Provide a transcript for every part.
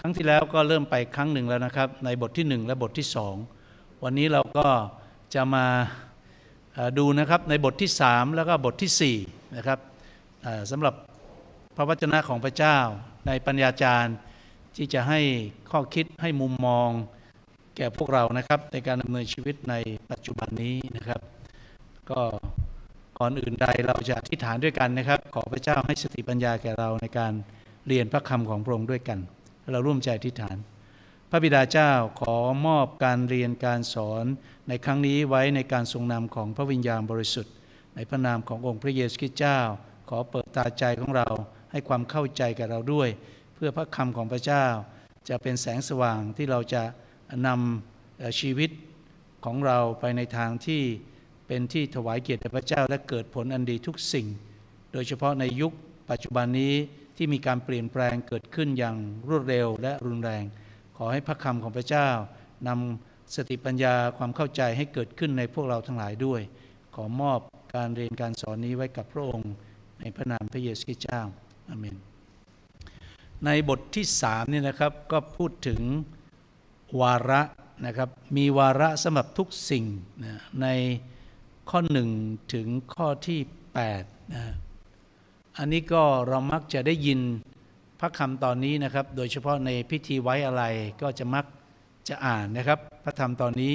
ครั้งที่แล้วก็เริ่มไปครั้งหนึ่งแล้วนะครับในบทที่ 1 และบทที่ 2 วันนี้เราก็จะมาดูนะครับในบทที่ 3 แล้วก็บทที่4นะครับสำหรับพระวจนะของพระเจ้าในปัญญาจารย์ที่จะให้ข้อคิดให้มุมมอง แก่พวกเรานะครับ ในการดำเนินชีวิตในปัจจุบันนี้นะครับ ก็ก่อนอื่นใดเราจะทีิฐานด้วยกันนะครับ ขอพระเจ้าให้สติปัญญาแก่เราในการเรียนพระคำของพระองค์ด้วยกันเราร่วมใจอธิษฐาน พระบิดาเจ้าขอมอบการเรียนการสอนในครั้งนี้ไว้ในการทรงนำของพระวิญญาณบริสุทธิ์ ในพระนามขององค์พระเยซูคริสต์เจ้า ขอเปิดตาใจของเราให้ความเข้าใจกับเราด้วย เพื่อพระคำของพระเจ้าจะเป็นแสงสว่างที่เราจะนำชีวิตของเราไปในทางที่เป็นที่ถวายเกียรติพระเจ้าและเกิดผลอันดีทุกสิ่ง โดยเฉพาะในยุคปัจจุบันนี้ที่มีการเปลี่ยนแปลงเกิดขึ้นอย่างรวดเร็วและรุนแรง ขอให้พระคำของพระเจ้านำสติปัญญาความเข้าใจให้เกิดขึ้นในพวกเราทั้งหลายด้วย ขอมอบการเรียนการสอนนี้ไว้กับพระองค์ในพระนามพระเยซูคริสต์เจ้า อาเมน ในบทที่สามนี่นะครับก็พูดถึงวาระนะครับ มีวาระสำหรับทุกสิ่งนะในข้อ 1 ถึงข้อที่8นะอันนี้ ก็ เรามักจะได้ยินพระคำตอนนี้นะครับ โดยเฉพาะในพิธีไว้อะไรก็จะมักจะอ่านนะครับ พระธรรมตอนนี้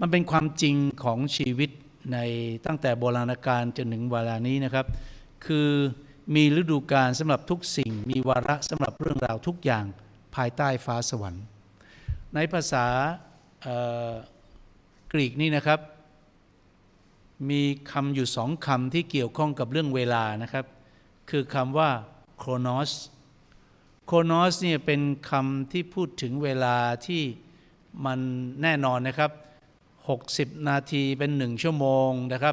มันเป็นความจริงของชีวิตในตั้งแต่โบราณกาลจนถึงเวลานี้นะครับ คือมีฤดูกาลสำหรับทุกสิ่ง มีวาระสำหรับเรื่องราวทุกอย่างภายใต้ฟ้าสวรรค์ ในภาษากรีกนี่นะครับ มีคำอยู่สองคำที่เกี่ยวข้องกับเรื่องเวลานะครับคือคำว่าโครนอสโครนอสเนี่ยเป็นคำที่พูดถึงเวลาที่มันแน่นอนนะครับ 60 นาทีเป็น 1 ชั่วโมงนะครั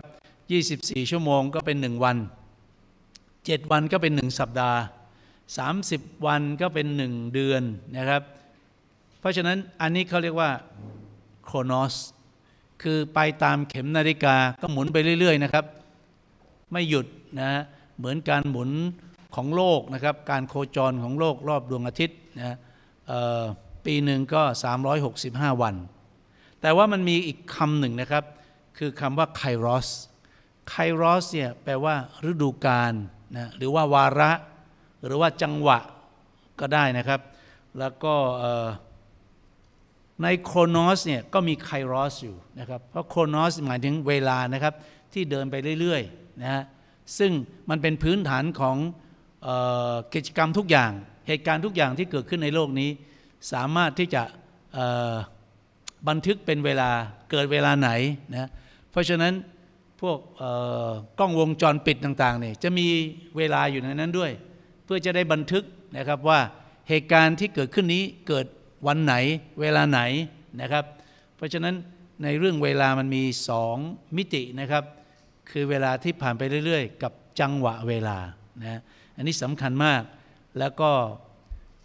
บ 24 ชั่วโมงก็เป็น 1 วัน 7 วันก็เป็น 1 สัปดาห์ 30 วันก็เป็น 1 เดือนนะครับ เพราะฉะนั้นอันนี้เขาเรียกว่าโครนอสคือไปตามเข็มนาฬิกาก็หมุนไปเรื่อยๆนะครับ ไม่หยุดนะเหมือนการหมุนของโลกนะครับ การโคจรของโลกรอบดวงอาทิตย์นะปีหนึ่งก็ 365 วัน แต่ว่ามันมีอีกคำหนึ่งนะครับ คือคำว่าไครอสไครอสเนี่ยแปลว่าฤดูกาลนะหรือว่าวาระ หรือว่าจังหวะก็ได้นะครับ แล้วก็ในโครนอสเนี่ยก็มีไครอสอยู่นะครับเพราะโครนอสหมายถึงเวลานะครับที่เดินไปเรื่อยๆ นะฮะซึ่งมันเป็นพื้นฐานของกิจกรรมทุกอย่าง เหตุการณ์ทุกอย่างที่เกิดขึ้นในโลกนี้ สามารถที่จะบันทึกเป็นเวลาเกิดเวลาไหนนะเพราะฉะนั้นพวกกล้องวงจรปิดต่างๆเนี่ยจะมีเวลาอยู่ในนั้นด้วย เพื่อจะได้บันทึกนะครับว่าเหตุการณ์ที่เกิดขึ้นนี้เกิดวันไหน เวลาไหนนะครับ เพราะฉะนั้นในเรื่องเวลามันมี 2 มิตินะครับคือเวลาที่ผ่านไปเรื่อยๆ กับจังหวะเวลานะ อันนี้สำคัญมาก แล้วก็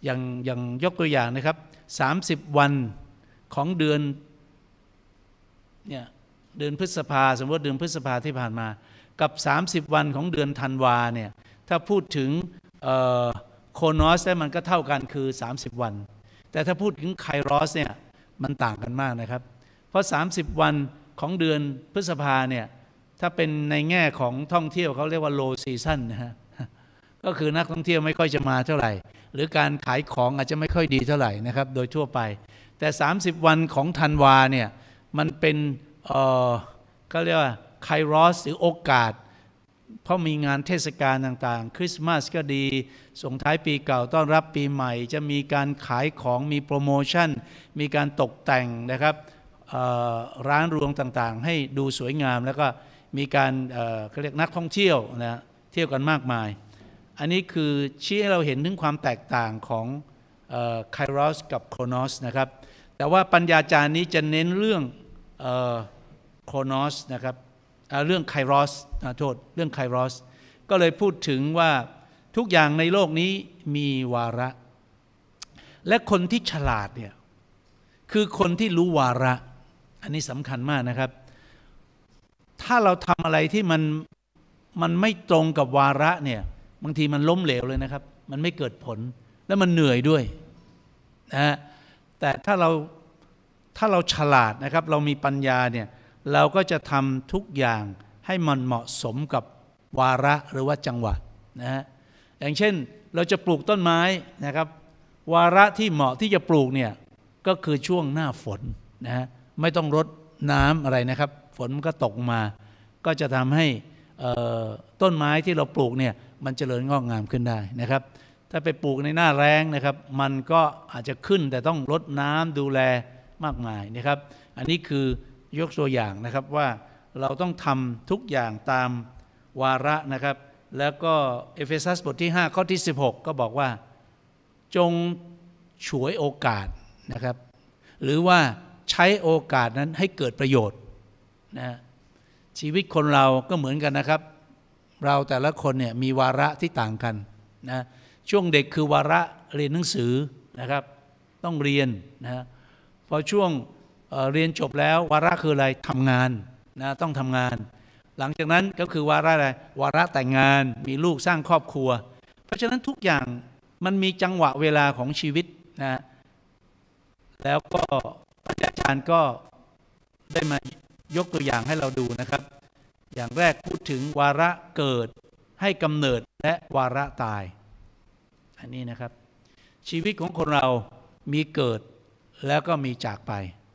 อย่างอย่างยกตัวอย่างนะครับ 30 วันของเดือน เนี่ยเดือนพฤษภาสมมติเดือนพฤษภาที่ผ่านมา กับ 30 วันของเดือนธันวาเนี่ย ถ้าพูดถึงโคโนสได้มันก็เท่ากันคือ 30 วัน แต่ถ้าพูดถึงไครอสเนี่ยมันต่างกันมากนะครับ เพราะ 30 วันของเดือนพฤษภาเนี่ยถ้าเป็นในแง่ของท่องเที่ยวเขาเรียกว่า low season นะฮะ ก็คือนักท่องเที่ยวไม่ค่อยจะมาเท่าไหร่ หรือการขายของอาจจะไม่ค่อยดีเท่าไหร่นะครับ โดยทั่วไป แต่ 30 วันของธันวาเนี่ย มันเป็นเออก็เรียกว่าไครอสหรือโอกาส เพราะมีงานเทศกาลต่างๆ คริสต์มาสก็ดี ส่งท้ายปีเก่าต้อนรับปีใหม่ จะมีการขายของ มีโปรโมชั่น มีการตกแต่งนะครับร้านรวงต่างๆ ให้ดูสวยงามแล้วก็มีการเขาเรียกนักท่องเที่ยวนะเที่ยวกันมากมาย อันนี้คือชี้ให้เราเห็นถึงความแตกต่างของไครอสกับโครนอสนะครับ แต่ว่าปัญญาจารย์นี้จะเน้นเรื่องโครนอสนะครับ เรื่องไครอสโทษเรื่องไครอสก็เลยพูดถึงว่าทุกอย่างในโลกนี้มีวาระ และคนที่ฉลาดเนี่ย คือคนที่รู้วาระ อันนี้สำคัญมากนะครับถ้าเราทำอะไรที่มัน มันไม่ตรงกับวาระเนี่ยบางทีมันล้มเหลวเลยนะครับ มันไม่เกิดผลแล้วมันเหนื่อยด้วยนะแต่ถ้าเราถ้าเราฉลาดนะครับ เรามีปัญญาเนี่ยเราก็จะทำทุกอย่างให้มันเหมาะสมกับวาระหรือว่าจังหวะนะฮะอย่างเช่นเราจะปลูกต้นไม้นะครับ วาระที่เหมาะที่จะปลูกเนี่ยก็คือช่วงหน้าฝนนะฮะไม่ต้องรดน้ำอะไรนะครับฝนมันก็ตกมา ก็จะทำให้ต้นไม้ที่เราปลูกเนี่ย มันเจริญงอกงามขึ้นได้นะครับ ถ้าไปปลูกในหน้าแรงนะครับ มันก็อาจจะขึ้นแต่ต้องลดน้ำดูแลมากมายนะครับ อันนี้คือยกตัวอย่างนะครับว่าเราต้องทำทุกอย่างตามวาระนะครับ แล้วก็เอเฟซัสบทที่5ข้อที่16 ก็บอกว่าจงฉวยโอกาสนะครับ หรือว่าใช้โอกาสนั้นให้เกิดประโยชน์นะชีวิตคนเราก็เหมือนกันนะครับ เราแต่ละคนเนี่ยมีวาระที่ต่างกันนะช่วงเด็กคือวาระเรียนหนังสือนะครับ ต้องเรียนนะพอช่วงเเรียนจบแล้ววาระคืออะไรทำงานนะต้องทำงานหลังจากนั้นก็คือวาระอะไรวาระแต่งงานมีลูกสร้างครอบครัว เพราะฉะนั้นทุกอย่างมันมีจังหวะเวลาของชีวิตนะแล้วก็อาจารย์ก็ได้มายกตัวอย่างให้เราดูนะครับ อย่างแรกพูดถึงวาระเกิดให้กำเนิดและวาระตาย อันนี้นะครับ ชีวิตของคนเรามีเกิดแล้วก็มีจากไป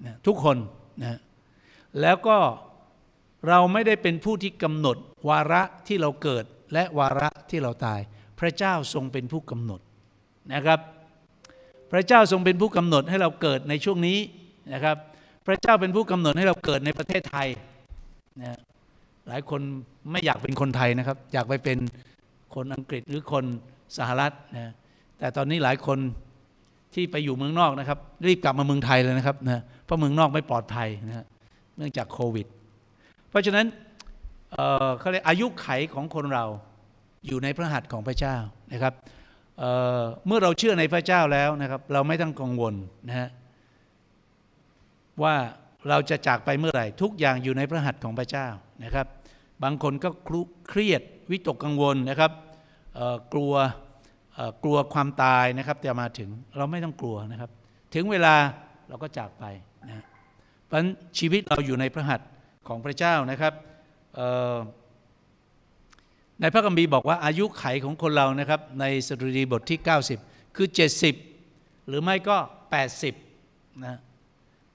นะทุกคนนะแล้วก็เราไม่ได้เป็นผู้ที่กำหนด วาระที่เราเกิดและวาระที่เราตาย พระเจ้าทรงเป็นผู้กำหนดนะครับ พระเจ้าทรงเป็นผู้กำหนดให้เราเกิดในช่วงนี้นะครับพระเจ้าเป็นผู้กำหนดให้เราเกิดในประเทศไทยนะหลายคนไม่อยากเป็นคนไทยนะครับ อยากไปเป็นคนอังกฤษหรือคนสหรัฐนะ แต่ตอนนี้หลายคนที่ไปอยู่เมืองนอกนะครับ รีบกลับมาเมืองไทยเลยนะครับนะเพราะเมืองนอกไม่ปลอดภัยนะเนื่องจากโควิด เพราะฉะนั้นเขาเรียกอายุไขของคนเราอยู่ในพระหัตถ์ของพระเจ้านะครับเเมื่อเราเชื่อในพระเจ้าแล้วนะครับ เราไม่ต้องกังวลนะฮะว่าเราจะจากไปเมื่อไหร่ ทุกอย่างอยู่ในพระหัตถ์ของพระเจ้านะครับ บางคนก็คุเครียดวิตกกังวลนะครับกลัวกลัวความตายนะครับจะมาถึงเราไม่ต้องกลัวนะครับ ถึงเวลาเราก็จากไปนะเพราะชีวิตเราอยู่ในพระหัตถ์ของพระเจ้านะครับในพระคัมภีร์บอกว่าอายุไขของคนเรานะครับ ในสดุดี บทที่ 90 คือ 70 หรือไม่ก็ 80นะ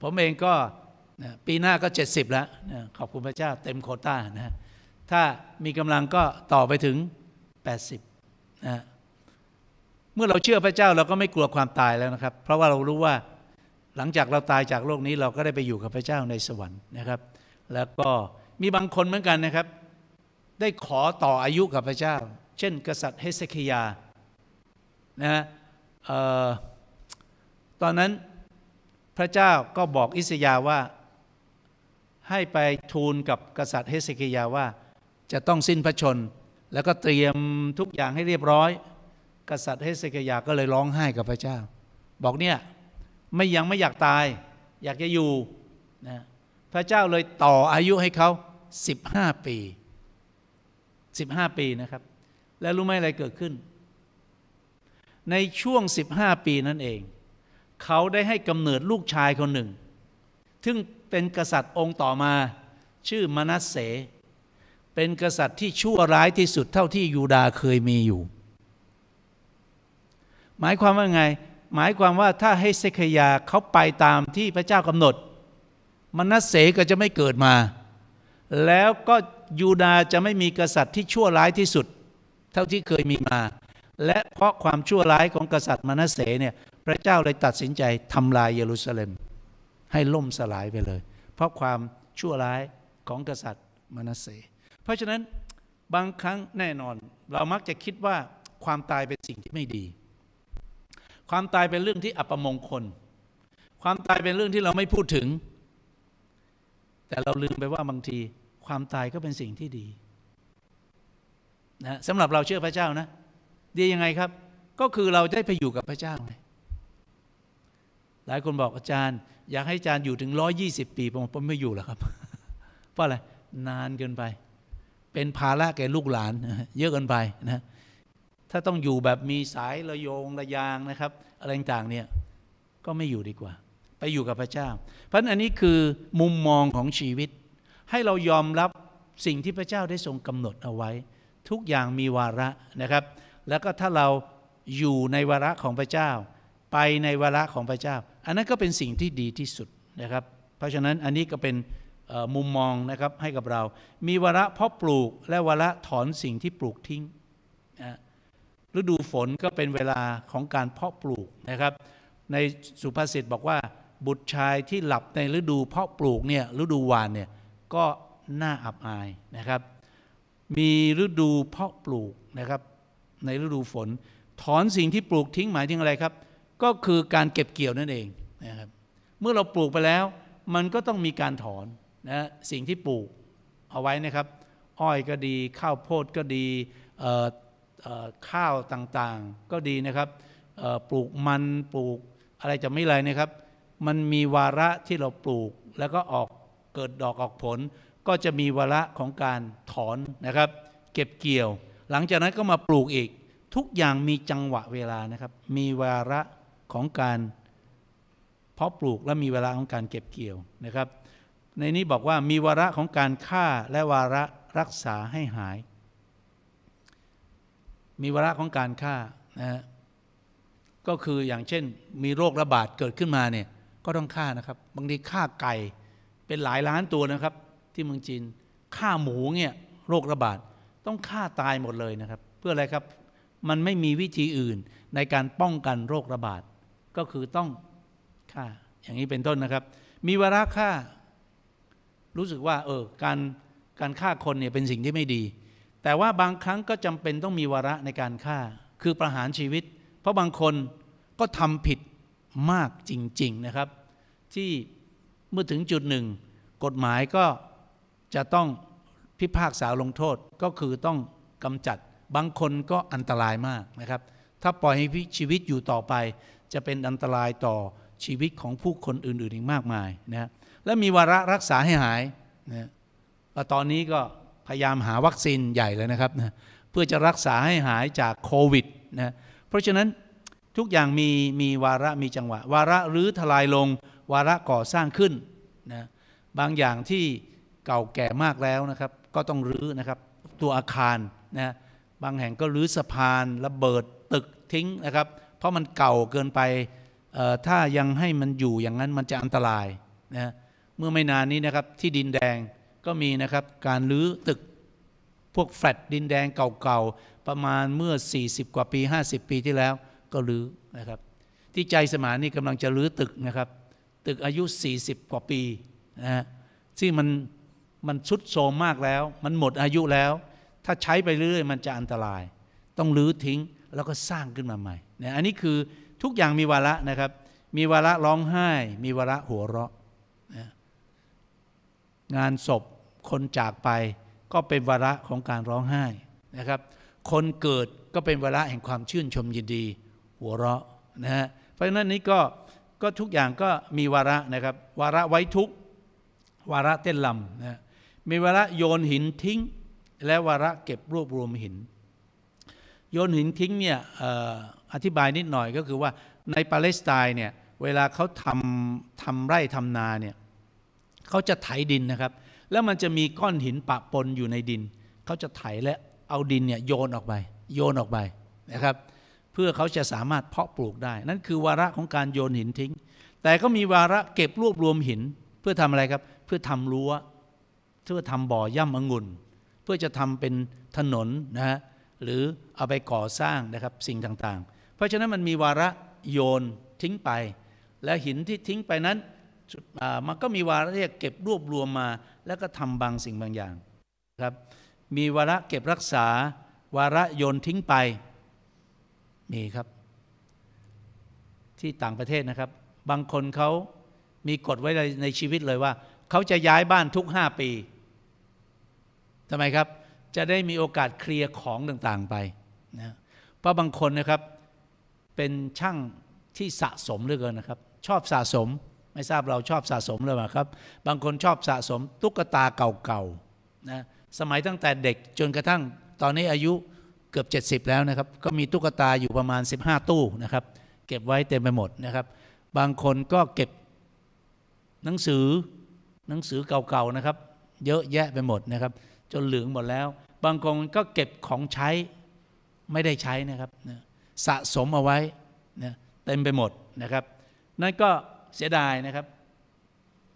ผม เอง ก็ปีหน้าก็ 70 แล้ว ขอบคุณ พระเจ้า เต็มโคต้านะถ้ามีกำลังก็ต่อไปถึง 80นะเมื่อเราเชื่อพระเจ้าเราก็ไม่กลัวความตายแล้วนะครับ เพราะว่าเรารู้ว่าหลังจากเราตายจากโลกนี้เราก็ได้ไปอยู่กับพระเจ้าในสวรรค์นะครับ แล้วก็มีบางคนเหมือนกันนะครับ ได้ขอต่ออายุกับพระเจ้า เช่น กษัตริย์เฮสเคียนะตอนนั้นพระเจ้าก็บอกอิสยาว่าให้ไปทูลกับกษัตริย์เฮสกิยาว่า จะต้องสิ้นพระชน แล้วก็เตรียมทุกอย่างให้เรียบร้อย กษัตริย์เฮสกิยาก็เลยร้องไห้กับพระเจ้า บอกเนี่ยไม่ยังไม่อยากตาย อยากจะอยู่นะพระเจ้าเลยต่ออายุให้เขา15ปี15ปีนะครับ แล้วรู้ไหมอะไรเกิดขึ้น ในช่วง 15ปีนั่นเองเขาได้ให้กำเนิดลูกชายคนหนึ่งซึ่งเป็นกษัตริย์องค์ต่อมา ชื่อมนัสเส เป็นกษัตริย์ที่ชั่วร้ายที่สุดเท่าที่ยูดาเคยมีอยู่ หมายความว่าไง หมายความว่าถ้าให้เซคยาเขาไปตามที่พระเจ้ากำหนด มนัสเสก็จะไม่เกิดมา แล้วก็ยูดาจะไม่มีกษัตริย์ที่ชั่วร้ายที่สุดเท่าที่เคยมีมา และเพราะความชั่วร้ายของกษัตริย์มนัสเสเนี่ยพระเจ้าเลยตัดสินใจ ทำลายเยรูซาเล็ม ให้ล่มสลายไปเลย เพราะความชั่วร้ายของกษัตริย์มานาเส เพราะฉะนั้นบางครั้งแน่นอนเรามักจะคิดว่าความตายเป็นสิ่งที่ไม่ดี ความตายเป็นเรื่องที่ อัปมงคลความตายเป็นเรื่องที่เราไม่พูดถึง แต่เราลืมไปว่าบางที ความตายก็เป็นสิ่งที่ดีนะสำหรับเราเชื่อพระเจ้านะ ดียังไงครับ ก็คือเราได้ไปอยู่กับพระเจ้าไงหลายคนบอกอาจารย์อยากให้อาจารย์อยู่ถึง 120 ปีผมผมไม่อยู่แล้วครับ เพราะอะไร นานเกินไป เป็นภาระแก่ลูกหลานเยอะเกินไปนะ ถ้าต้องอยู่แบบมีสายระโยงระยางนะครับ อะไรต่างเนี่ย ก็ไม่อยู่ดีกว่า ไปอยู่กับพระเจ้า เพราะอันนี้คือมุมมองของชีวิต ให้เรายอมรับสิ่งที่พระเจ้าได้ทรงกำหนดเอาไว้ ทุกอย่างมีวาระนะครับ แล้วก็ถ้าเราอยู่ในวาระของพระเจ้า ไปในวาระของพระเจ้าอันนั้นก็เป็นสิ่งที่ดีที่สุดนะครับ เพราะฉะนั้นอันนี้ก็เป็นมุมมองนะครับ ให้กับเรา มีวาระเพาะปลูกและวาระถอนสิ่งที่ปลูกทิ้งนะฤดูฝนก็เป็นเวลาของการเพาะปลูกนะครับในสุภาษิตบอกว่า บุตรชายที่หลับในฤดูเพาะปลูก เนี่ยฤดูหวานเนี่ย ก็น่าอับอายนะครับ มีฤดูเพาะปลูกนะครับในฤดูฝน ถอนสิ่งที่ปลูกทิ้งหมายถึงอะไรครับก็คือการเก็บเกี่ยวนั่นเองนะครับ เมื่อเราปลูกไปแล้ว มันก็ต้องมีการถอนนะสิ่งที่ปลูกเอาไว้นะครับ อ้อยก็ดีข้าวโพดก็ดีข้าวต่าง ๆ ก็ดีนะครับปลูกมันปลูกอะไรจะไม่ไรนะครับ มันมีวาระที่เราปลูกแล้วก็ออกเกิดดอกออกผล ก็จะมีวาระของการถอนนะครับ เก็บเกี่ยว หลังจากนั้นก็มาปลูกอีกทุกอย่างมีจังหวะเวลานะครับมีวาระของการเพาะปลูกและมีเวลาของการเก็บเกี่ยวนะครับ ในนี้บอกว่ามีวาระของการฆ่าและวาระรักษาให้หาย มีวาระของการฆ่านะฮะก็คืออย่างเช่น มีโรคระบาดเกิดขึ้นมาเนี่ยก็ต้องฆ่านะครับบางทีฆ่าไก่เป็นหลายล้านตัวนะครับที่เมืองจีนฆ่าหมูเนี่ยโรคระบาดต้องฆ่าตายหมดเลยนะครับ เพื่ออะไรครับมันไม่มีวิธีอื่นในการป้องกันโรคระบาดก็คือต้องฆ่าอย่างนี้เป็นต้นนะครับ มีวาระฆ่า รู้สึกว่าเออการการฆ่าคนเนี่ยเป็นสิ่งที่ไม่ดี แต่ว่าบางครั้งก็จำเป็นต้องมีวาระในการฆ่า คือประหารชีวิต เพราะบางคนก็ทำผิดมากจริงๆนะครับ ที่เมื่อถึงจุดหนึ่งกฎหมายก็จะต้องพิพากษาลงโทษก็คือต้องกำจัดบางคนก็อันตรายมากนะครับ ถ้าปล่อยให้ชีวิตอยู่ต่อไปจะเป็นอันตรายต่อชีวิตของผู้คนอื่นๆอีกมากมายนะและมีวาระรักษาให้หายนะตอนนี้ก็พยายามหาวัคซีนใหญ่เลยนะครับนะเพื่อจะรักษาให้หายจากโควิดนะ เพราะฉะนั้นทุกอย่างมีมีวาระมีจังหวะ วาระรื้อทลายลงวาระก่อสร้างขึ้นนะ บางอย่างที่เก่าแก่มากแล้วนะครับ ก็ต้องรื้อนะครับตัวอาคารนะ บางแห่งก็รื้อสะพานระเบิดตึกทิ้งนะครับเพราะมันเก่าเกินไป ถ้ายังให้มันอยู่อย่างนั้นมันจะอันตรายนะ เมื่อไม่นานนี้นะครับที่ดินแดงก็มีนะครับการรื้อตึก พวกแฟลตดินแดงเก่าๆประมาณเมื่อ 40 กว่าปี 50 ปีที่แล้วก็รื้อนะครับที่ใจสมานนี่กำลังจะรื้อตึกนะครับตึกอายุ 40 กว่าปีนะฮะที่มันมันชุดโทมมากแล้ว มันหมดอายุแล้ว ถ้าใช้ไปเรื่อย มันจะอันตราย ต้องรื้อทิ้งแล้วก็สร้างขึ้นมาใหม่นะอันนี้คือทุกอย่างมีวาระนะครับ มีวาระร้องไห้มีวาระหัวเราะนะงานศพคนจากไปก็เป็นวาระของการร้องไห้นะครับ คนเกิดก็เป็นวาระแห่งความชื่นชมยินดีหัวเราะนะฮะเพราะฉะนั้นนี้ก็ก็ทุกอย่างก็มีวาระนะครับวาระไว้ทุกวาระเต้นลำนะมีวาระโยนหินทิ้ง และวาระเก็บรวบรวมหินโยนหินทิ้งเนี่ยอธิบายนิดหน่อยก็คือว่าในปาเลสไตน์เนี่ย เวลาเขาทำทำไร่ทำนาเนี่ยเขาจะไถดินนะครับ แล้วมันจะมีก้อนหินปะปนอยู่ในดิน เขาจะไถและเอาดินเนี่ยโยนออกไป โยนออกไปนะครับ เพื่อเขาจะสามารถเพาะปลูกได้ นั่นคือวาระของการโยนหินทิ้ง แต่ก็มีวาระเก็บรวบรวมหินเพื่อทำอะไรครับ เพื่อทำรั้ว เพื่อทำบ่อย่ำองุ่น เพื่อจะทำเป็นถนนนะฮะหรือเอาไปก่อสร้างนะครับสิ่งต่างๆ เพราะฉะนั้นมันมีวาระโยนทิ้งไป และหินที่ทิ้งไปนั้น มันก็มีวาระที่เก็บรวบรวมมา แล้วก็ทำบางสิ่งบางอย่างครับ มีวาระเก็บรักษา วาระโยนทิ้งไปมีครับ ที่ต่างประเทศนะครับ บางคนเขามีกฎไว้ในชีวิตเลยว่าเขาจะย้ายบ้านทุกห้าปีทำไมครับจะได้มีโอกาสเคลียร์ของต่างๆไปนะเพราะบางคนนะครับเป็นช่างที่สะสมเหลือเกินนะครับ ชอบสะสมไม่ทราบเราชอบสะสมหรือเปล่าครับบางคนชอบสะสม ตุ๊กตาเก่าๆนะสมัยตั้งแต่เด็กจนกระทั่งตอนนี้อายุเกือบ 70 แล้วนะครับ ก็มีตุ๊กตาอยู่ประมาณ 15 ตู้นะครับ เก็บไว้เต็มไปหมดนะครับ บางคนก็เก็บหนังสือหนังสือเก่าๆนะครับ เยอะแยะไปหมดนะครับจนเหลืองหมดแล้วบางคนก็เก็บของใช้ไม่ได้ใช้นะครับสะสมเอาไว้นะเต็มไปหมดนะครับนั่นก็เสียดายนะครับ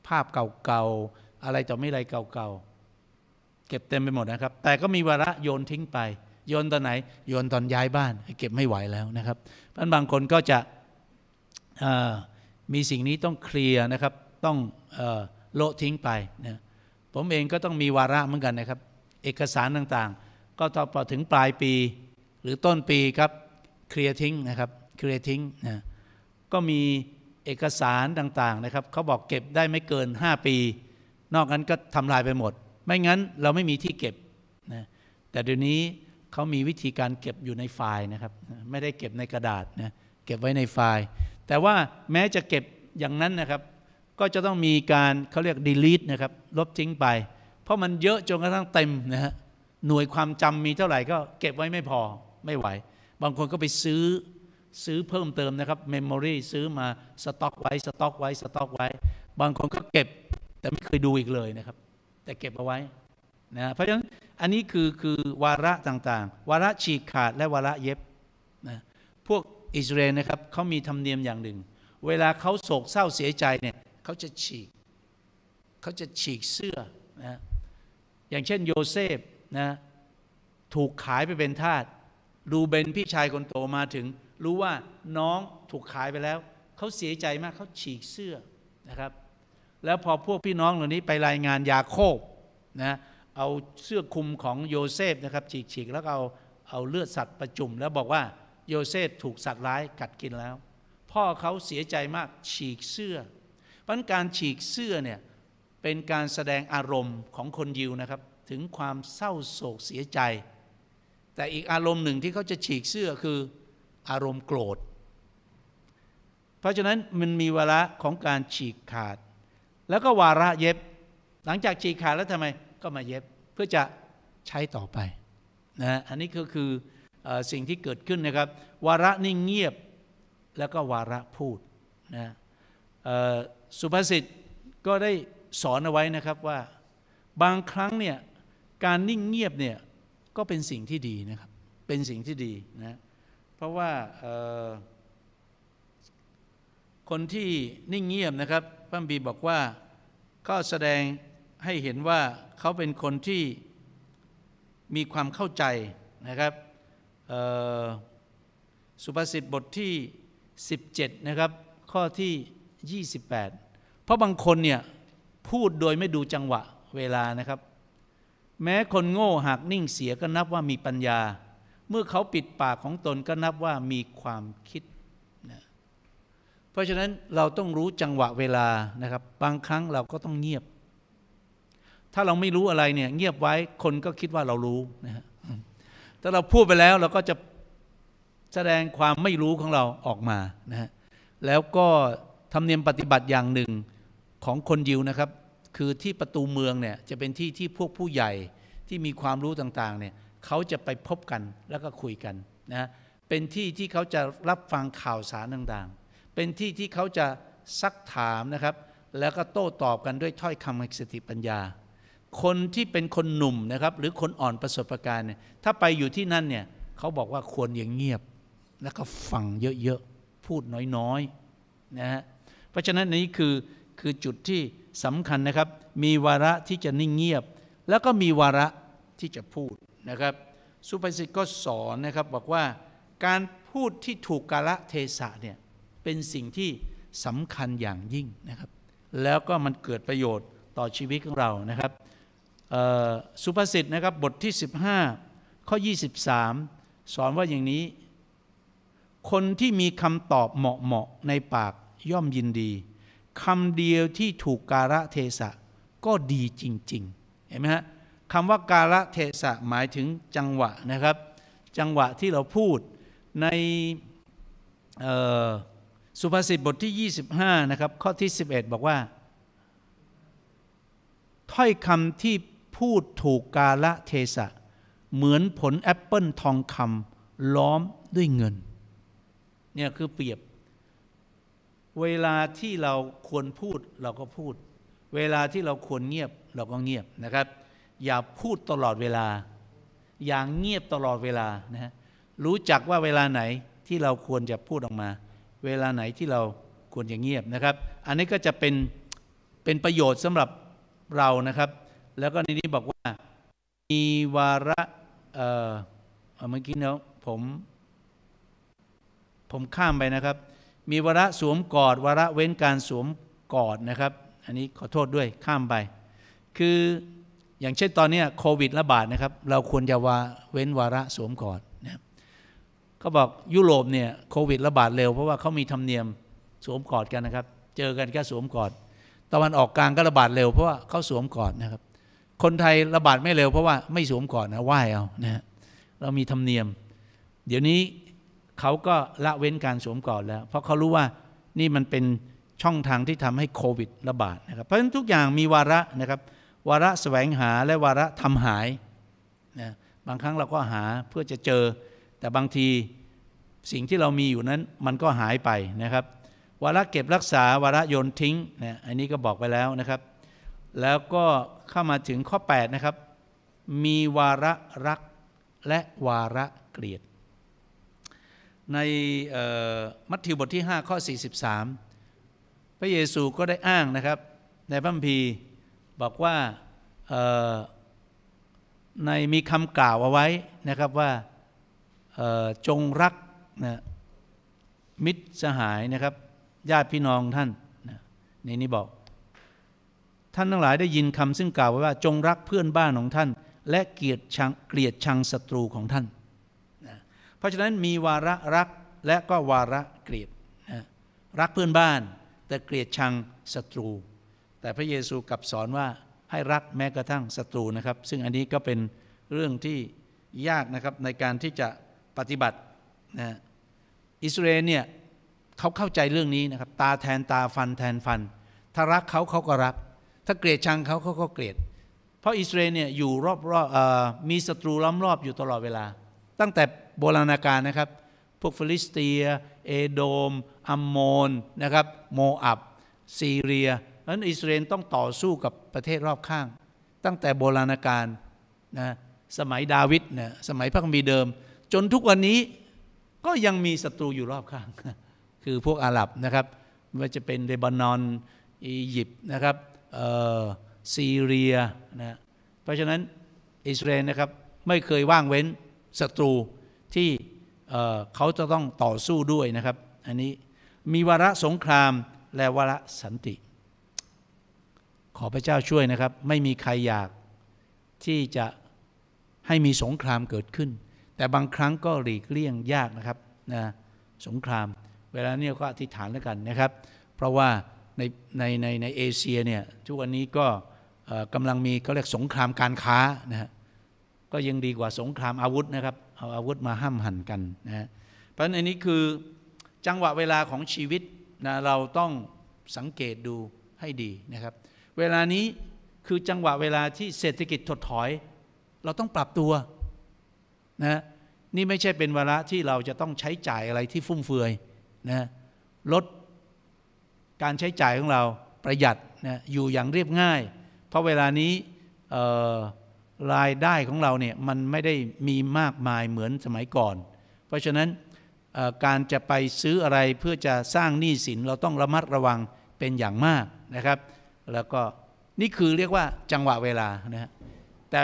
ภาพเก่าๆอะไรต่อไม่ไรเก่าๆเก็บเต็มไปหมดนะครับ แต่ก็มีวาระโยนทิ้งไป โยนตอนไหน โยนตอนย้ายบ้าน เก็บไม่ไหวแล้วนะครับเพราะบางคนก็จะมีสิ่งนี้ต้องเคลียร์นะครับ ต้องโลทิ้งไปนะผมเองก็ต้องมีวาระเหมือนกันนะครับเอกสารต่างๆ ก็ต่อพอถึงปลายปี หรือต้นปีครับเคลียร์ทิ้งนะครับเคลียร์ทิ้งนะก็มีเอกสารต่างๆนะครับ เขาบอกเก็บได้ไม่เกิน 5 ปี นอกนั้นก็ทำลายไปหมด ไม่งั้นเราไม่มีที่เก็บนะแต่เดี๋ยวนี้เขามีวิธีการเก็บอยู่ในไฟล์นะครับ ไม่ได้เก็บในกระดาษนะเก็บไว้ในไฟล์ แต่ว่าแม้จะเก็บอย่างนั้นนะครับ ก็จะต้องมีการเขาเรียก delete นะครับลบทิ้งไปเพราะมันเยอะจนกระทั่งเต็มนะฮะ หน่วยความจำมีเท่าไหร่ก็เก็บไว้ไม่พอไม่ไหว บางคนก็ไปซื้อซื้อเพิ่มเติมนะครับเมมโมรีซื้อมาสต็อกไว้สต็อกไว้สต็อกไว้ บางคนก็เก็บแต่ไม่เคยดูอีกเลยนะครับ แต่เก็บเอาไว้นะเพราะฉะนั้นอันนี้คือคือวาระต่างๆ วาระฉีกขาดและวาระเย็บนะพวกอิสราเอลนะครับเขามีธรรมเนียมอย่างหนึ่ง เวลาเขาโศกเศร้าเสียใจเนี่ย เขาจะฉีก เขาจะฉีกเสื้อนะอย่างเช่นโยเซฟนะถูกขายไปเป็นทาสรูเบนพี่ชายคนโตมาถึง รู้ว่าน้องถูกขายไปแล้ว เขาเสียใจมากเขาฉีกเสื้อนะครับ แล้วพอพวกพี่น้องเหล่านี้ไปรายงานยาโคบนะเอาเสื้อคลุมของโยเซฟนะครับ ฉีกฉีกแล้วเอาเอาเลือดสัตว์ประจุม แล้วบอกว่าโยเซฟถูกสัตว์ร้ายกัดกินแล้ว พ่อเขาเสียใจมากฉีกเสื้อเพราะการฉีกเสื้อเนี่ยเป็นการแสดงอารมณ์ของคนยิว นะครับ ถึงความเศร้าโศกเสียใจ แต่อีกอารมณ์หนึ่งที่เขา จะ ฉีกเสื้อ คืออารมณ์โกรธ เพราะฉะนั้นมันมีเวลาของการฉีกขาด แล้วก็วาระเย็บ หลังจากฉีก ขาดแล้วทำไมก็มาเย็บเพื่อจะใช้ต่อไปนะอันนี้ก็คืออสิ่งที่เกิดขึ้นนะครับ วาระนิ่งเงียบแล้วก็วาระพูดนะสุภาษิตก็ได้สอนเอาไว้นะครับว่าบางครั้งเนี่ย การนิ่งเงียบเนี่ย ก็เป็นสิ่งที่ดีนะครับ เป็นสิ่งที่ดีนะเพราะว่าคนที่นิ่งเงียบนะครับพระบีบอกว่าก็แสดงให้เห็นว่าเขาเป็นคนที่มีความเข้าใจนะครับสุภาษิตบทที่ 17 นะครับ ข้อที่ 28 เพราะบางคนเนี่ยพูดโดยไม่ดูจังหวะเวลานะครับ แม้คนโง่หากนิ่งเสียก็นับว่ามีปัญญา เมื่อเขาปิดปากของตนก็นับว่ามีความคิดนะเพราะฉะนั้นเราต้องรู้จังหวะเวลานะครับ บางครั้งเราก็ต้องเงียบ ถ้าเราไม่รู้อะไรเนี่ยเงียบไว้คนก็คิดว่าเรารู้นะฮะถ้าเราพูดไปแล้วเราก็จะแสดงความไม่รู้ของเราออกมานะฮะแล้วก็ทำเนียมปฏิบัติอย่างหนึ่งของคนยิวนะครับคือที่ประตูเมืองเนี่ยจะเป็นที่ที่พวกผู้ใหญ่ที่มีความรู้ต่างๆเนี่ยเขาจะไปพบกันแล้วก็คุยกันนะเป็นที่ที่เขาจะรับฟังข่าวสารต่างๆ เป็นที่ที่เขาจะซักถามนะครับ แล้วก็โต้ตอบกันด้วยถ้อยคำแห่งสติปัญญา คนที่เป็นคนหนุ่มนะครับหรือคนอ่อนประสบการณ์เนี่ยถ้าไปอยู่ที่นั่นเนี่ยเขาบอกว่าควรอย่างเงียบแล้วก็ฟังเยอะๆพูดน้อยๆนะฮะเพราะฉะนั้นนี้คือคือจุดที่สำคัญนะครับ มีวาระที่จะนิ่งเงียบ แล้วก็มีวาระที่จะพูดนะครับ สุภาษิตก็สอนนะครับบอกว่าการพูดที่ถูกกาละเทศะเนี่ยเป็นสิ่งที่สำคัญอย่างยิ่งนะครับ แล้วก็มันเกิดประโยชน์ต่อชีวิตของเรานะครับ สุภาษิตนะครับบทที่ 15ข้อ23 สอนว่าอย่างนี้ คนที่มีคำตอบเหมาะะในปากย่อมยินดีคำเดียวที่ถูกกาละเทศะก็ดีจริงๆ เห็นไหมฮะคำว่ากาละเทศะหมายถึงจังหวะนะครับ จังหวะที่เราพูดในสุภาษิตบทที่ 25 นะครับ ข้อที่ 11 บอกว่า ถ้อยคำที่พูดถูกกาละเทศะเหมือนผลแอปเปิลทองคำล้อมด้วยเงินเนี่ยคือเปรียบเวลาที่เราควรพูดเราก็พูด เวลาที่เราควรเงียบเราก็เงียบนะครับ อย่าพูดตลอดเวลา อย่างเงียบตลอดเวลา นะรู้จักว่าเวลาไหนที่เราควรจะพูดออกมา เวลาไหนที่เราควรจะเงียบนะครับ อันนี้ก็จะเป็น เป็นประโยชน์สำหรับเรานะครับ แล้วก็ในนี้บอกว่ามีวาระ เอ่อเมื่อกี้เนาะผม ผมข้ามไปนะครับมีวาระสวมกอดวาระเว้นการสวมกอดนะครับ อันนี้ขอโทษด้วยข้ามไป คืออย่างเช่นตอนนี้โควิด ระบาดนะครับ เราควรจะวาเว้นวาระสวมกอดนะเขาบอกยุโรปเนี่ยโควิด ระบาดเร็วเพราะว่าเขามีธรรมเนียม สวมกอดกันนะครับ เจอกันแค่สวมกอด ตะวันออกกลางก็ระบาดเร็วเพราะว่าเขาสวมกอดนะครับ คนไทยระบาดไม่เร็วเพราะว่าไม่สวมกอดนะไหว้เอานะเรามีธรรมเนียม เดี๋ยวนี้เขาก็ละเว้นการสวมกอดแล้วเพราะเขารู้ว่านี่มันเป็นช่องทางที่ทำให้โควิดระบาดนะครับ เพราะฉะนั้นทุกอย่างมีวาระนะครับวาระแสวงหาและวาระทำหายนะบางครั้งเราก็หาเพื่อจะเจอ แต่บางทีสิ่งที่เรามีอยู่นั้นมันก็หายไปนะครับ วาระเก็บรักษา วาระโยนทิ้งนะอันนี้ก็บอกไปแล้วนะครับ แล้วก็เข้ามาถึงข้อ 8 นะครับ มีวาระรักและวาระเกลียดในมัทธิวบทที่ 5 ข้อ 43 พระเยซูก็ได้อ้างนะครับ ในพระคัมภีร์บอกว่าในมีคำกล่าวเอาไว้นะครับว่าจงรักนะมิตรสหายนะครับ ญาติพี่น้องท่านในนี้บอกท่านทั้งหลายได้ยินคำซึ่งกล่าวไว้ว่าจงรักเพื่อนบ้านของท่านและเกลียดชังเกลียดชังศัตรูของท่านเพราะฉะนั้นมีวาระรักและก็วาระเกลียดนะรักเพื่อนบ้าน แต่เกลียดชังศัตรู แต่พระเยซูกลับสอนว่าให้รักแม้กระทั่งศัตรูนะครับ ซึ่งอันนี้ก็เป็นเรื่องที่ยากนะครับในการที่จะปฏิบัตินะอิสราเอลเนี่ยเขาเข้าใจเรื่องนี้นะครับตาแทนตาฟันแทนฟันถ้ารักเขาเขาก็รัก ถ้าเกลียดชังเขาเขาก็เกลียด เพราะอิสราเอลเนี่ยอยู่รอบๆมีศัตรูล้อมรอบอยู่ตลอดเวลา ตั้งแต่โบราณกาลนะครับ พวกฟิลิสเตีย เอโดม อัมโมน นะครับ โมอับ ซีเรียนั้นอิสราเอลต้องต่อสู้กับประเทศรอบข้าง ตั้งแต่โบราณกาล นะ สมัยดาวิดนะสมัยพระคัมภีร์เดิม จนทุกวันนี้ ก็ยังมีศัตรูอยู่รอบข้าง คือพวกอาหรับนะครับ ไม่ว่าจะเป็นเลบานอน อียิปต์ นะครับซีเรีย นะ เพราะฉะนั้นอิสราเอลนะครับ ไม่เคยว่างเว้นศัตรูที่เขาจะต้องต่อสู้ด้วยนะครับอันนี้มีวาระสงคราม และวาระสันติ ขอพระเจ้าช่วยนะครับ ไม่มีใคร อยากที่จะให้มีสงครามเกิดขึ้น แต่บางครั้งก็หลีกเลี่ยงยากนะครับนะสงคราม เวลาเนี้ยก็อธิษฐานแล้วกันนะครับ เพราะว่าในในในในเอเชียเนี่ยทุกวันนี้ก็กำลังมีเขาเรียกสงครามการค้านะฮะก็ยังดีกว่าสงครามอาวุธนะครับเอาอาวุธ มาห้ามหันกันนะเพราะฉะนั้นอันนี้คือจังหวะเวลาของชีวิตนะเราต้องสังเกตดูให้ดีนะครับ เวลานี้คือจังหวะเวลาที่เศรษฐกิจถด ถอย เราต้องปรับตัว นะ นี่ไม่ใช่เป็นเวลาที่เราจะต้องใช้จ่ายอะไรที่ฟุ่มเฟือยนะลดการใช้จ่ายของเราประหยัดนะอยู่อย่างเรียบง่าย เพราะเวลานี้รายได้ของเราเนี่ยมันไม่ได้มีมากมายเหมือนสมัยก่อน เพราะฉะนั้นการจะไปซื้ออะไรเพื่อจะสร้างหนี้สิน เราต้องระมัดระวังเป็นอย่างมากนะครับ แล้วก็นี่คือเรียกว่าจังหวะเวลานะแต่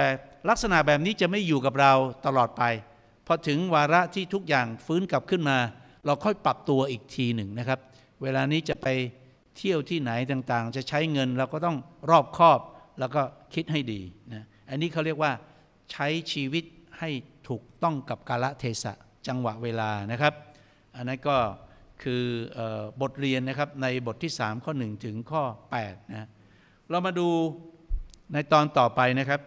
ลักษณะแบบนี้จะไม่อยู่กับเราตลอดไปพอถึงวาระที่ทุกอย่างฟื้นกลับขึ้นมา เราค่อยปรับตัวอีกทีหนึ่งนะครับ เวลานี้จะไปเที่ยวที่ไหนต่างๆ จะใช้เงินเราก็ต้องรอบคอบแล้วก็คิดให้ดีนะอันนี้เขาเรียกว่าใช้ชีวิตให้ถูกต้องกับกาลเทศะจังหวะเวลานะครับอันนั้นก็คือบทเรียนนะครับในบทที่ 3 ข้อ 1 ถึงข้อ8นะเรามาดูในตอนต่อไปนะครับ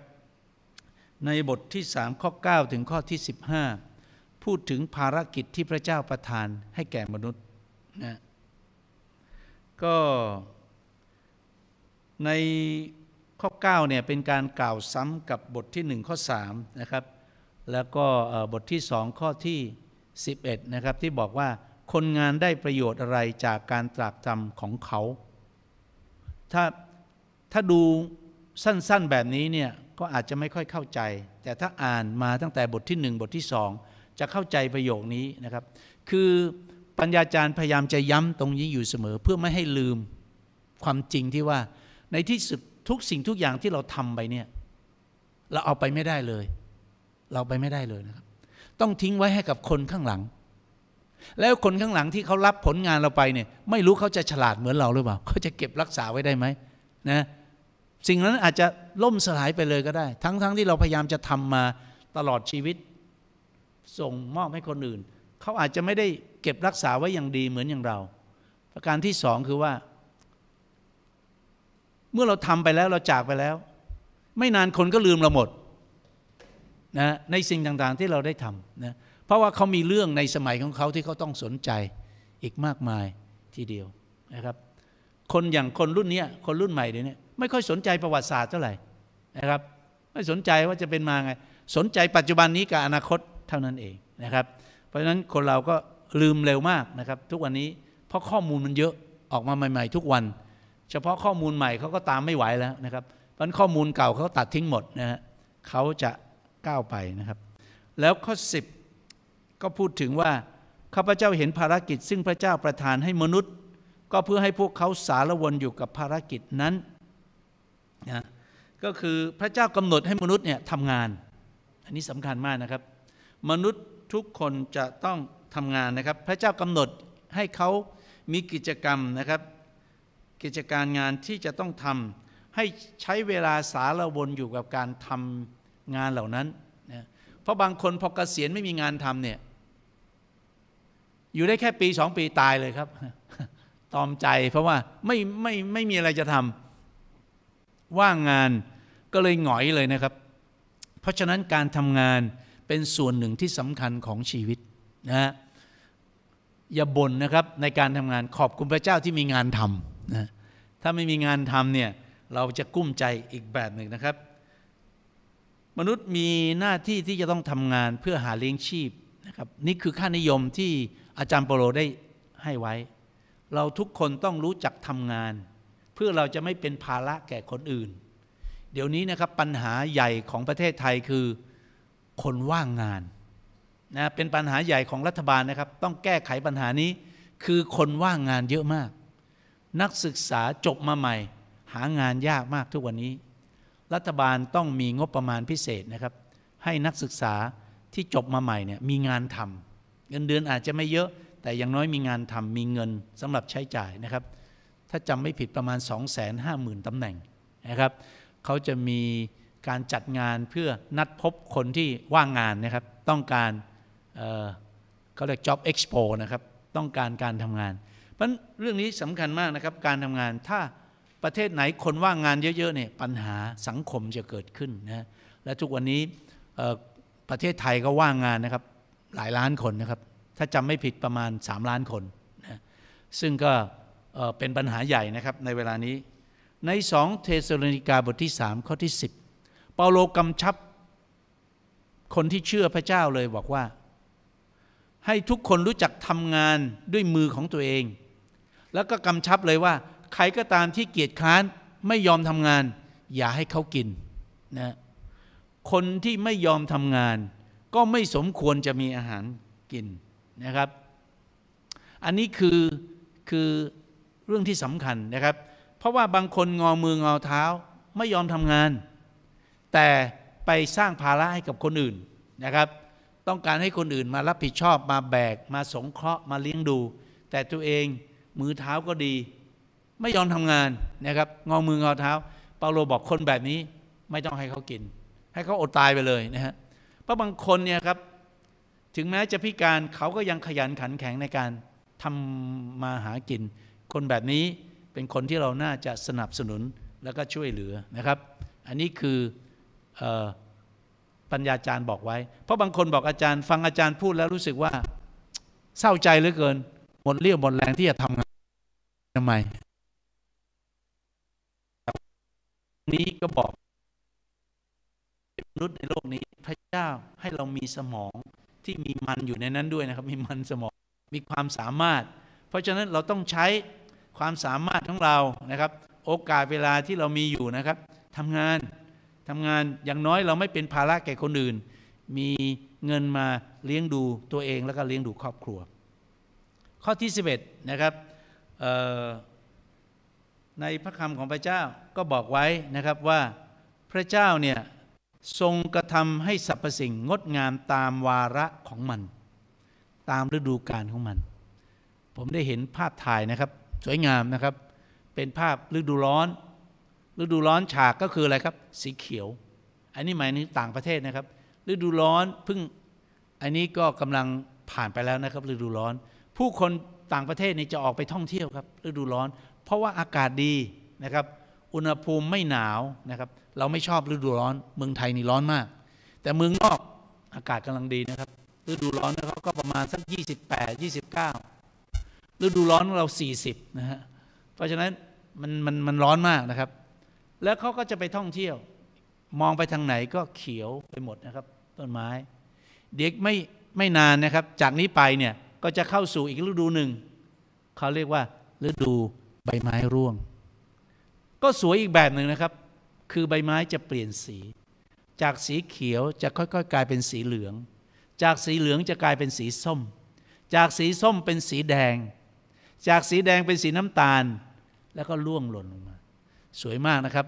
ในบทที่3ข้อ9ถึงข้อที่ 15 พูดถึงภารกิจที่พระเจ้าประทานให้แก่มนุษย์นะก็ในข้อ9เนี่ยเป็นการกล่าวซ้ำกับบทที่1ข้อ3นะครับแล้วก็บทที่2ข้อที่11นะครับที่บอกว่าคนงานได้ประโยชน์อะไรจากการตรากตรำของเขา ถ้าถ้าดูสั้น ๆแบบนี้เนี่ยก็อาจจะไม่ค่อยเข้าใจ แต่ถ้าอ่านมาตั้งแต่บทที่ 1 บทที่ 2 จะเข้าใจประโยคนี้นะครับ คือปัญญาจารย์พยายามจะย้ำตรงนี้อยู่เสมอเพื่อไม่ให้ลืมความจริงที่ว่าในที่สุดทุกสิ่งทุกอย่างที่เราทำไปเนี่ย เราเอาไปไม่ได้เลย เราไปไม่ได้เลยนะครับ ต้องทิ้งไว้ให้กับคนข้างหลัง แล้วคนข้างหลังที่เขารับผลงานเราไปเนี่ย ไม่รู้เขาจะฉลาดเหมือนเราหรือเปล่า เขาจะเก็บรักษาไว้ได้ไหมนะสิ่งนั้นอาจจะล่มสลายไปเลยก็ได้ ทั้งๆทที่เราพยายามจะทำมาตลอดชีวิต ส่งมอบให้คนอื่นเขาอาจจะไม่ได้เก็บรักษาไว้อย่างดีเหมือนอย่างเรา ประการที่สองคือว่าเมื่อเราทำไปแล้วเราจากไปแล้ว ไม่นานคนก็ลืมเราหมดนะในสิ่งต่างๆที่เราได้ทำนะเพราะว่าเขามีเรื่องในสมัยของเขาที่เขาต้องสนใจอีกมากมายทีเดียวนะครับคนอย่างคนรุ่นนี้คนรุ่นใหม่เดี๋ยวนี้ไม่ค่อยสนใจประวัติศาสตร์เท่าไหร่นะครับ ไม่สนใจว่าจะเป็นมาไง สนใจปัจจุบันนี้กับอนาคตเท่านั้นเองนะครับเพราะฉะนั้นคนเราก็ลืมเร็วมากนะครับทุกวันนี้เพราะข้อมูลมันเยอะออกมาใหม่ ๆ ทุกวันเฉพาะข้อมูลใหม่เขาก็ตามไม่ไหวแล้วนะครับ เพราะข้อมูลเก่าเขาตัดทิ้งหมดนะฮะเขาจะก้าวไปนะครับ แล้วข้อ10ก็พูดถึงว่าข้าพเจ้าเห็นภารกิจซึ่งพระเจ้าประทานให้มนุษย์ ก็เพื่อให้พวกเขาสารวนอยู่กับภารกิจนั้นนะก็คือพระเจ้ากำหนดให้มนุษย์เนี่ยทำงาน อันนี้สำคัญมากนะครับ มนุษย์ทุกคนจะต้องทำงานนะครับ พระเจ้ากำหนดให้เขามีกิจกรรมนะครับกิจการงานที่จะต้องทำให้ใช้เวลาสารวน อยู่กับการทำงานเหล่านั้นนะเพราะบางคนพอเกษียณไม่มีงานทำเนี่ย อยู่ได้แค่ปีสองปีตายเลยครับ ตอมใจเพราะว่าไม่ไม่ไม่มีอะไรจะทำว่าง งานก็เลยหงอยเลยนะครับ เพราะฉะนั้นการทำงานเป็นส่วนหนึ่งที่สำคัญของชีวิตนะอย่าบ่นนะครับในการทำงานขอบคุณพระเจ้าที่มีงานทำนะถ้าไม่มีงานทำเนี่ยเราจะกุ้มใจอีกแบบหนึ่งนะครับ มนุษย์มีหน้าที่ที่จะต้องทำงานเพื่อหาเลี้ยงชีพนะครับนี่คือค่านิยมที่อาจารย์เปโลได้ให้ไว้ เราทุกคนต้องรู้จักทำงาน เพื่อเราจะไม่เป็นภาระแก่คนอื่น เดี๋ยวนี้นะครับปัญหาใหญ่ของประเทศไทยคือคนว่างงานนะเป็นปัญหาใหญ่ของรัฐบาลนะครับต้องแก้ไขปัญหานี้คือคนว่างงานเยอะมากนักศึกษาจบมาใหม่ หางานยากมากทุกวันนี้ รัฐบาลต้องมีงบประมาณพิเศษนะครับให้นักศึกษาที่จบมาใหม่เนี่ยมีงานทำ เงินเดือนอาจจะไม่เยอะแต่อย่างน้อยมีงานทำ มีเงินสำหรับใช้จ่ายนะครับ ถ้าจำไม่ผิดประมาณ2 5 0 0 0 0ตำแหน่งนะครับเขาจะมีการจัดงานเพื่อนัดพบคนที่ว่างงานนะครับต้องการเขาเรียก job expo นะครับต้องการการทำงานพราะเรื่องนี้สำคัญมากนะครับ การทำงานถ้าประเทศไหนคนว่างงานเยอะๆเนี่ยปัญหาสังคมจะเกิดขึ้นนะและทุกวันนี้ประเทศไทยก็ว่างงานนะครับ หลายล้านคนนะครับถ้าจำไม่ผิดประมาณ 3 ล้านคนนะซึ่งก็เป็นปัญหาใหญ่นะครับในเวลานี้ ใน 2เทสโลนิกาบทที่ 3 ข้อที่ 10 เปาโลกำชับคนที่เชื่อพระเจ้าเลยบอกว่า ให้ทุกคนรู้จักทำงานด้วยมือของตัวเองแล้วก็กำชับเลยว่า ใคร ก็ตามที่เกียจคร้านไม่ยอมทำงาน อย่าให้เขากินนะ คนที่ไม่ยอมทำงาน ก็ไม่สมควรจะมีอาหารกินนะครับ อันนี้คือคือเรื่องที่สำคัญนะครับ เพราะว่าบางคนงอมืองอเท้าไม่ยอมทำงาน แต่ไปสร้างภาระให้กับคนอื่นนะครับ ต้องการให้คนอื่นมารับผิดชอบมาแบก มาสงเคราะห์มาเลี้ยงดู แต่ตัวเองมือเท้าก็ดีไม่ยอมทำงานนะครับงอมืองอเท้า เปาโลบอกคนแบบนี้ไม่ต้องให้เขากิน ให้เขาอดตายไปเลยนะฮะเพราะบางคนเนี่ยครับถึงแม้จะพิการเขาก็ยังขยันขันแข็งในการทำมาหากิน คนแบบนี้เป็นคนที่เราน่าจะสนับสนุนแล้วก็ช่วยเหลือนะครับ อันนี้คืออปัญญาจารย์บอกไว้เพราะบางคนบอกอาจารย์ฟังอาจารย์พูดแล้วรู้สึกว่าเศร้าใจเหลือเกินหมดเรี่ยวหมดแรงที่จะทำงานทำไมนี้ก็บอกมนุษย์ในโลกนี้ พระเจ้าให้เรามีสมองที่มีมันอยู่ในนั้นด้วยนะครับ มีมันสมองมีความสามารถ เพราะฉะนั้นเราต้องใช้ความสามารถของ เรานะครับ โอกาสเวลาที่เรามีอยู่นะครับทำงานทำงานอย่างน้อย เราไม่เป็นภาระแก่คนอื่น มีเงินมาเลี้ยงดูตัวเองแล้วก็เลี้ยงดู ครอบครัวข้อที่11นะครับในพระคำของพระเจ้าก็บอกไว้นะครับว่าพระเจ้าเนี่ยทรงกระทำให้สรรพสิ่งงดงามตามวาระของมันตามฤดูกาลของมัน ผมได้เห็นภาพถ่ายนะครับสวยงามนะครับ เป็นภาพฤดูร้อน ฤดูร้อนฉากก็คืออะไรครับสีเขียว อันนี้หมายถึงต่างประเทศนะครับ ฤดูร้อนเพิ่งอันนี้ก็กำลังผ่านไปแล้วนะครับ ฤดูร้อนผู้คนต่างประเทศนี่จะออกไปท่องเที่ยวครับ ฤดูร้อน เพราะว่าอากาศดีนะครับ อุณหภูมิไม่หนาวนะครับ เราไม่ชอบฤดูร้อน เมืองไทยนี่ร้อนมาก แต่เมืองนอกอากาศกำลังดีนะครับ ฤดูร้อนเขาก็ประมาณสัก28 29 ฤดูร้อนเรา 40นะฮะเพราะฉะนั้นมันมันมันร้อนมากนะครับ แล้วเขาก็จะไปท่องเที่ยว มองไปทางไหนก็เขียวไปหมดนะครับต้นไม้เด็กไม่ไม่นานนะครับ จากนี้ไปเนี่ยก็จะเข้าสู่อีกฤดูหนึ่ง เขาเรียกว่าฤดูใบไม้ร่วง ก็สวยอีกแบบหนึ่งนะครับ คือใบไม้จะเปลี่ยนสี จากสีเขียวจะค่อยๆ กลายเป็นสีเหลือง จากสีเหลืองจะกลายเป็นสีส้ม จากสีส้มเป็นสีแดง จากสีแดงเป็นสีน้ำตาล แล้วก็ร่วงหล่นลงมา สวยมากนะครับ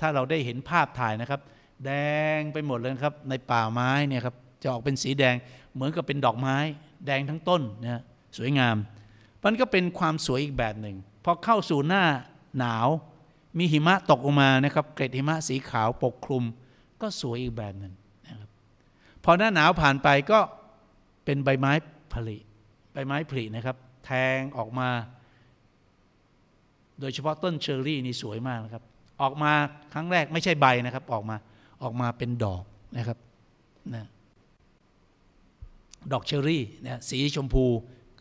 ถ้าเราได้เห็นภาพถ่ายนะครับ แดงไปหมดเลยครับในป่าไม้เนี่ยครับจะออกเป็นสีแดงเหมือนกับเป็นดอกไม้แดงทั้งต้นนะสวยงามมันก็เป็นความสวยอีกแบบหนึ่งพอเข้าสู่หน้าหนาวมีหิมะตกลงมานะครับเกล็ดหิมะสีขาวปกคลุม ก็สวยอีกแบบหนึ่งนะครับพอหน้าหนาวผ่านไปก็เป็นใบไม้ผลิใบไม้ผลินะครับ แทงออกมา โดยเฉพาะต้นเชอร์รี่นี่สวยมากนะครับ ออกมาครั้งแรกไม่ใช่ใบนะครับออกมาออกมาเป็นดอกนะครับนะดอกเชอรี่นะสีชมพู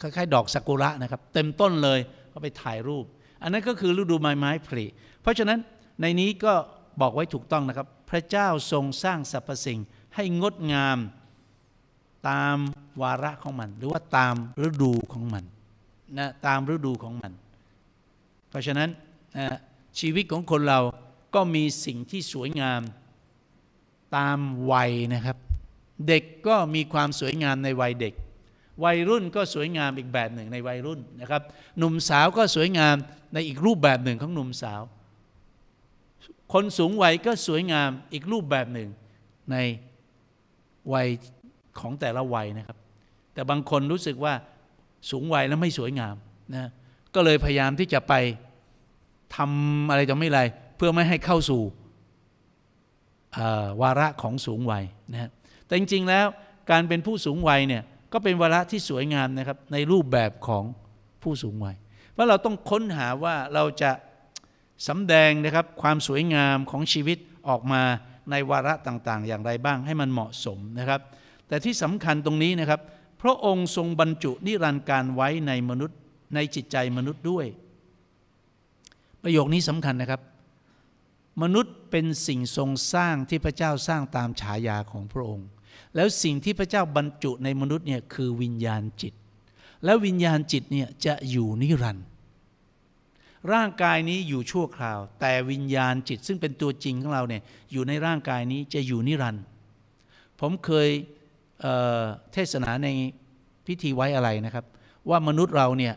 คล้ายๆดอกซากุระนะครับ เต็มต้นเลยก็ไปถ่ายรูป อันนั้นก็คือฤดูใบไม้ผลิเพราะฉะนั้นในนี้ก็บอกไว้ถูกต้องนะครับ พระเจ้าทรงสร้างสรรพสิ่ง ให้งดงาม ตามวาระของมัน หรือว่าตามฤดูของมันนะตามฤดูของมัน เพราะฉะนั้นนะชีวิตของคนเราก็มีสิ่งที่สวยงามตามวัยนะครับเด็กก็มีความสวยงามในวัยเด็ก วัยรุ่นก็สวยงามอีกแบบหนึ่งในวัยรุ่นนะครับ หนุ่มสาวก็สวยงามในอีกรูปแบบหนึ่งของหนุ่มสาว คนสูงวัยก็สวยงามอีกรูปแบบหนึ่งในวัยของแต่ละวัยนะครับ แต่บางคนรู้สึกว่าสูงวัยแล้วไม่สวยงามนะ ก็เลยพยายามที่จะไปทำอะไรจะไม่ไร เพื่อไม่ให้เข้าสู่วาระของสูงวัยนะครับแต่จริงๆ แล้วการเป็นผู้สูงวัยเนี่ยก็เป็นวาระที่สวยงามนะครับในรูปแบบของผู้สูงวัย เพราะเราต้องค้นหาว่าเราจะสำแดงนะครับความสวยงามของชีวิตออกมาในวาระต่างๆ อย่างไรบ้างให้มันเหมาะสมนะครับ แต่ที่สำคัญตรงนี้นะครับ พระองค์ทรงบรรจุนิรันดร์การไว้ในมนุษย์ในจิตใจมนุษย์ด้วย ประโยคนี้สำคัญนะครับ มนุษย์เป็นสิ่งทรงสร้างที่พระเจ้าสร้างตามฉายาของพระองค์แล้วสิ่งที่พระเจ้าบรรจุในมนุษย์เนี่ยคือวิญญาณจิต และวิญญาณจิตเนี่ยจะอยู่นิรันดร์ร่างกายนี้อยู่ชั่วคราว แต่วิญญาณจิตซึ่งเป็นตัวจริงของเราเนี่ย อยู่ในร่างกายนี้จะอยู่นิรันดร์ผมเคยเเทศนาในพิธีไว้อะไรนะครับ ว่ามนุษย์เราเนี่ย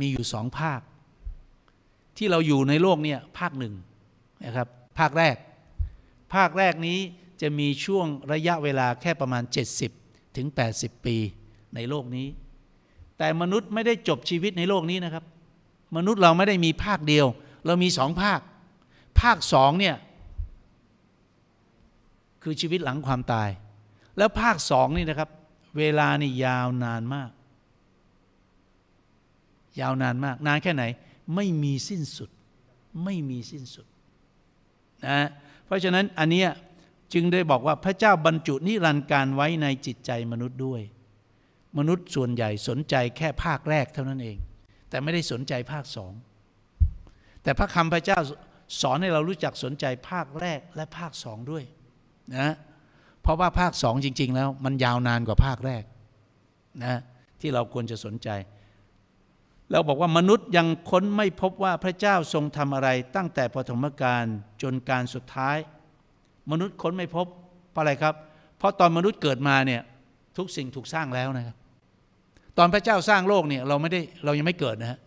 มีอยู่สองภาค ที่เราอยู่ในโลกเนี่ยภาคหนึ่งนะครับ ภาคแรก ภาคแรกนี้จะมีช่วงระยะเวลาแค่ประมาณ 70 ถึง 80 ปีในโลกนี้ แต่มนุษย์ไม่ได้จบชีวิตในโลกนี้นะครับ มนุษย์เราไม่ได้มีภาคเดียว เรามีสองภาค ภาคสองเนี่ยคือชีวิตหลังความตาย แล้วภาคสองนี่นะครับ เวลานี่ยาวนานมาก ยาวนานมากนานแค่ไหน ไม่มีสิ้นสุด ไม่มีสิ้นสุดนะ เพราะฉะนั้นอันเนี้ยจึงได้บอกว่าพระเจ้าบรรจุนิรันดร์การไว้ในจิตใจมนุษย์ด้วย มนุษย์ส่วนใหญ่สนใจแค่ภาคแรกเท่านั้นเอง แต่ไม่ได้สนใจภาคสอง แต่พระคำพระเจ้าสอนให้เรารู้จักสนใจภาคแรกและภาคสองด้วยนะเพราะว่าภาคสองจริงๆ แล้วมันยาวนานกว่าภาคแรกนะที่เราควรจะสนใจแล้วบอกว่ามนุษย์ยังค้นไม่พบว่าพระเจ้าทรงทำอะไรตั้งแต่ปฐมกาลจนการสุดท้ายมนุษย์ค้นไม่พบเพราะอะไรครับ เพราะตอนมนุษย์เกิดมาเนี่ยทุกสิ่งถูกสร้างแล้วนะครับ ตอนพระเจ้าสร้างโลกเนี่ยเราไม่ได้เรายังไม่เกิดนะฮะ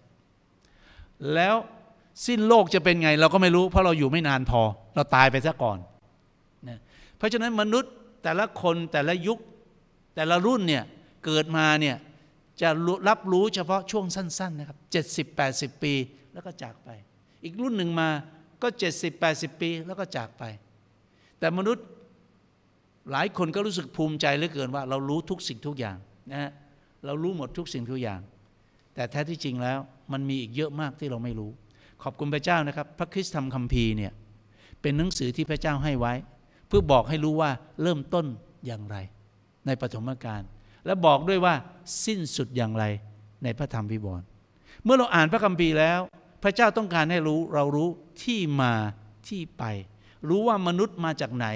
แล้วสิ้นโลกจะเป็นไง เราก็ไม่รู้เพราะเราอยู่ไม่นานพอ เราตายไปซะก่อนนะเพราะฉะนั้นมนุษย์แต่ละคนแต่ละยุค แต่ละรุ่นเนี่ย เกิดมาเนี่ยจะรับรู้เฉพาะช่วงสั้นๆนะครับ70-80 ปีแล้วก็จากไป อีกรุ่นหนึ่งมาก็ 70-80 ปีแล้วก็จากไปแต่มนุษย์หลายคนก็รู้สึกภูมิใจเหลือเกินว่า เรารู้ทุกสิ่งทุกอย่างนะฮะเรารู้หมดทุกสิ่งทุกอย่าง แต่แท้ที่จริงแล้วมันมีอีกเยอะมากที่เราไม่รู้ ขอบคุณพระเจ้านะครับ พระคริสตธรรมคัมภีร์เนี่ยเป็นหนังสือที่พระเจ้าให้ไว้ เพื่อบอกให้รู้ว่าเริ่มต้นอย่างไร ในปฐมกาลและบอกด้วยว่าสิ้นสุดอย่างไรในพระธรรมวิบวรเมื่อเราอ่านพระคัมภีร์แล้ว พระเจ้าต้องการให้รู้เรารู้ที่มาที่ไปรู้ว่ามนุษย์มาจากไหน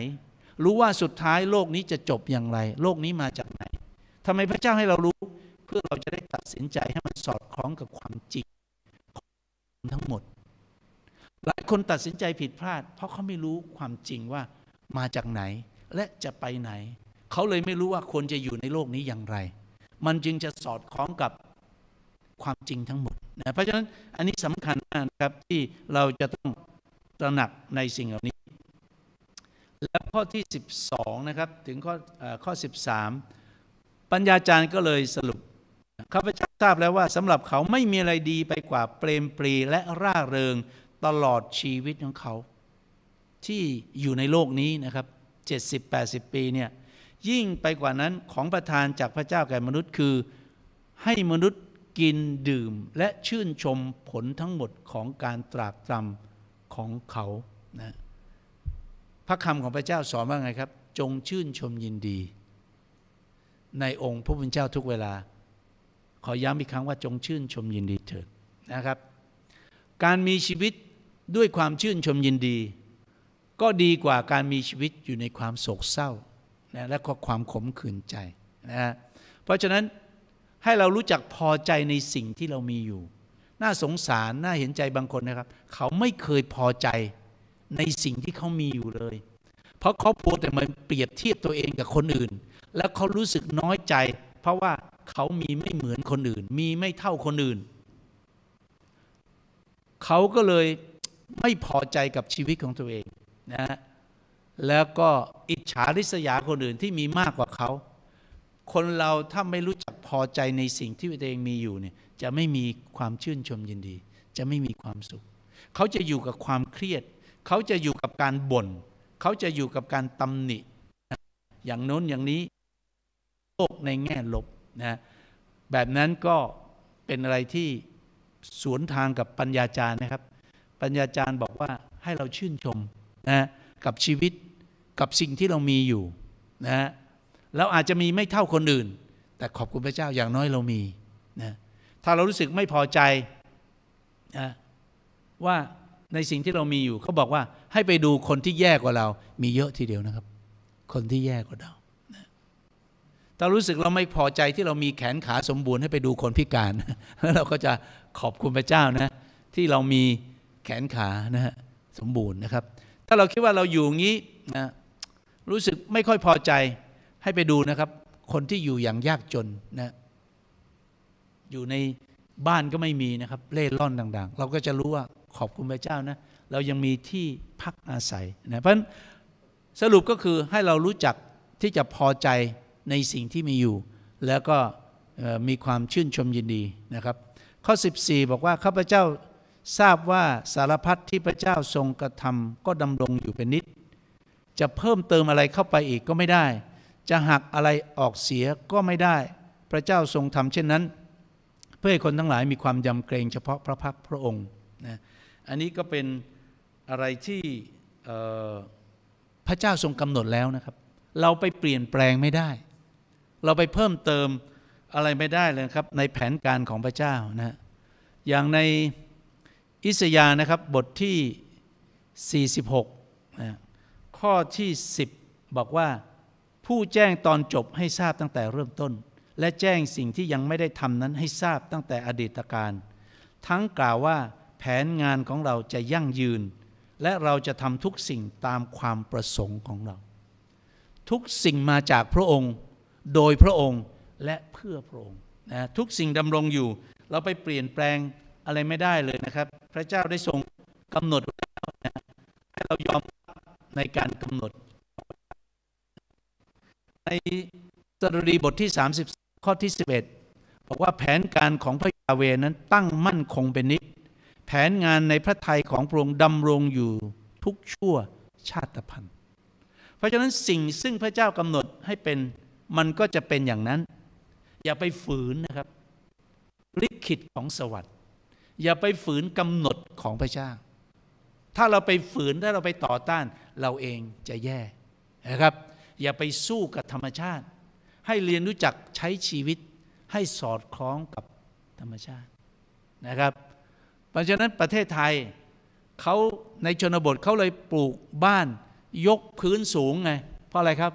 รู้ว่าสุดท้ายโลกนี้จะจบอย่างไร โลกนี้มาจากไหน ทำไมพระเจ้าให้เรารู้เพื่อเราจะได้ตัดสินใจให้มันสอดคล้องกับความจริงทั้งหมด หลายคนตัดสินใจผิดพลาด เพราะเขาไม่รู้ความจริงว่ามาจากไหน และจะไปไหน เขาเลยไม่รู้ว่าควรจะอยู่ในโลกนี้อย่างไร มันจึงจะสอดคล้องกับความจริงทั้งหมดนะเพราะฉะนั้นอันนี้สำคัญมากนะครับที่เราจะต้องตระหนักในสิ่งเหล่านี้แล้ว ข้อ ที่ 12 นะครับถึง ข้อข้อ13 ปัญญาจารย์ก็เลยสรุปข้าพเจ้าทราบแล้วว่าสำหรับเขาไม่มีอะไรดีไปกว่าเปรมปรีและร่าเริงตลอดชีวิตของเขา ที่อยู่ในโลกนี้นะครับ 70-80 ปีเนี่ย ยิ่งไปกว่านั้นของประทานจากพระเจ้าแก่มนุษย์คือให้มนุษย์กินดื่ม และชื่นชมผลทั้งหมดของการตรากตรำของเขานะพระคำของพระเจ้าสอนว่าไงครับ จงชื่นชมยินดี ในองค์พระผู้เป็นเจ้าทุกเวลา ขอย้ำอีกครั้งว่าจงชื่นชมยินดีเถิดนะครับ การมีชีวิตด้วยความชื่นชมยินดี ก็ดีกว่าการมีชีวิตอยู่ในความโศกเศร้านะและก็ความขมขื่นใจนะเพราะฉะนั้นให้เรารู้จักพอใจในสิ่งที่เรามีอยู่ น่าสงสารน่าเห็นใจบางคนนะครับ เขาไม่เคยพอใจในสิ่งที่เขามีอยู่เลย เพราะเขาพัวแต่มันเปรียบเทียบตัวเองกับคนอื่น แล้วเขารู้สึกน้อยใจ เพราะว่าเขามีไม่เหมือนคนอื่น มีไม่เท่าคนอื่น เขาก็เลยไม่พอใจกับชีวิตของตัวเองนะแล้วก็อิจฉาริษยาคนอื่นที่มีมากกว่าเขา คนเราถ้าไม่รู้จักพอใจในสิ่งที่ตัวเองมีอยู่เนี่ย จะไม่มีความชื่นชมยินดี จะไม่มีความสุข เขาจะอยู่กับความเครียดเขาจะอยู่กับการบ่นเขาจะอยู่กับการตำหนิ อย่างโน้นอย่างนี้โลกในแง่ลบนะแบบนั้นก็เป็นอะไรที่สวนทางกับปัญญาจารย์นะครับ ปัญญาจารย์บอกว่าให้เราชื่นชมนะกับชีวิตกับสิ่งที่เรามีอยู่นะเราอาจจะมีไม่เท่าคนอื่น แต่ขอบคุณพระเจ้าอย่างน้อยเรามีนะถ้าเรารู้สึกไม่พอใจนะว่าในสิ่งที่เรามีอยู่เขาบอกว่าให้ไปดูคนที่แย่กว่าเรา มีเยอะทีเดียวนะครับ คนที่แย่กว่าเราถ้ารู้สึกเราไม่พอใจที่เรามีแขนขาสมบูรณ์ ให้ไปดูคนพิการแล้วเราก็จะขอบคุณพระเจ้านะที่เรามีแขนขานะฮะสมบูรณ์นะครับ ถ้าเราคิดว่าเราอยู่งี้นะรู้สึกไม่ค่อยพอใจให้ไปดูนะครับ คนที่อยู่อย่างยากจนนะอยู่ในบ้านก็ไม่มีนะครับเล่ร่อนต่าง ๆ เราก็จะรู้ว่าขอบคุณพระเจ้านะเรายังมีที่พักอาศัยนะเพราะสรุปก็คือให้เรารู้จักที่จะพอใจในสิ่งที่มีอยู่ แล้วก็มีความชื่นชมยินดีนะครับ ข้อ 14 บอกว่าข้าพเจ้าทราบว่าสารพัดที่พระเจ้าทรงกระทำ ก็ดำรงอยู่เป็นนิด จะเพิ่มเติมอะไรเข้าไปอีกก็ไม่ได้ จะหักอะไรออกเสียก็ไม่ได้ พระเจ้าทรงทำเช่นนั้น เพื่อให้คนทั้งหลายมีความยำเกรงเฉพาะพระพักพระองค์นะอันนี้ก็เป็นอะไรที่พระเจ้าทรงกำหนดแล้วนะครับ เราไปเปลี่ยนแปลงไม่ได้ เราไปเพิ่มเติมอะไรไม่ได้เลยครับในแผนการของพระเจ้านะ อย่างในอิสยานะครับบทที่ 46นะข้อที่ 10 บอกว่าผู้แจ้งตอนจบให้ทราบตั้งแต่เริ่มต้น และแจ้งสิ่งที่ยังไม่ได้ทำนั้นให้ทราบตั้งแต่อดีตการ ทั้งกล่าวว่าแผนงานของเราจะยั่งยืนและเราจะทำทุกสิ่งตามความประสงค์ของเรา ทุกสิ่งมาจากพระองค์โดยพระองค์และเพื่อพระองค์นะทุกสิ่งดำรงอยู่ เราไปเปลี่ยนแปลงอะไรไม่ได้เลยนะครับ พระเจ้าได้ทรงกำหนดนะให้เรายอมในการกำหนดในสรดีบทที่30ข้อที่ 11บอกว่าแผนการของพระยาเวนั้นตั้งมั่นคงเป็นนิจแผนงานในพระทัยของพระองค์ดำรงอยู่ทุกชั่วชาติพันธุ์เพราะฉะนั้นสิ่งซึ่งพระเจ้ากำหนดให้เป็นมันก็จะเป็นอย่างนั้น อย่าไปฝืนนะครับลิขิตของสวรรค์อย่าไปฝืนกำหนดของพระเจ้า ถ้าเราไปฝืนถ้าเราไปต่อต้าน เราเองจะแย่นะครับ อย่าไปสู้กับธรรมชาติ ให้เรียนรู้จักใช้ชีวิตให้สอดคล้องกับธรรมชาตินะครับเพราะฉะนั้นประเทศไทยเขาในชนบทเขาเลยปลูกบ้าน ยกพื้นสูงไง เพราะอะไรครับ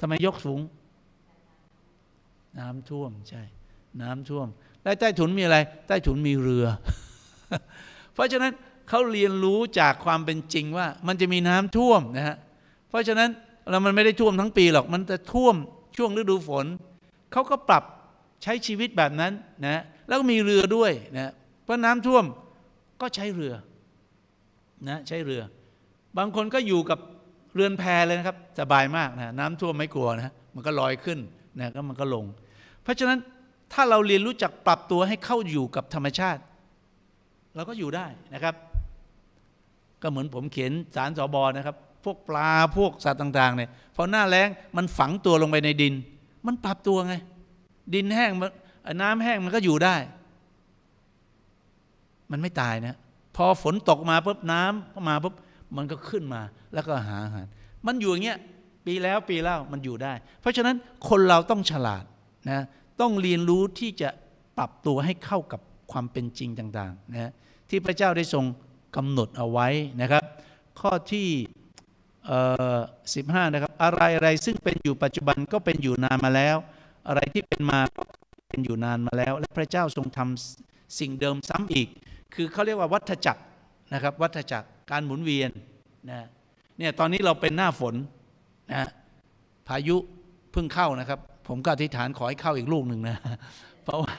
ทำไมยกสูง น้ำท่วมใช่น้ำท่วมและใต้ถุนมีอะไร ใต้ถุนมีเรือ เพราะฉะนั้นเขาเรียนรู้จากความเป็นจริงว่า มันจะมีน้ำท่วมนะฮะเพราะฉะนั้นเรามันไม่ได้ท่วมทั้งปีหรอก มันจะท่วมช่วงฤดูฝนเขาก็ปรับใช้ชีวิตแบบนั้นนะแล้วก็มีเรือด้วยนะเพราะน้ำท่วมก็ใช้เรือนะใช้เรือ บางคนก็อยู่กับเรือนแพเลยนะครับ สบายมากนะน้ำท่วมไม่กลัวนะ มันก็ลอยขึ้นนะก็มันก็ลง เพราะฉะนั้นถ้าเราเรียนรู้จักปรับตัวให้เข้าอยู่กับธรรมชาติ เราก็อยู่ได้นะครับ ก็เหมือนผมเขียนสารสอบอ นะครับ พวกปลาพวกสัตว์ต่าง ๆเนี่ยพอหน้าแรงมันฝังตัวลงไปในดิน มันปรับตัวไงดินแห้งน้ำแห้งมันก็อยู่ได้ มันไม่ตายนะ พอฝนตกมาปุ๊บน้ำมาปุ๊บ มันก็ขึ้นมา แล้วก็หาอาหาร มันอยู่อย่างเงี้ย ปีแล้วปีเล่ามันอยู่ได้ เพราะฉะนั้นคนเราต้องฉลาดนะ ต้องเรียนรู้ที่จะปรับตัวให้เข้ากับความเป็นจริงต่างๆนะ ที่พระเจ้าได้ทรงกำหนดเอาไว้นะครับ ข้อที่สิบห้านะครับ อะไรอะไรซึ่งเป็นอยู่ปัจจุบันก็เป็นอยู่นานมาแล้ว อะไรที่เป็นมาก็เป็น อยู่นานมาแล้ว และพระเจ้าทรงทำสิ่งเดิมซ้ำอีก คือเขาเรียกว่าวัฏจักรนะครับ วัฏจักรการหมุนเวียนนะเนี่ยตอนนี้เราเป็นหน้าฝน นะพายุ เพิ่งเข้านะครับ ผม ก็ อธิษฐานขอให้เข้าอีก ลูกหนึ่งนะ เพราะว่า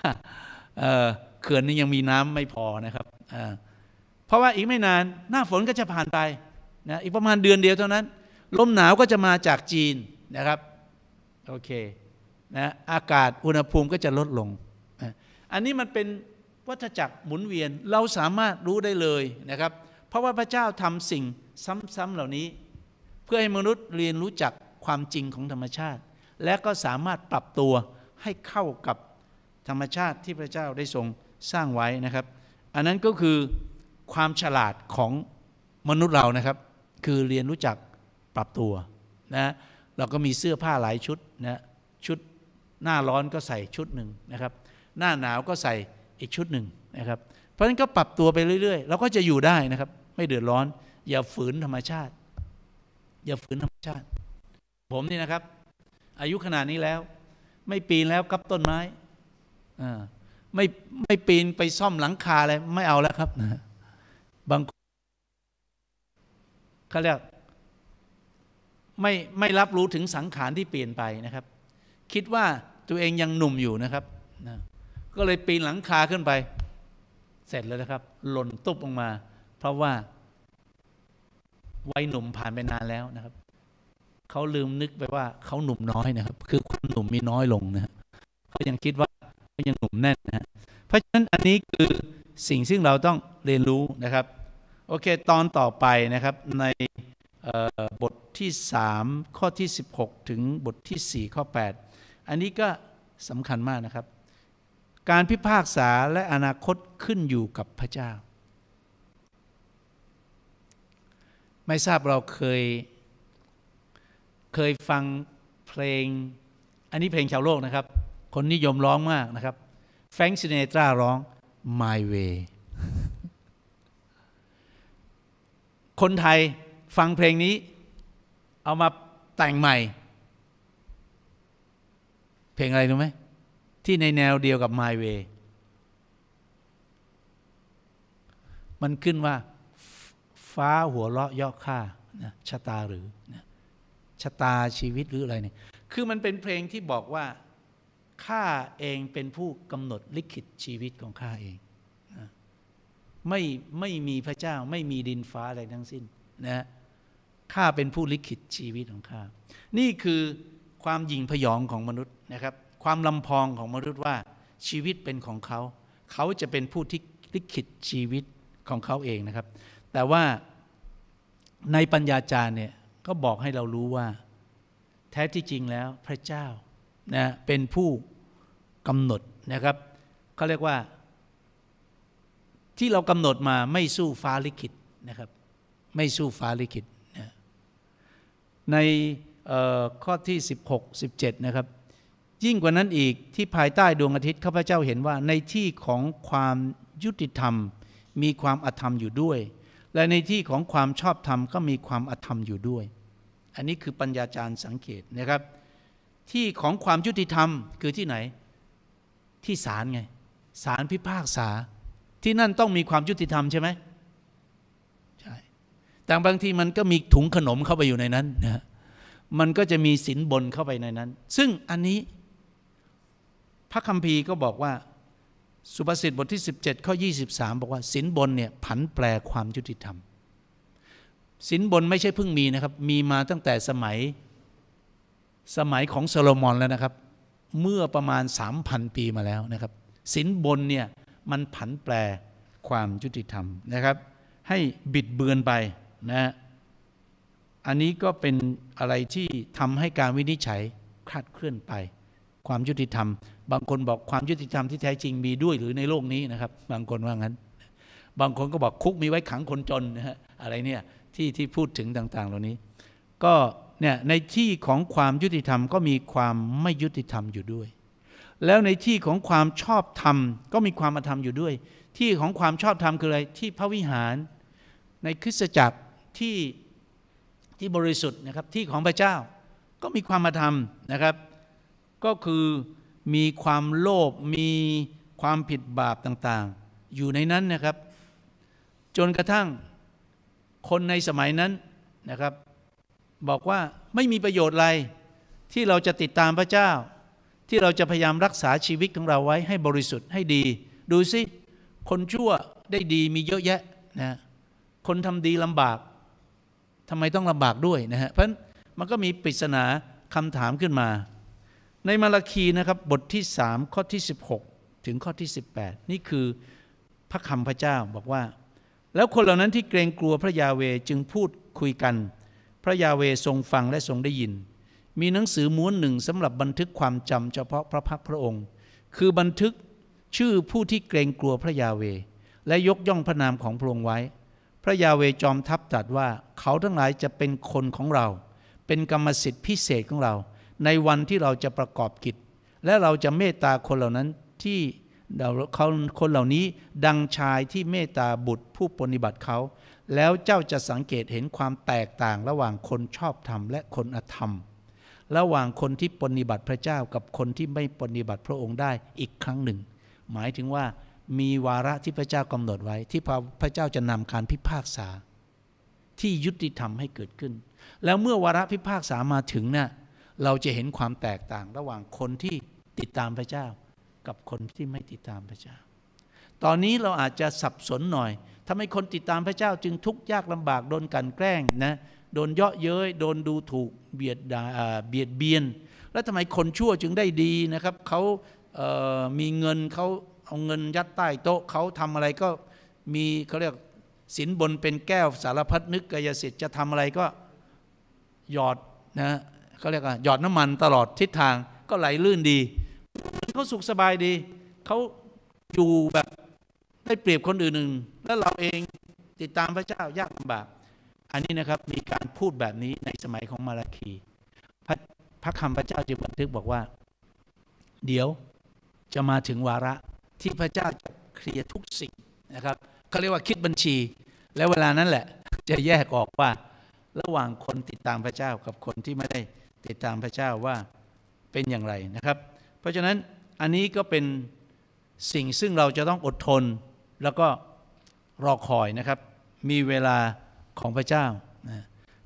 เขื่อนนี้ยังมีน้ำไม่พอนะครับเพราะว่าอีกไม่นาน หน้าฝนก็จะผ่านไปนะอีกประมาณเดือนเดียวเท่านั้นลมหนาวก็จะมาจากจีนนะครับโอเคนะอากาศอุณหภูมิ ก็จะลดลง อันนี้มันเป็นวัฏจักรหมุนเวียนเราสามารถรู้ได้เลยนะครับ เพราะว่าพระเจ้าทำสิ่งซ้ำๆเหล่านี้ เพื่อให้มนุษย์เรียนรู้จักความจริงของธรรมชาติ และก็สามารถปรับตัวให้เข้ากับธรรมชาติที่พระเจ้าได้ทรงสร้างไว้นะครับ อันนั้นก็คือความฉลาดของมนุษย์เรานะครับ คือเรียนรู้จักปรับตัวนะเราก็มีเสื้อผ้าหลายชุดนะชุดหน้าร้อนก็ใส่ชุดหนึ่งนะครับ หน้าหนาวก็ใส่อีกชุดหนึ่งนะครับ เพราะฉะนั้นก็ปรับตัวไปเรื่อยๆเราก็จะอยู่ได้นะครับ ไม่เดือดร้อน อย่าฝืนธรรมชาติ อย่าฝืน ธรรมชาติ ผมนี่ นะครับ อายุขนาดนี้แล้ว ไม่ปีนแล้วกับต้นไม้ไม่ไม่ปีนไปซ่อมหลังคาอะไรไม่เอาแล้วครับนะบางคนเขาเรียกไม่ไม่รับรู้ถึงสังขารที่เปลี่ยนไปนะครับ คิดว่าตัวเองยังหนุ่มอยู่นะครับนะก็เลยปีนหลังคาขึ้นไป เสร็จแล้วนะครับ หล่นตุ๊บลงมา เพราะว่าวัยหนุ่มผ่านไปนานแล้วนะครับ เขาลืมนึกไปว่าเขาหนุ่มน้อยนะครับ คือความหนุ่มมีน้อยลงนะเขายังคิดว่าเขายังหนุ่มแน่นนะเพราะฉะนั้นอันนี้คือสิ่งซึ่งเราต้องเรียนรู้นะครับ โอเค ตอนต่อไปนะครับ ในบทที่3ข้อที่16 ถึงบทที่4ข้อ8อันนี้ก็สำคัญมากนะครับ การพิพากษาและอนาคตขึ้นอยู่กับพระเจ้า ไม่ทราบเราเคยเคยฟังเพลงอันนี้เพลงชาวโลกนะครับ คนนิยมร้องมากนะครับ แฟงซินเนตราร้อง My Way คนไทยฟังเพลงนี้เอามาแต่งใหม่พลงอะไรรู้ไหมที่ในแนวเดียวกับ My Way มันขึ้นว่าฟ้าหัวเราะย่อข้านะชะตาหรือนะชะตาชีวิตหรืออะไรเนี่ยคือมันเป็นเพลงที่บอกว่าข้าเองเป็นผู้กำหนดลิขิตชีวิตของข้าเองนะไม่ไม่มีพระเจ้าไม่มีดินฟ้าอะไรทั้งสิ้นนะข้าเป็นผู้ลิขิตชีวิตของข้า นี่คือความหยิ่งพยองของมนุษย์นะครับ ความ ลำพองของมนุษย์ ว่าชีวิตเป็นของเขา เขาจะเป็นผู้ ที่ลิขิตชีวิตของเขาเองนะครับ แต่ว่าในปัญญาจารย์เนี่ย ก็บอกให้เรารู้ว่าแท้ที่จริงแล้วพระเจ้านะเป็นผู้กำหนดนะครับเขาเรียกว่าที่เรากำหนดมาไม่สู้ฟ้าลิขิตนะครับ ไม่สู้ฟ้าลิขิตนะในข้อที่ 16 17นะครับยิ่งกว่านั้นอีกที่ภายใต้ดวงอาทิตย์ข้าพเจ้าเห็นว่าในที่ของความยุติธรรม มีความอธรรมอยู่ด้วย และในที่ของความชอบธรรมก็มีความอธรรมอยู่ด้วย อันนี้คือปัญญาจารย์สังเกตนะครับ ที่ของความยุติธรรมคือที่ไหนที่ศาลไงศาลพิพากษา ที่นั่นต้องมีความยุติธรรมใช่ไหมใช่แต่บางทีมันก็มีถุงขนมเข้าไปอยู่ในนั้นนะมันก็จะมีสินบนเข้าไปในนั้น ซึ่งอันนี้พระคัมภีร์ก็บอกว่าสุภาษิตบทที่ 17ข้อ23 บอกว่าสินบนเนี่ยผันแปรความยุติธรรมสินบนไม่ใช่เพิ่งมีนะครับ มีมาตั้งแต่สมัยสมัยของโซโลมอนแล้วนะครับ เมื่อประมาณ 3,000 ปีมาแล้วนะครับสินบนเนี่ยมันผันแปรความยุติธรรมนะครับ ให้บิดเบือนไปนะอันนี้ก็เป็นอะไรที่ทำให้การวินิจฉัยคลาดเคลื่อนไป ความยุติธรรม บางคนบอกความยุติธรรมที่แท้จริงมีด้วยหรือในโลกนี้นะครับ บางคนว่างั้นบางคนก็บอกคุกมีไว้ขังคนจนนะฮะอะไรเนี่ยที่ที่พูดถึงต่างๆ เหล่านี้ ก็เนี่ยในที่ของความยุติธรรม ก็มีความไม่ยุติธรรมอยู่ด้วย แล้วในที่ของความชอบธรรมก็มีความอธรรมอยู่ด้วย ที่ของความชอบธรรมคืออะไรที่พระวิหารในคริสตจักรที่ที่บริสุทธิ์นะครับที่ของพระเจ้า ก็มีความมาทำนะครับ ก็คือมีความโลภมีความผิดบาปต่างๆอยู่ในนั้นนะครับ จนกระทั่งคนในสมัยนั้นนะครับ บอกว่าไม่มีประโยชน์อะไรที่เราจะติดตามพระเจ้า ที่เราจะพยายามรักษาชีวิตของเราไว้ให้บริสุทธิ์ ให้ดี ดูสิคนชั่วได้ดีมีเยอะแยะนะคนทำดีลำบากทำไมต้องลำบากด้วยนะฮะเพราะมันก็มีปริศนาคำถามขึ้นมา ในมาราคีนะครับบทที่ 3 ข้อที่ 16 ถึงข้อที่ 18 นี่คือพระคำพระเจ้าบอกว่า แล้วคนเหล่านั้นที่เกรงกลัวพระยาเว จึงพูดคุยกันพระยาเวทรงฟังและทรงได้ยิน มีหนังสือม้วนหนึ่งสำหรับบันทึกความจำเฉพาะพระพักพระองค์ คือบันทึกชื่อผู้ที่เกรงกลัวพระยาเวและยกย่องพระนามของพระองค์ไว้พระยาเวจอมทัพตรัสว่าเขาทั้งหลายจะเป็นคนของเรา เป็นกรรมสิทธิ์พิเศษของเรา ในวันที่เราจะประกอบกิจ และเราจะเมตตาคนเหล่านั้นที่เขาคนเหล่านี้ดังชายที่เมตตาบุตรผู้ปฏิบัติเขา แล้วเจ้าจะสังเกตเห็นความแตกต่างระหว่างคนชอบธรรมและคนอธรรม ระหว่างคนที่ปฏิบัติพระเจ้ากับคนที่ไม่ปฏิบัติพระองค์ได้อีกครั้งหนึ่ง หมายถึงว่ามีวาระที่พระเจ้ากำหนดไว้ ที่พระเจ้าจะนำการพิพากษาที่ยุติธรรมให้เกิดขึ้น แล้วเมื่อวาระพิพากษามาถึงนะ่ะเราจะเห็นความแตกต่างระหว่างคนที่ติดตามพระเจ้า กับคนที่ไม่ติดตามพระเจ้า ตอนนี้เราอาจจะสับสนหน่อยทำไมคนติดตามพระเจ้าจึงทุกข์ยากลำบากโดนกันแกล้งนะโดนเยาะเย้ยโดนดูถูกเบียดเบียดเบียน แล้วทำไมคนชั่วจึงได้ดีนะครับเขามีเงินเขาเอาเงินยัดใต้โต๊ะเขาทำอะไรก็มีเขาเรียกสินบนเป็นแก้วสารพัดนึกกายสิทธิ์จะทำอะไรก็ หยอดนะเขาเรียกว่าหยอดน้ำมันตลอดทิศทางก็ไหลลื่นดี เขาสุขสบายดี เขาอยู่แบบ ได้เปรียบคนอื่นหนึ่ง แล้วเราเองติดตามพระเจ้า ยากลำบากอันนี้นะครับมีการพูดแบบนี้ในสมัยของมาราคี พระพระคำพระเจ้าจึงบันทึกบอกว่า เดี๋ยวจะมาถึงวาระที่พระเจ้าจะเคลียร์ทุกสิ่ง นะครับเขาเรียกว่าคิดบัญชี และเวลานั้นแหละจะแยกออกว่าระหว่างคนติดตามพระเจ้ากับคนที่ไม่ได้ติดตามพระเจ้าว่าเป็นอย่างไรนะครับ เพราะฉะนั้นอันนี้ก็เป็นสิ่งซึ่งเราจะต้องอดทนแล้วก็รอคอยนะครับ มีเวลาของพระเจ้า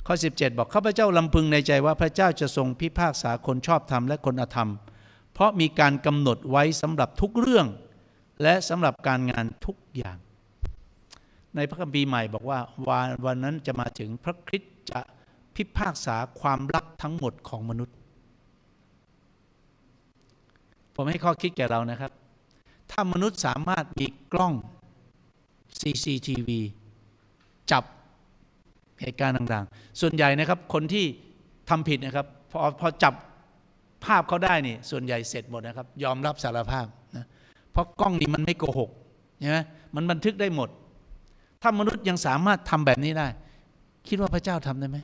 ข้อ 17 บอกข้าพเจ้าลำพึงในใจว่าพระเจ้าจะทรงพิพากษาคนชอบธรรมและคนอธรรมเพราะมีการกำหนดไว้สำหรับทุกเรื่องและสำหรับการงานทุกอย่าง ในพระคัมภีร์ใหม่บอกว่า วันวันนั้นจะมาถึงพระคริสต์จะพิพากษาความรักทั้งหมดของมนุษย์ ผมให้ข้อคิดแก่เรานะครับ ถ้ามนุษย์สามารถมีกล้อง CCTV จับเหตุการณ์ต่างๆ ส่วนใหญ่นะครับคนที่ทำผิดนะครับ พอพอจับภาพเขาได้นี่ส่วนใหญ่เสร็จหมดนะครับ ยอมรับสารภาพนะเพราะ กล้องนี้มันไม่โกหกใช่ไหมมันบันทึกได้หมด ถ้ามนุษย์ยังสามารถทำแบบนี้ได้ คิดว่าพระเจ้าทำได้ไหม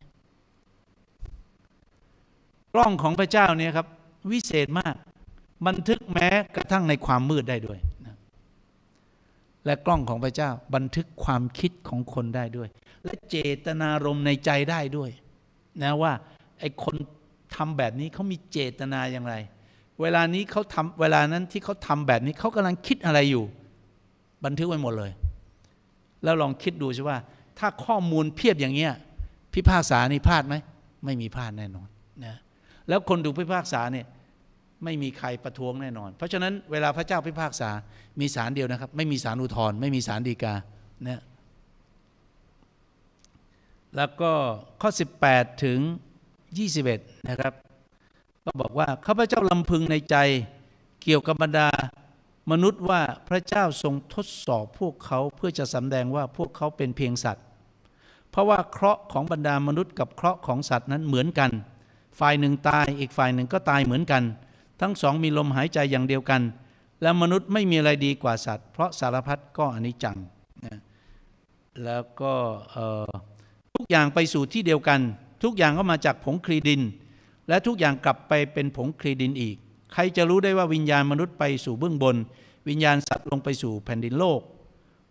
กล้องของพระเจ้าเนี่ยครับ วิเศษมาก บันทึกแม้กระทั่งในความมืดได้ด้วย และกล้องของพระเจ้าบันทึกความคิดของคนได้ด้วย และเจตนารมณ์ในใจได้ด้วยนะว่า ไอ้คนทำแบบนี้เขามีเจตนาอย่างไรเวลานี้เขาทำเวลานั้นที่เขาทำแบบนี้เขากำลังคิดอะไรอยู่ บันทึกไว้หมดเลย แล้วลองคิดดูใช่ว่าถ้าข้อมูลเพียบอย่างเงี้ย พิพากษานี่พลาดไหมไม่มีพลาดแน่นอนนะแล้วคนดูพิพากษาเนี่ยไม่มีใครประท้วงแน่นอนเพราะฉะนั้นเวลาพระเจ้าพิพากษามีศาลเดียวนะครับ ไม่มีศาลอุทธรณ์ไม่มีศาลฎีกานะแล้วก็ข้อ18ถึง 21นะครับก็บอกว่าข้าพเจ้าลำพึงในใจ เกี่ยวกับบรรดามนุษย์ว่าพระเจ้าทรงทดสอบ พวกเขาเพื่อจะสำแดงว่าพวกเขาเป็นเพียงสัตว์ เพราะว่าเคราะห์ของบรรดามนุษย์กับเคราะห์ของสัตว์นั้นเหมือนกัน ฝ่ายหนึ่งตายอีกฝ่ายหนึ่งก็ตายเหมือนกัน ทั้งสองมีลมหายใจอย่างเดียวกัน และมนุษย์ไม่มีอะไรดีกว่าสัตว์ เพราะสารพัดก็อนิจจงนะแล้วก็ทุกอย่างไปสู่ที่เดียวกัน ทุกอย่างก็มาจากผงคลีดินและทุกอย่างกลับไปเป็นผงคลีดินอีก ใครจะรู้ได้ว่าวิญญาณมนุษย์ไปสู่เบื้องบน วิญญาณสัตว์ลงไปสู่แผ่นดินโลก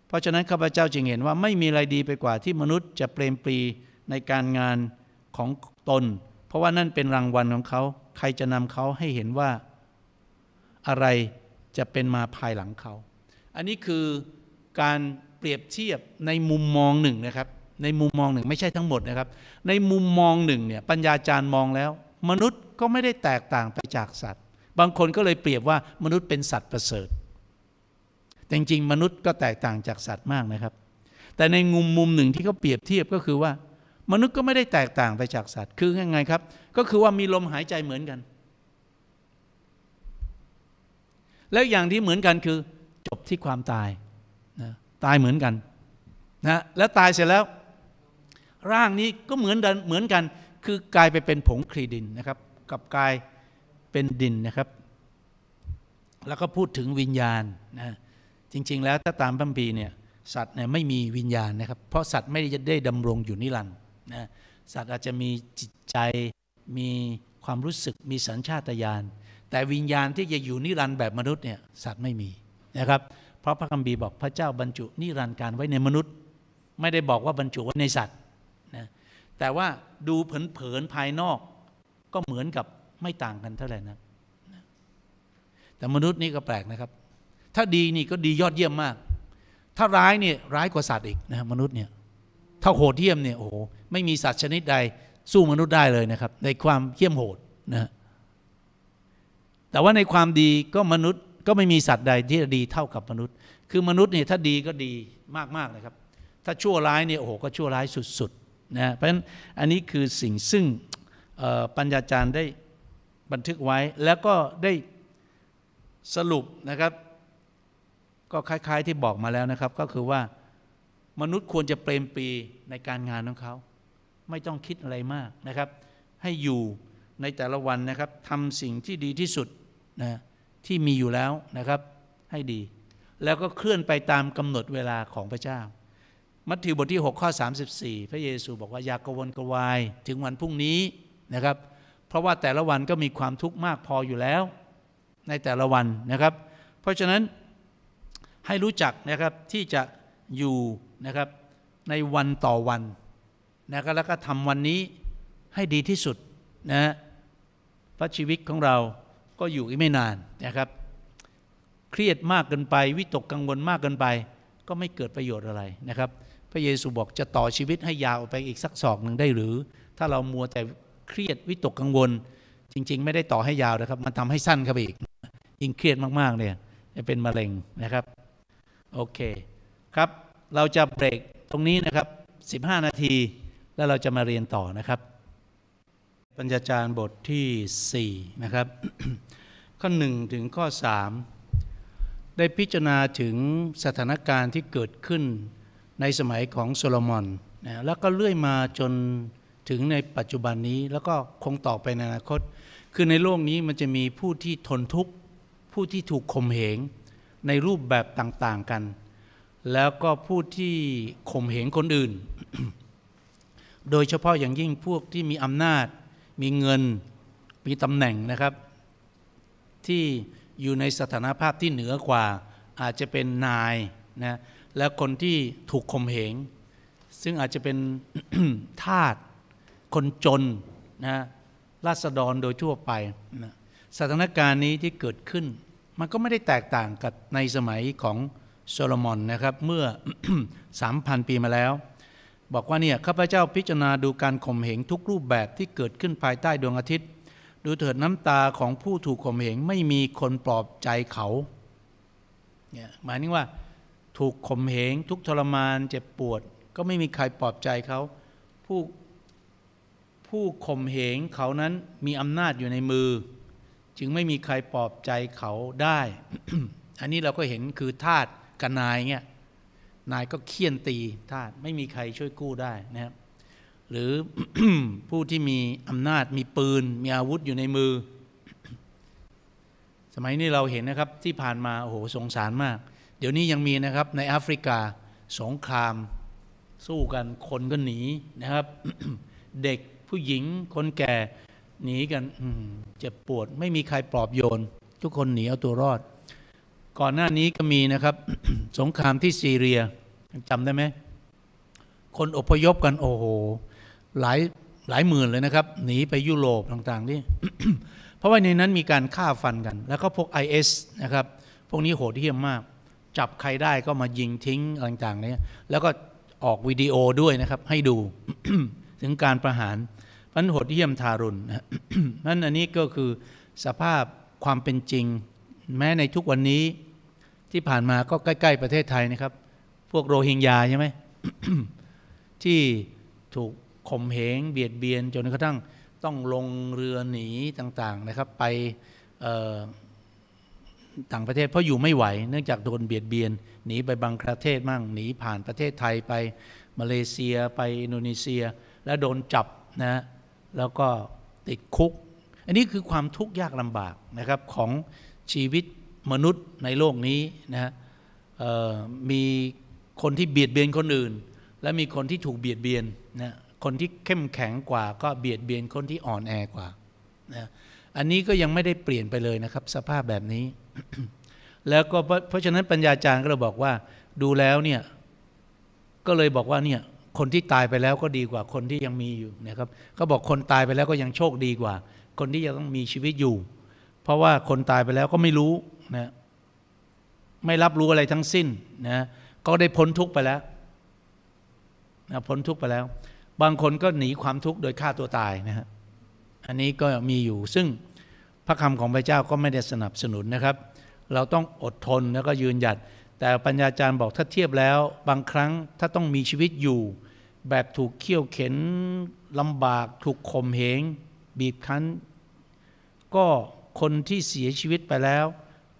เพราะฉะนั้นข้าพเจ้าจึงเห็นว่าไม่มีอะไรดีไปกว่าที่มนุษย์จะเปรมปรีในการงานของตน เพราะว่านั่นเป็นรางวัลของเขา ใครจะนำเขาให้เห็นว่าอะไรจะเป็นมาภายหลังเขา อันนี้คือการเปรียบเทียบในมุมมองหนึ่งนะครับ ในมุมมองหนึ่ง ไม่ใช่ทั้งหมดนะครับ ในมุมมองหนึ่งเนี่ยปัญญาจารย์มองแล้วมนุษย์ก็ไม่ได้แตกต่างไปจากสัตว์ บางคนก็เลยเปรียบว่ามนุษย์เป็นสัตว์ประเสริฐ แต่จริงๆ มนุษย์ก็แตกต่างจากสัตว์มากนะครับ แต่ในมุมมุมหนึ่งที่เขาเปรียบเทียบก็คือว่า มนุษย์ก็ไม่ได้แตกต่างไปจากสัตว์ คือยังไงครับ ก็คือว่ามีลมหายใจเหมือนกัน แล้วอย่างที่เหมือนกันคือจบที่ความตายนะตายเหมือนกัน นะ แล้วตายเสร็จแล้วร่างนี้ก็เหมือนเดิมเหมือนกันคือกลายไปเป็นผงคลีดินนะครับ กับกลายเป็นดินนะครับ แล้วก็พูดถึงวิญญาณนะจริงๆแล้วถ้าตามพัมพีเนี่ยสัตว์เนี่ยไม่มีวิญญาณนะครับเพราะสัตว์ไม่ได้ดำรงอยู่นิรันดร์นะสัตว์อาจจะมีจิตใจมีความรู้สึกมีสัญชาตญาณแต่วิญญาณที่จะอยู่นิรันดร์แบบมนุษย์เนี่ยสัตว์ไม่มีนะครับ เพราะพระคัมภีร์บอกพระเจ้าบรรจุนิรันดร์การไว้ในมนุษย์ ไม่ได้บอกว่าบรรจุไว้ในสัตว์นะแต่ว่าดูเผินๆภายนอก ก็เหมือนกับไม่ต่างกันเท่าไหร่นะ แต่มนุษย์นี่ก็แปลกนะครับ ถ้าดีนี่ก็ดียอดเยี่ยมมาก ถ้าร้ายเนี่ยร้ายกว่าสัตว์อีกนะมนุษย์เนี่ย ถ้าโหดเยี่ยมเนี่ยโอ้โหไม่มีสัตว์ชนิดใดสู้มนุษย์ได้เลยนะครับในความเยี่ยมโหดนะ แต่ว่าในความดีก็มนุษย์ก็ไม่มีสัตว์ใดที่ดีเท่ากับมนุษย์ คือมนุษย์เนี่ยถ้าดีก็ดีมากๆนะครับ ถ้าชั่วร้ายเนี่ยโอ้โห ก็ชั่วร้ายสุดนะเพราะฉะนั้นอันนี้คือสิ่งซึ่งปัญญาจารย์ได้บันทึกไว้แล้วก็ได้สรุปนะครับก็คล้ายๆที่บอกมาแล้วนะครับ ก็คือว่ามนุษย์ควรจะเปรมปีในการงานของเขาไม่ต้องคิดอะไรมากนะครับ ให้อยู่ในแต่ละวันนะครับทำสิ่งที่ดีที่สุดนะที่มีอยู่แล้วนะครับให้ดี แล้วก็เคลื่อนไปตามกำหนดเวลาของพระเจ้ามัทธิวบทที่6ข้อ34 พระเยซู บอกว่าอย่ากกวนกวาย ถึงวันพรุ่งนี้นะครับ เพราะว่าแต่ละวันก็มีความทุกข์มากพออยู่แล้ว ในแต่ละวันนะครับ เพราะฉะนั้นให้รู้จักนะครับที่จะอยู่นะครับในวันต่อวันนะครับแล้วก็ทำวันนี้ให้ดีที่สุดนะพระชีวิตของเราก็อยู่อีกไม่นานนะครับ เครียดมากเกินไป วิตกกังวลมากเกินไป ก็ไม่เกิดประโยชน์อะไรนะครับพระเยซูบอกจะต่อชีวิตให้ยาวไปอีกสักศอกหนึ่งได้หรือ ถ้าเรามัวแต่เครียดวิตกกังวลจริงๆ ไม่ได้ต่อให้ยาวนะครับ มันทำให้สั้นครับอีกยิ่งเครียดมากๆ เนี่ยจะเป็นมะเร็งนะครับ โอเคครับ เราจะเบรกตรงนี้นะครับ 15 นาที แล้วเราจะมาเรียนต่อนะครับ ปัญญาจารย์บทที่ 4 นะครับ ข้อ 1 ถึงข้อ 3 ได้พิจารณาถึงสถานการณ์ที่เกิดขึ้นในสมัยของโซโลมอนนะแล้วก็เลื่อยมาจนถึงในปัจจุบันนี้ แล้วก็คงต่อไปในอนาคตคือในโลกนี้มันจะมีผู้ที่ทนทุกข์ผู้ที่ถูกข่มเหงในรูปแบบต่างๆกัน แล้วก็ผู้ที่ข่มเหงคนอื่น โดยเฉพาะอย่างยิ่งพวกที่มีอำนาจ มีเงินมีตำแหน่งนะครับ ที่อยู่ในสถานภาพที่เหนือกว่า อาจจะเป็นนายนะและคนที่ถูกข่มเหงซึ่งอาจจะเป็นทาสคนจนนะราษฎรโดย ทั่วไปนะสถานการณ์นี้ที่เกิดขึ้น มันก็ไม่ได้แตกต่างกับในสมัยของโซโลมอนนะครับเมื่อ3,000ปีมาแล้ว บอกว่า เนี่ยข้าพเจ้าพิจารณาดูการข่มเหงทุกรูปแบบที่เกิดขึ้นภายใต้ดวงอาทิตย์ดูเถิดน้ำตาของผู้ถูกข่มเหงไม่มีคนปลอบใจเขาเนี่ยหมายถึงว่าถูกข่มเหง ทุกทรมานเจ็บปวด ก็ไม่มีใครปลอบใจเขาผู้ ผู้ข่มเหงเขานั้นมีอำนาจอยู่ในมือ จึงไม่มีใครปลอบใจเขาได้อันนี้เราก็เห็นคือ ทาตกับนายเนี่ยนายก็เคี่ยนตี ทาตไม่มีใครช่วยกู้ได้นะครับหรือ ผู้ที่มีอำนาจมีปืน มี อาวุธอยู่ในมือ สมัยนี้เราเห็นนะครับ ที่ผ่านมาโอ้โหสงสารมากเดี๋ยวนี้ยังมีนะครับในแอฟริกา สงคราม สู้กันคนก็หนีนะครับ เด็กผู้หญิงคนแก่หนีกันเจ็บปวดไม่มีใครปลอบโยนทุกคนหนีเอาตัวรอด ก่อนหน้านี้ก็มีนะครับ สงครามที่ซีเรียจำได้ไหมคนอพยพกันโอ้โหหลายหลายหมื่นเลยนะครับ หนีไปยุโรปต่างๆนี่เพราะว่าในนั้นมีการฆ่าฟันกัน แล้วก็พวก IS นะครับ พวกนี้โหดเหี้ยมมากจับใครได้ก็มายิงทิ้งต่างๆเนี่ยแล้วก็ออก วิดีโอด้วยนะครับให้ดู ถึงการประหารมันโหดเยี่ยมทารุณนนั่นอันนี้ก็คือสภาพความเป็นจริง แม้ในทุกวันนี้ที่ผ่านมาก็ใกล้ๆ ประเทศไทยนะครับ พวกโรฮิงญาใช่ไหม ที่ถูกข่มเหงเบียดเบียน จนกระทั่งต้องลงเรือหนีต่างๆนะครับไปต่างประเทศเพราะอยู่ไม่ไหวเนื่องจากโดนเบียดเบียนหนีไปบางประเทศมั่งหนีผ่านประเทศไทยไปมาเลเซีย ไปอินโดนีเซีย แล้วโดนจับนะแล้วก็ติดคุก อันนี้คือความทุกข์ยากลำบากนะครับของชีวิตมนุษย์ในโลกนี้นะมีคนที่เบียดเบียนคนอื่น และมีคนที่ถูกเบียดเบียนนะคนที่เข้มแข็งกว่า ก็เบียดเบียนคนที่อ่อนแอกว่านะอันนี้ก็ยังไม่ได้เปลี่ยนไปเลยนะครับสภาพแบบนี้แล้วก็เพราะฉะนั้นปัญญาจารย์ก็เลยบอกว่าดูแล้วเนี่ย ก็เลยบอกว่าเนี่ยคนที่ตายไปแล้วก็ดีกว่า คนที่ยังมีอยู่นะครับเขาบอกคนตายไปแล้วก็ยังโชคดีกว่า คนที่ยังต้องมีชีวิตอยู่ เพราะว่าคนตายไปแล้วก็ไม่รู้นะไม่รับรู้อะไรทั้งสิ้นนะ ก็ได้พ้นทุกข์ไปแล้วนะพ้นทุกข์ไปแล้ว บางคนก็หนีความทุกข์โดยฆ่าตัวตายนะฮะอันนี้ก็มีอยู่ ซึ่งพระคำของพระเจ้าก็ไม่ได้สนับสนุนนะครับเราต้องอดทนแล้วก็ยืนหยัด แต่ปัญญาจารย์ บอกถ้าเทียบแล้ว บางครั้ง ถ้าต้องมีชีวิตอยู่ แบบถูกเขี่ยวเข็นลำบาก ถูกข่มเหงบีบคั้น ก็คนที่เสียชีวิตไปแล้ว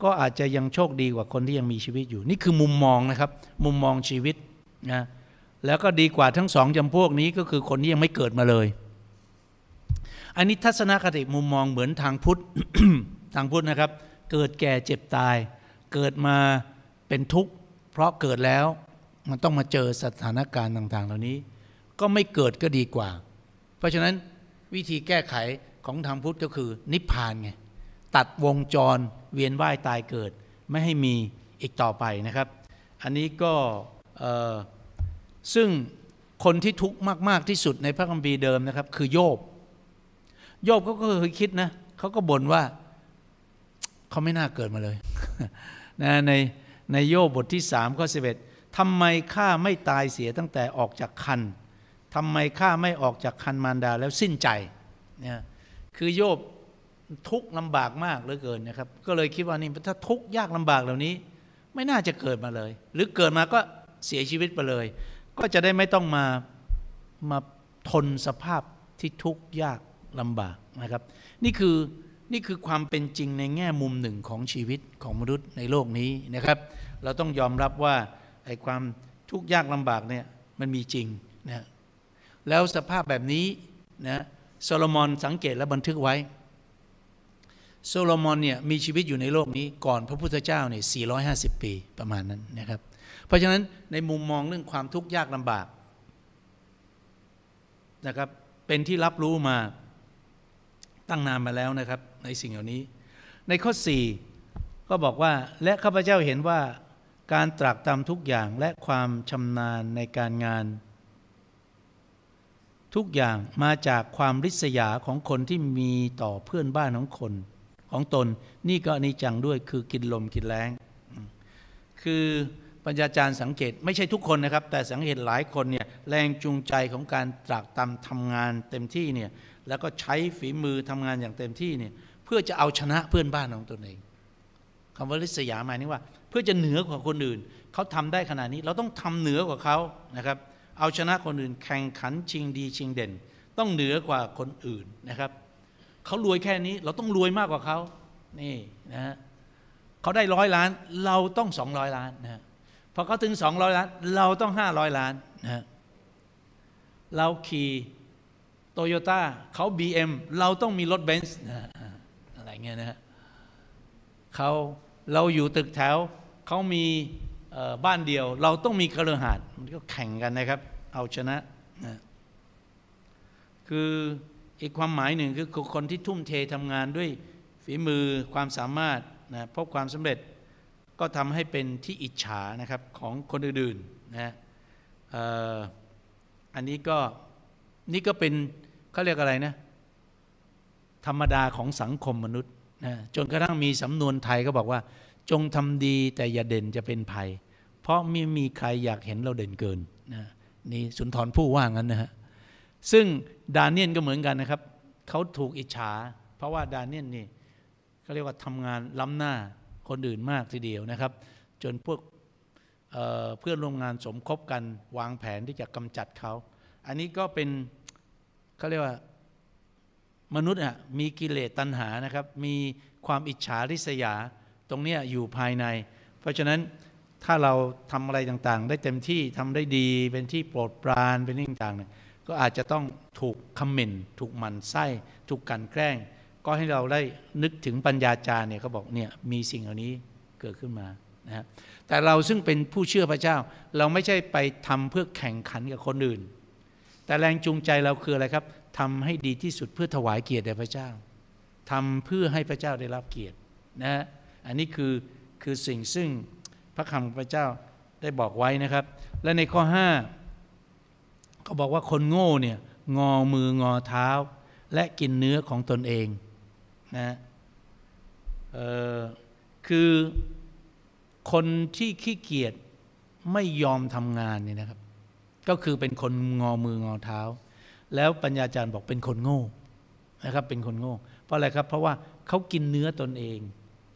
ก็อาจจะยังโชคดีกว่าคนที่ยังมีชีวิตอยู่ นี่คือมุมมองนะครับ มุมมองชีวิตนะแล้วก็ดีกว่าทั้งสองจำพวกนี้ก็คือคนที่ยังไม่เกิดมาเลยอันนี้ทัศนคติมุมมองเหมือนทางพุทธทางพุทธนะครับเกิดแก่เจ็บตายเกิดมาเป็นทุกข์ เพราะเกิดแล้วมันต้องมาเจอสถานการณ์ต่าง ๆ เหล่านี้ ก็ไม่เกิดก็ดีกว่า เพราะฉะนั้นวิธีแก้ไขของทางพุทธก็คือนิพพานไงตัดวงจรเวียนว่ายตายเกิดไม่ให้มีอีกต่อไปนะครับ อันนี้ก็ซึ่งคนที่ทุกข์มาก ๆ ที่สุดในพระคัมภีร์เดิมนะครับ คือโยบ โยบเขาก็เคยคิดนะเขาก็บ่นว่าเขาไม่น่าเกิดมาเลยนะในในโยบบทที่3ข้อ11ทำไมข้าไม่ตายเสียตั้งแต่ออกจากคันทำไมข้าไม่ออกจากคันมารดาแล้วสิ้นใจเนี่ยคือโยบทุกข์ลำบากมากเหลือเกินนะครับก็เลย คิดว่านี่ถ้าทุกข์ยากลำบากเหล่านี้ ไม่น่าจะเกิดมาเลย หรือเกิดมาก็เสียชีวิตไปเลย ก็จะได้ไม่ต้องมามาทนสภาพที่ทุกข์ยากลำบากนะครับ นี่คือนี่คือความเป็นจริงในแง่มุมหนึ่งของชีวิตของมนุษย์ในโลกนี้นะครับ เราต้องยอมรับว่า ไอ้ความทุกข์ยากลำบากเนี่ยมันมีจริงนะ แล้วสภาพแบบนี้นะโซโลมอนสังเกตและบันทึกไว้ โซโลมอนเนี่ย มีชีวิตอยู่ในโลกนี้ก่อนพระพุทธเจ้าเนี่ย 450 ปีประมาณนั้นนะครับ เพราะฉะนั้นในมุมมองเรื่องความทุกข์ยากลำบากนะครับ เป็นที่รับรู้มาตั้งนานมาแล้วนะครับในสิ่งเหล่านี้ในข้อ4ก็บอกว่าและข้าพเจ้าเห็นว่า การตรากตามทุกอย่างและความชำนาญในการงาน ทุกอย่างมาจากความริษยาของคนที่มีต่อเพื่อนบ้านของคนของตนนี่ก็อนิจจังด้วยคือกินลมกินแรงคือปัญญาจารย์สังเกตไม่ใช่ทุกคนนะครับ แต่สังเกตหลายคนเนี่ยแรงจูงใจของการตรากตามทำงานเต็มที่เนี่ยแล้วก็ใช้ฝีมือทำงานอย่างเต็มที่เนี่ยพื่อจะเอาชนะเพื่อนบ้านของตนเอง คำว่าลิษยาหมายนี้ว่า เพื่อจะเหนือกว่าคนอื่นเขาทำได้ขนาดนี้ เราต้องทำเหนือกว่าเขานะครับ เอาชนะคนอื่นแข่งขัน ชิงดีชิงเด่น ต้องเหนือกว่าคนอื่นนะครับเขารวยแค่นี้เราต้องรวยมากกว่าเขานี่นะฮะเขาได้ร้อยล้าน เราต้องสองร้อยล้านนะพอเขาถึงสองร้อยล้าน เราต้องห้าร้อยล้านนะเราขี่โตโยต้าเขาบีเราต้องมีรถเบนซ์นะอะไรเงี้ยนะฮะเขาเราอยู่ตึกแถว เขามีบ้านเดียว เราต้องมีกคฤหาดมันก็แข่งกันนะครับ เอาชนะนะ คืออีกความหมายหนึ่งคือคนที่ทุ่มเททำงานด้วยฝีมือความสามารถนะพบความสำเร็จก็ทำให้เป็นที่อิจฉานะครับของคนอื่นๆนะอันนี้ก็ นี่ก็เป็นเขาเรียกอะไรนะธรรมดาของสังคมมนุษย์นะจนกระทั่งมีสำนวนไทยก็บอกว่า จงทำดีแต่อย่าเด่นจะเป็นภัย เพราะไม่มีใครอยากเห็นเราเด่นเกินนะนี่สุนทรผู้ว่างั้นนะฮะซึ่งดาเนียนก็เหมือนกันนะครับ เขาถูกอิจฉา เพราะว่าดาเนียนนี่เขาเรียกว่าทำงานล้ำหน้าคนอื่นมากทีเดียวนะครับ จนพวกเเพื่อนร่วมงานสมคบกันวางแผนที่จะกำจัดเขาอันนี้ก็เป็นเขาเรียกว่ามนุษย์อ่ะมีกิเลสตัณหานะครับ มีความอิจฉาริษยาตรงเนี้ยอยู่ภายใน เพราะฉะนั้นถ้าเราทำอะไรต่างๆ ได้เต็มที่ทำได้ดีเป็นที่โปรดปรานเป็นรื่ต่างๆก็อาจจะต้องถูกคอมเมนต์ถูกมันไส้ ถูกกันแกล้ง ก็ให้เราได้นึกถึงปัญญาจารย์เนี่ยเขาบอกเนี่ย มีสิ่งเหล่านี้เกิดขึ้นมานะฮะแต่เราซึ่งเป็นผู้เชื่อพระเจ้า เราไม่ใช่ไปทำเพื่อแข่งขันกับคนอื่น แต่แรงจูงใจเราคืออะไรครับทำให้ดีที่สุดเพื่อถวายเกียรติแด่พระเจ้า ทำเพื่อให้พระเจ้าได้รับเกียรตินะอันนี้คือคือสิ่งซึ่งพระคำของพระเจ้าได้บอกไว้นะครับ และในข้อ5ก็บอกว่าคนโง่เนี่ยงอมืองอเท้า และกินเนื้อของตนเองนะคือคนที่ขี้เกียจไม่ยอมทำงานเนี่ยนะครับ ก็คือเป็นคนงอมืองอเท้าแล้วปัญญาจารย์บอกเป็นคนโง่นะครับเป็นคนโง่ เพราะอะไรครับเพราะว่าเขากินเนื้อตนเอง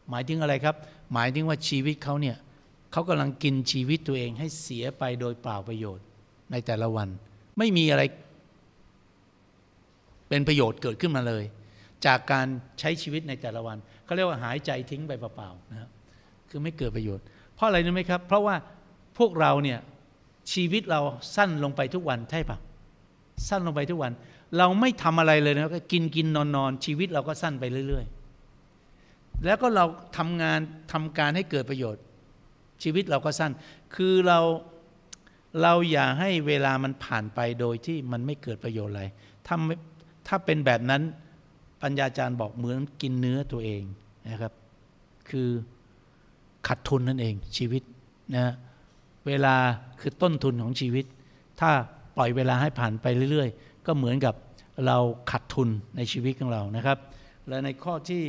หมายถึงอะไรครับ หมายถึงว่าชีวิตเขาเนี่ยเขากำลังกินชีวิตตัวเองให้เสียไปโดยเปล่าประโยชน์ในแต่ละวัน ไม่มีอะไรเป็นประโยชน์เกิดขึ้นมาเลย จากการใช้ชีวิตในแต่ละวันเขาเรียกว่าหายใจทิ้งไปเปล่าๆนะครับคือไม่เกิดประโยชน์ เพราะอะไรรู้ไหมครับเพราะว่าพวกเราเนี่ยชีวิตเราสั้นลงไปทุกวันใช่ปะสั้นลงไปทุกวัน เราไม่ทำอะไรเลยนะก็กินกินนอนนอนชีวิตเราก็สั้นไปเรื่อยๆ แล้วก็เราทำงานทำการให้เกิดประโยชน์ ชีวิตเราก็สั้น คือเรา เราอย่าให้เวลามันผ่านไปโดยที่มันไม่เกิดประโยชน์อะไร ถ้าถ้าเป็นแบบนั้นปัญญาจารย์บอกเหมือนกินเนื้อตัวเองนะครับ คือขาดทุนนั่นเอง ชีวิตนะเวลาคือต้นทุนของชีวิตถ้าปล่อยเวลาให้ผ่านไปเรื่อยๆ ก็เหมือนกับเราขัดทุนในชีวิตของเรานะครับ และในข้อที่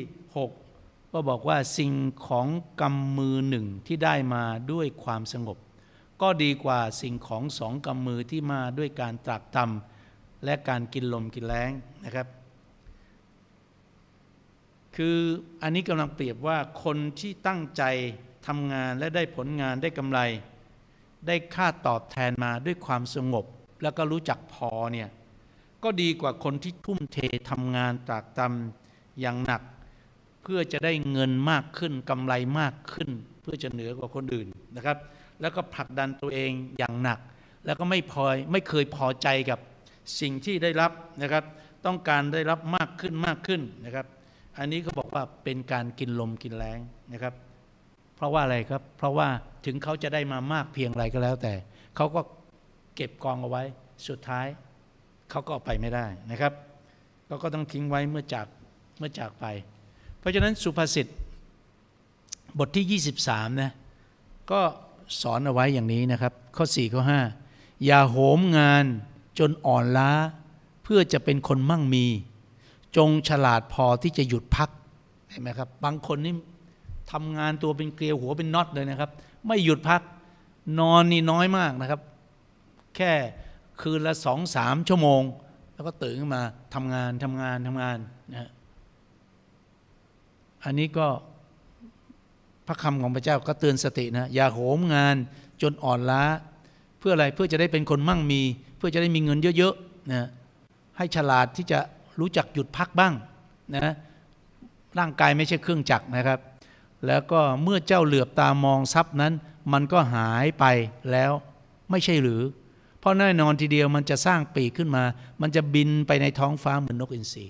6 ก็บอกว่าสิ่งของกำมือหนึ่งที่ได้มาด้วยความสงบ ก็ดีกว่าสิ่งของสองกำมือที่มาด้วยการตรากตรำและการกินลมกินแรงนะครับ คืออันนี้กำลังเปรียบว่าคนที่ตั้งใจทำงานและได้ผลงานได้กำไร ได้ค่าตอบแทนมาด้วยความสงบแล้วก็รู้จักพอเนี่ย ก็ดีกว่าคนที่ทุ่มเททำงานตรากตำอย่างหนัก เพื่อจะได้เงินมากขึ้นกำไรมากขึ้น เพื่อจะเหนือกว่าคนอื่นนะครับ แล้วก็ผลักดันตัวเองอย่างหนัก แล้วก็ไม่พอไม่เคยพอใจกับสิ่งที่ได้รับนะครับ ต้องการได้รับมากขึ้นมากขึ้นนะครับ อันนี้เขาบอกว่าเป็นการกินลมกินแรงนะครับ เพราะว่าอะไรครับเพราะว่าถึงเขาจะได้มามากเพียงไรก็แล้วแต่เขาก็เก็บกองเอาไว้สุดท้าย เขาก็ไปไม่ได้นะครับเขาก็ต้องทิ้งไว้ เมื่อจาก เมื่อจากไป เพราะฉะนั้นสุภาษิตบทที่ 23นะก็สอนเอาไว้อย่างนี้นะครับ ข้อ4ข้อ5อย่าโหมงานจนอ่อนล้า เพื่อจะเป็นคนมั่งมี จงฉลาดพอที่จะหยุดพักเห็นไหมครับบางคนนี่ทำงานตัวเป็นเกลียวหัวเป็นน็อตเลยนะครับ ไม่หยุดพักนอนนี่น้อยมากนะครับแค่คืนละสองสามชั่วโมง แล้วก็ตื่นขึ้นมาทำงานทำงานทำงานนะอันนี้ก็พระคำของพระเจ้าก็เตือนสตินะ อย่าโหมงานจนอ่อนล้า เพื่ออะไรเพื่อจะได้เป็นคนมั่งมี เพื่อจะได้มีเงินเยอะๆนะให้ฉลาดที่จะรู้จักหยุดพักบ้างนะร่างกายไม่ใช่เครื่องจักรนะครับ แล้วก็เมื่อเจ้าเหลือบตามองทรัพย์นั้น มันก็หายไปแล้วไม่ใช่หรือราะแน่นอนทีเดียวมันจะสร้างปีกขึ้นมา มันจะบินไปในท้องฟ้าเหมือนนกอินทรี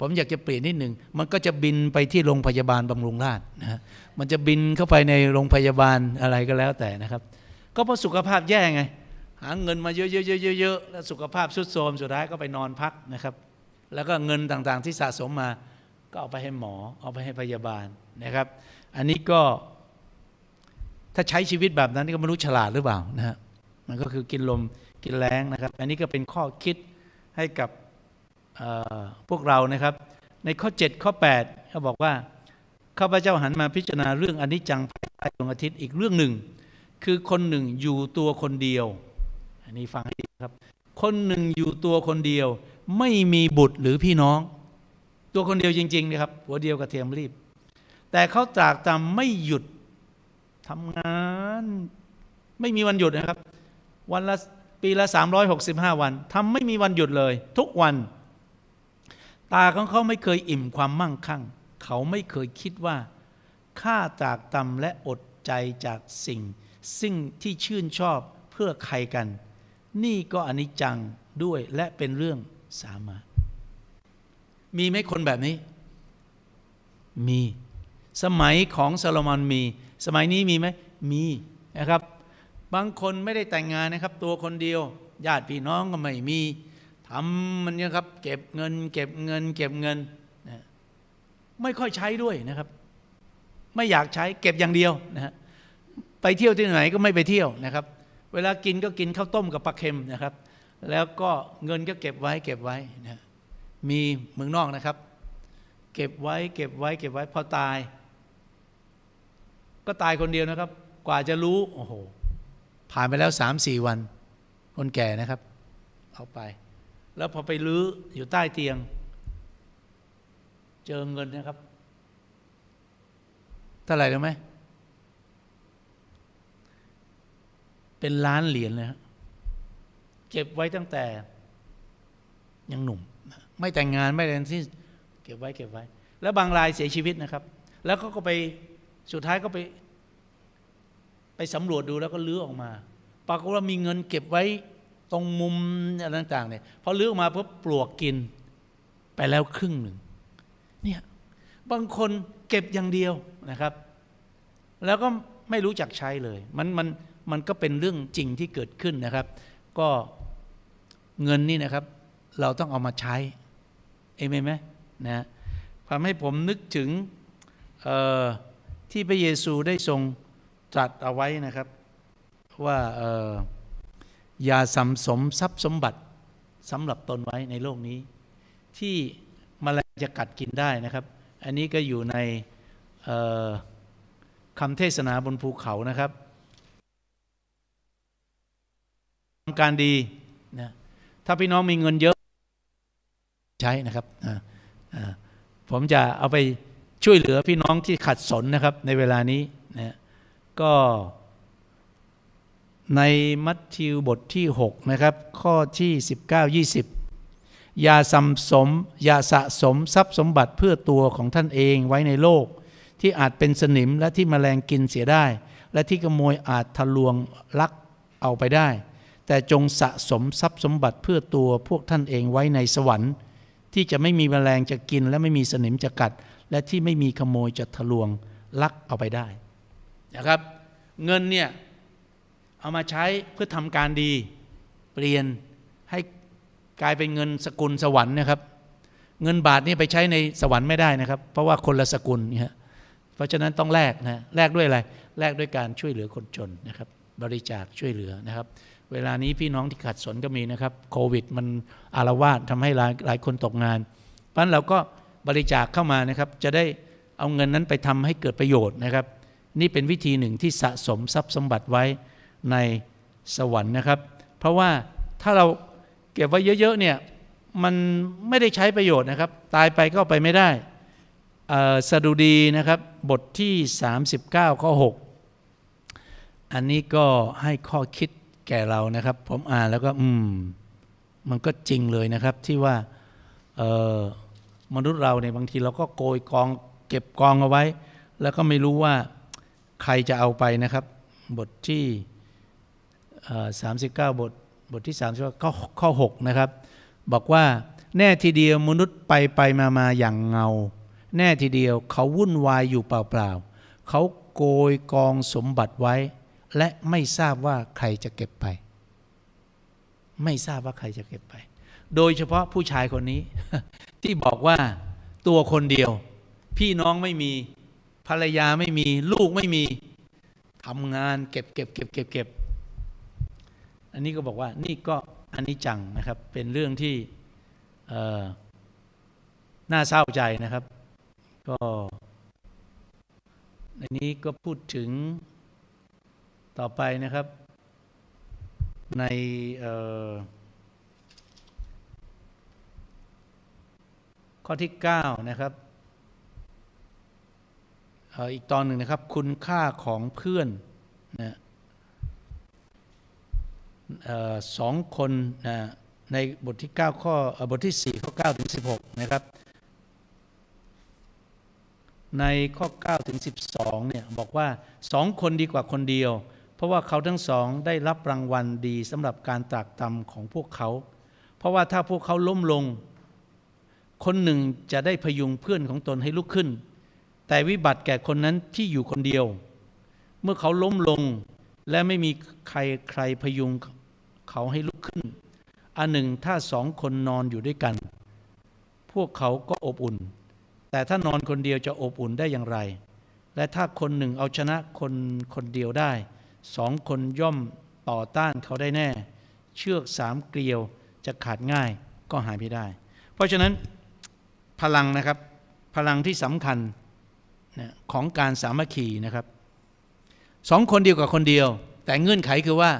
ผมอยากจะเปลี่ยนนิดหนึ่ง มันก็จะบินไปที่โรงพยาบาลบำรุงราชนะมันจะบินเข้าไปในโรงพยาบาลอะไรก็แล้วแต่นะครับ ก็เพราะสุขภาพแย่ไงหาเงินมาเยอะๆๆๆแล้วสุขภาพสุดโทรมสุดท้ายก็ไปนอนพักนะครับ แล้วก็เงินต่างๆที่สะสมมา ก็เอาไปให้หมอ เอาไปให้พยาบาลนะครับ อันนี้ก็ถ้าใช้ชีวิตแบบนั้นก็ไม่รู้ฉลาดหรือเปล่านะครับมันก็คือกินลมกินแรงนะครับ อันนี้ก็เป็นข้อคิดให้กับพวกเรานะครับ ในข้อ 7 ข้อ8เขาบอกว่าข้าพเจ้าหันมาพิจารณาเรื่องอนิจจังภายใต้ดวงอาทิตย์อีกเรื่องหนึ่ง คือคนหนึ่งอยู่ตัวคนเดียวอันนี้ฟังให้ดีครับคนหนึ่งอยู่ตัวคนเดียวไม่มีบุตรหรือพี่น้อง ตัวคนเดียวจริง ๆนะครับ หัวเดียวกับเทียมรีบ แต่เขาตากตามไม่หยุดทำงาน ไม่มีวันหยุดนะครับวันละปีละ 365 วันทำไม่มีวันหยุดเลย ทุกวัน ตาของเขาไม่เคยอิ่มความมั่งคั่ง เขาไม่เคยคิดว่า ค่าจากตำและอดใจจากสิ่ง ซึ่งที่ชื่นชอบเพื่อใครกัน นี่ก็อนิจจังด้วยและเป็นเรื่องสามามีไหมคนแบบนี้ มีสมัยของซาโลมอนมี สมัยนี้มีไหมมีนะครับบางคนไม่ได้แต่งงานนะครับตัวคนเดียวญาติพี่น้องก็ไม่มีทำมันนะครับ เก็บเงิน เก็บเงิน เก็บเงินนะไม่ค่อยใช้ด้วยนะครับ ไม่อยากใช้เก็บอย่างเดียวนะฮะไปเที่ยวที่ไหนก็ไม่ไปเที่ยวนะครับ เวลากินก็กินข้าวต้มกับปลาเค็มนะครับ แล้วก็เงินก็เก็บไว้ เก็บไว้นะมีเมืองนอกนะครับ เก็บไว้เก็บไว้ เก็บไว้พอตาย ก็ตายคนเดียวนะครับ กว่าจะรู้โอ้โหผ่านไปแล้วสามสี่วัน คนแก่นะครับ เอาไป แล้วพอไปลื้ออยู่ใต้เตียง เจอเงินนะครับ เท่าไหร่รู้ไหมเป็นล้านเหรียญเลยับเก็บไว้ตั้งแต่ ยังหนุ่ม ไม่แต่งงานไม่แต่งที่เก็บไว้เก็บไว้ แล้วบางรายเสียชีวิตนะครับ แล้วก็ไปสุดท้ายก็ไปไปสำรวจดูแล้วก็เลื้อออกมา ปรากฏว่ามีเงินเก็บไว้ตรงมุมอะไรต่างๆเนี่ยพอเลื้อออกมาเพื่อปลวกกินไปแล้วครึ่งหนึ่งเนี่ยบางคนเก็บอย่างเดียวนะครับ แล้วก็ไม่รู้จักใช้เลยมันมันมันก็เป็นเรื่องจริงที่เกิดขึ้นนะครับ ก็เงินนี่นะครับ เราต้องเอามาใช้เอเมไหมนะทำให้ผมนึกถึงที่พระเยซูได้ทรงจัดเอาไว้นะครับว่าอย่าสัมสมทรัพย์สมบัติสำหรับตนไว้ในโลกนี้ ที่มแมลงจะกัดกินได้นะครับ อันนี้ก็อยู่ในคำเทศนาบนภูเขานะครับทำการดีนะถ้าพี่น้องมีเงินเยอะ ใช้นะครับผมจะเอาไปช่วยเหลือพี่น้องที่ขัดสนนะครับ ในเวลานี้นะก็ ในมัทธิวบทที่6นะครับข้อที่ 19 20 อย่าสำสมอย่าสะสมทรัพย์สมบัติเพื่อตัวของท่านเองไว้ในโลก ที่อาจเป็นสนิมและที่มแมลงกินเสียได้ และที่ขโมยอาจทะลวงลักเอาไปได้ แต่จงสะสมทรัพย์สมบัติเพื่อตัวพวกท่านเองไว้ในสวรรค์ ที่จะไม่มีมแมลงจะกินและไม่มีสนิมจะกัด และที่ไม่มีขโมยจะทะลวงลักเอาไปได้นะครับเงินเนี่ยเอามาใช้เพื่อทำการดีเปลี่ยนให้กลายเป็นเงินสกุลสวรรค์นะครับ เงินบาทนี่ไปใช้ในสวรรค์ไม่ได้นะครับ เพราะว่าคนละสกุลเนี่ยเพราะฉะนั้นต้องแลกนะแลกด้วยอะไรแลกด้วยการช่วยเหลือคนจนนะครับบริจาคช่วยเหลือนะครับ เวลานี้พี่น้องที่ขัดสนก็มีนะครับ โควิด มันอารวาสทำให้หลายหลายคนตกงาน เพราะนั้นเราก็บริจาคเข้ามานะครับจะได้เอาเงินนั้นไปทำให้เกิดประโยชน์นะครับนี่เป็นวิธีหนึ่งที่สะสมทรัพย์สมบัติไว้ในสวรรค์นะครับ เพราะว่าถ้าเราเก็บไว้เยอะๆ เนี่ยมันไม่ได้ใช้ประโยชน์นะครับตายไปก็ไปไม่ได้สดุดีนะครับบทที่ 39ข้อ6อันนี้ก็ให้ข้อคิดแก่เรานะครับผมอ่านแล้วก็อืมมันก็จริงเลยนะครับที่ว่ามนุษย์เราในบางทีเราก็โกยกองเก็บกองเอาไว้ แล้วก็ไม่รู้ว่าใครจะเอาไปนะครับบทที่ 39 บทบทที่3ามข้อข้อ 6 นะครับบอกว่าแน่ทีเดียวมนุษย์ไปไปมามาอย่างเงา แน่ทีเดียวเขาวุ่นวายอยู่เปล่าๆเขาโกยกองสมบัติไว้ และไม่ทราบว่าใครจะเก็บไป ไม่ทราบว่าใครจะเก็บไป โดยเฉพาะผู้ชายคนนี้ที่บอกว่าตัวคนเดียวพี่น้องไม่มีภรรยาไม่มีลูกไม่มีทำงานเก็บเก็บเก็บเก็บเก็บอันนี้ก็บอกว่า นี่ก็อันนี้จังนะครับเป็นเรื่องที่น่าเศร้าใจนะครับก็ในนี้ก็พูดถึงต่อไปนะครับในข้อที่ 9 นะครับอีกตอนหนึ่งนะครับ คุณค่าของเพื่อนนะสองคนนะในบทที่ 9 ข้อบทที่ 4 ข้อ9ถึง16 นะครับ ในข้อ9ถึง12เนี่ยบอกว่าสองคนดีกว่าคนเดียว เพราะว่าเขาทั้งสองได้รับรางวัลดีสำหรับการตากตำของพวกเขา เพราะว่าถ้าพวกเขาล้มลง คนหนึ่งจะได้พยุงเพื่อนของตนให้ลุกขึ้นแต่วิบัติแก่คนนั้นที่อยู่คนเดียว เมื่อเขาล้มลงและไม่มีใครใครพยุงเขาให้ลุกขึ้นอันหนึ่งถ้าสองคนนอนอยู่ด้วยกัน พวกเขาก็อบอุ่น แต่ถ้านอนคนเดียวจะอบอุ่นได้อย่างไร และถ้าคนหนึ่งเอาชนะคนคนเดียวได้ สองคนย่อมต่อต้านเขาได้แน่ เชือกสามเกลียวจะขาดง่ายก็หายไปได้ เพราะฉะนั้นพลังนะครับ พลังที่สำคัญนะของการสามัคคีนะครับสองคนเดียวกับคนเดียว แต่เงื่อนไขคือว่า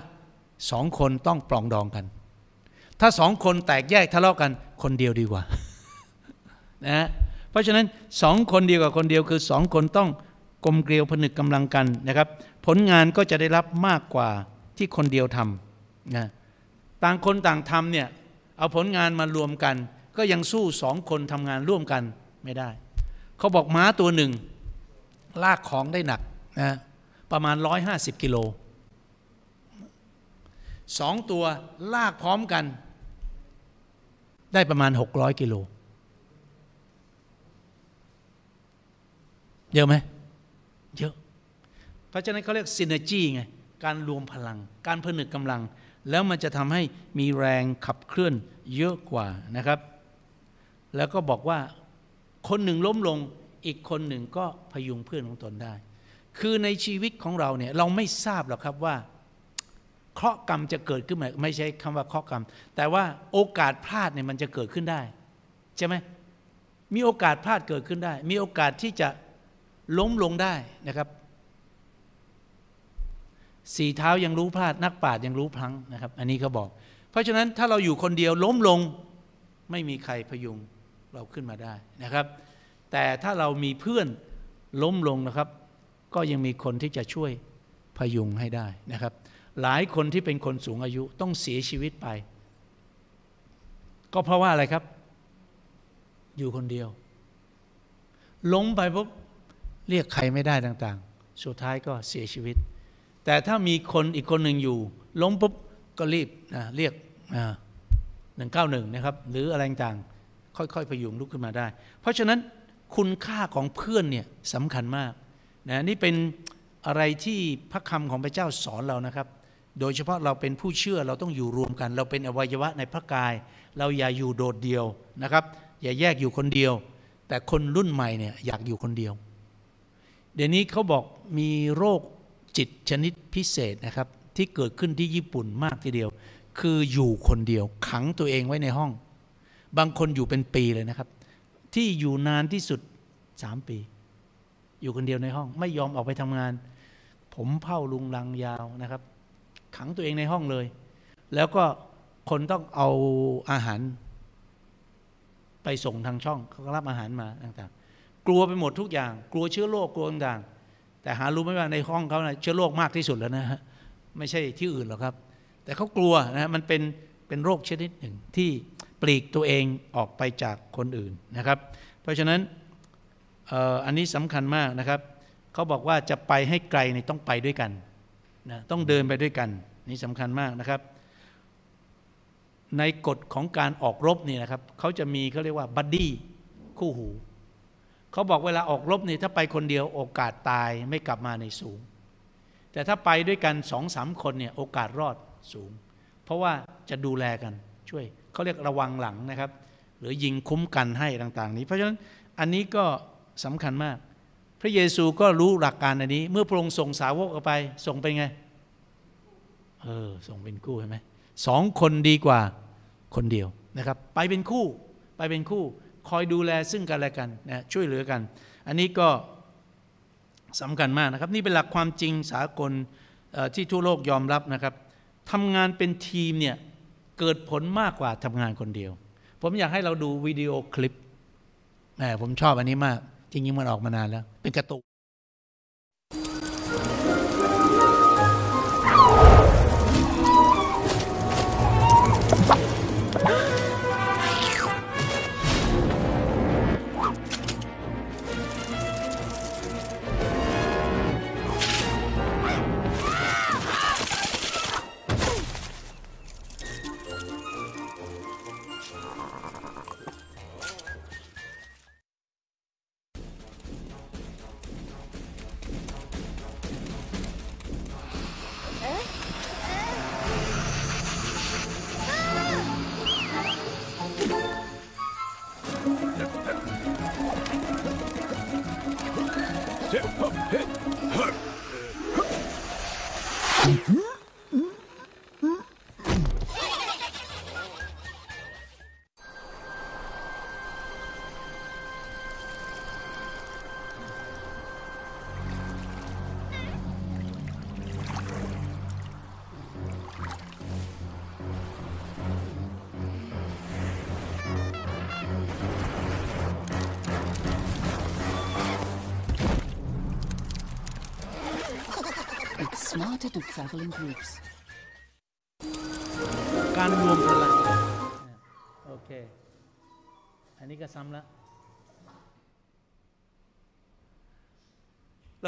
สองคนต้องปลองดองกัน ถ้าสองคนแตกแยกทะเลาะกันคนเดียวดีกว่านะเพราะฉะนั้นสองคนเดียวกับคนเดียวคือสองคนต้องกลมเกลียวผนึกกำลังกันนะครับ ผลงานก็จะได้รับมากกว่าที่คนเดียวทำนะต่างคนต่างทำเนี่ย เอาผลงานมารวมกัน ก็ยังสู้สองคนทำงานร่วมกันไม่ได้เขาบอกม้าตัวหนึ่งลากของได้หนัก นะ ประมาณ 150 กิโล สองตัวลากพร้อมกัน ได้ประมาณ 600กิโล เยอะไหม เยอะ เพราะฉะนั้นเขาเรียกซินเนจีไง การรวมพลัง การ ผนึกกำลังแล้วมันจะทำให้มีแรงขับเคลื่อนเยอะกว่านะครับ แล้วก็บอกว่าคนหนึ่งล้มลงอีกคนหนึ่งก็พยุงเพื่อนของตนได้ คือในชีวิตของเราเนี่ยเราไม่ทราบหรอกครับว่า เคราะห์กรรมจะเกิดขึ้นไหมไม่ใช่คำว่าเคราะห์กรรม แต่ว่าโอกาสพลาดเนี่ยมันจะเกิดขึ้นได้ใช่ไหมมีโอกาสพลาดเกิดขึ้นได้ มีโอกาสที่จะล้มลงได้นะครับ สีเท้ายังรู้พลาดนักปราชญ์ยังรู้พลังนะครับ อันนี้เขาบอก เพราะฉะนั้นถ้าเราอยู่คนเดียวล้มลง ไม่มีใครพยุงเราขึ้นมาได้นะครับแต่ถ้าเรามีเพื่อนล้มลงนะครับ ก็ยังมีคนที่จะช่วยพยุงให้ได้นะครับ หลายคนที่เป็นคนสูงอายุต้องเสียชีวิตไป ก็เพราะว่าอะไรครับ อยู่คนเดียว ล้มไปปุ๊บ เรียกใครไม่ได้ต่าง ๆ สุดท้ายก็เสียชีวิต แต่ถ้ามีคนอีกคนหนึ่งอยู่ ล้มปุ๊บก็รีบนะเรียกหนึ่งเก้าหนึ่งนะครับหรืออะไรต่างค่อยๆ พยุงลุกขึ้นมาได้ เพราะฉะนั้นคุณค่าของเพื่อนเนี่ยสำคัญมากนะนี่เป็นอะไรที่พระคำของพระเจ้าสอนเรานะครับ โดยเฉพาะเราเป็นผู้เชื่อเราต้องอยู่รวมกัน เราเป็นอวัยวะในพระกาย เราอย่าอยู่โดดเดียวนะครับอย่าแยกอยู่คนเดียว แต่คนรุ่นใหม่เนี่ยอยากอยู่คนเดียวเดี๋ยวนี้เขาบอกมีโรคจิตชนิดพิเศษนะครับที่เกิดขึ้นที่ญี่ปุ่นมากทีเดียว คืออยู่คนเดียว ขังตัวเองไว้ในห้อง บางคนอยู่เป็นปีเลยนะครับที่อยู่นานที่สุดสามปี อยู่คนเดียวในห้อง ไม่ยอมออกไปทำงาน ผมเผ่าลุงลังยาวนะครับ ขังตัวเองในห้องเลย แล้วก็คนต้องเอาอาหาร ไปส่งทางช่องเขากรับอาหารมาต่าง ๆ กลัวไปหมดทุกอย่าง กลัวเชื้อโรคกลัวต่างๆแต่หารู้ไหมว่าในห้องเขานะเชื้อโรคมากที่สุดแล้วนะฮะไม่ใช่ที่อื่นหรอกครับ แต่เขากลัวนะมันเป็นเป็นโรคชนิดหนึ่งที่ปลีกตัวเองออกไปจากคนอื่นนะครับ เพราะฉะนั้นอันนี้สำคัญมากนะครับ เขาบอกว่าจะไปให้ไกลในต้องไปด้วยกันนะต้องเดินไปด้วยกันนี่สำคัญมากนะครับ ในกฎของการออกรบนี่นะครับเขาจะมีเขาเรียกว่าบัดดี้คู่หู เขาบอกเวลาออกรบนี่ถ้าไปคนเดียวโอกาสตายไม่กลับมาในสูง แต่ถ้าไปด้วยกันสองสามคนเนี่ยโอกาสรอดสูง เพราะว่าจะดูแลกันช่วยเขาเรียกระวังหลังนะครับ หรือยิงคุ้มกันให้ต่าง ๆ นี้ เพราะฉะนั้นอันนี้ก็สำคัญมาก พระเยซูก็รู้หลักการอันนี้ เมื่อพระองค์ส่งสาวกออกไป ส่งเป็นไงเออส่งเป็นคู่ใช่ไหมสองคนดีกว่าคนเดียวนะครับ ไปเป็นคู่ไปเป็นคู่ คอยดูแลซึ่งกันและกันนะช่วยเหลือกัน อันนี้ก็สำคัญมากนะครับ นี่เป็นหลักความจริงสากลที่ทั่วโลกยอมรับนะครับทำงานเป็นทีมเนี่ยเกิดผลมากกว่าทำงานคนเดียว ผมอยากให้เราดูวิดีโอคลิป ผมชอบอันนี้มาก จริง ๆ มันออกมานานแล้ว เป็นกระตุก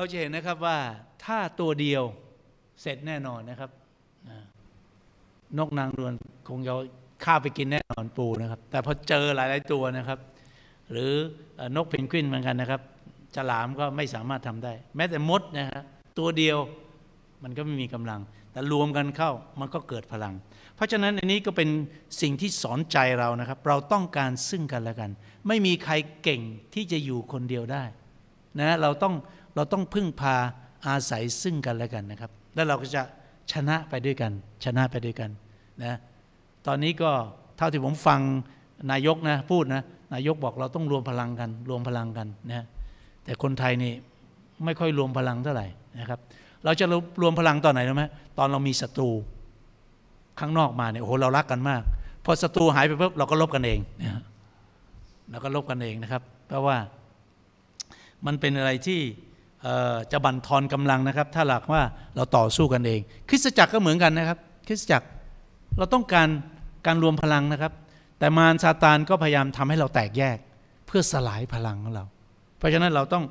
เราจะเห็นนะครับ ว่าถ้าตัวเดียวเสร็จแน่นอนนะครับ นกนางนวลคงจะข้าไปกินแน่นอนปูนะครับ แต่พอเจอหลาย ๆ ตัวนะครับ หรือนกเพนกวินเหมือนกันนะครับฉลามก็ไม่สามารถทำได้ แม้แต่มดนะฮะตัวเดียวมันก็ไม่มีกำลัง แต่รวมกันเข้ามันก็เกิดพลัง เพราะฉะนั้นอันนี้ก็เป็นสิ่งที่สอนใจเรานะครับ เราต้องการซึ่งกันและกัน ไม่มีใครเก่งที่จะอยู่คนเดียวได้นะเราต้องเราต้องพึ่งพาอาศัยซึ่งกันและกันนะครับแล้วเราก็จะชนะไปด้วยกัน ชนะไปด้วยกันนะ ตอนนี้ก็เท่าที่ผมฟังนายกนะพูดนะ นายกบอกเราต้องรวมพลังกัน รวมพลังกันนะ แต่คนไทยนี่ไม่ค่อยรวมพลังเท่าไหร่นะครับ เราจะรวมพลังตอนไหนรู้ไหมตอนเรามีศัตรูข้างนอกมาเนี่ยโอ้โหเรารักกันมาก พอศัตรูหายไปปุ๊บเราก็ลบกันเองนะเราก็ลบกันเองนะครับ เพราะว่ามันเป็นอะไรที่จะบั่นทอนกำลังนะครับ ถ้าหลัก ว่าเราต่อสู้กันเอง คริสตจักรก็เหมือนกันนะครับ คริสตจักรเราต้องการการรวมพลังนะครับ แต่มารซาตานก็พยายามทำให้เราแตกแยก เพื่อสลายพลังของเรา เพราะฉะนั้นเราต้อง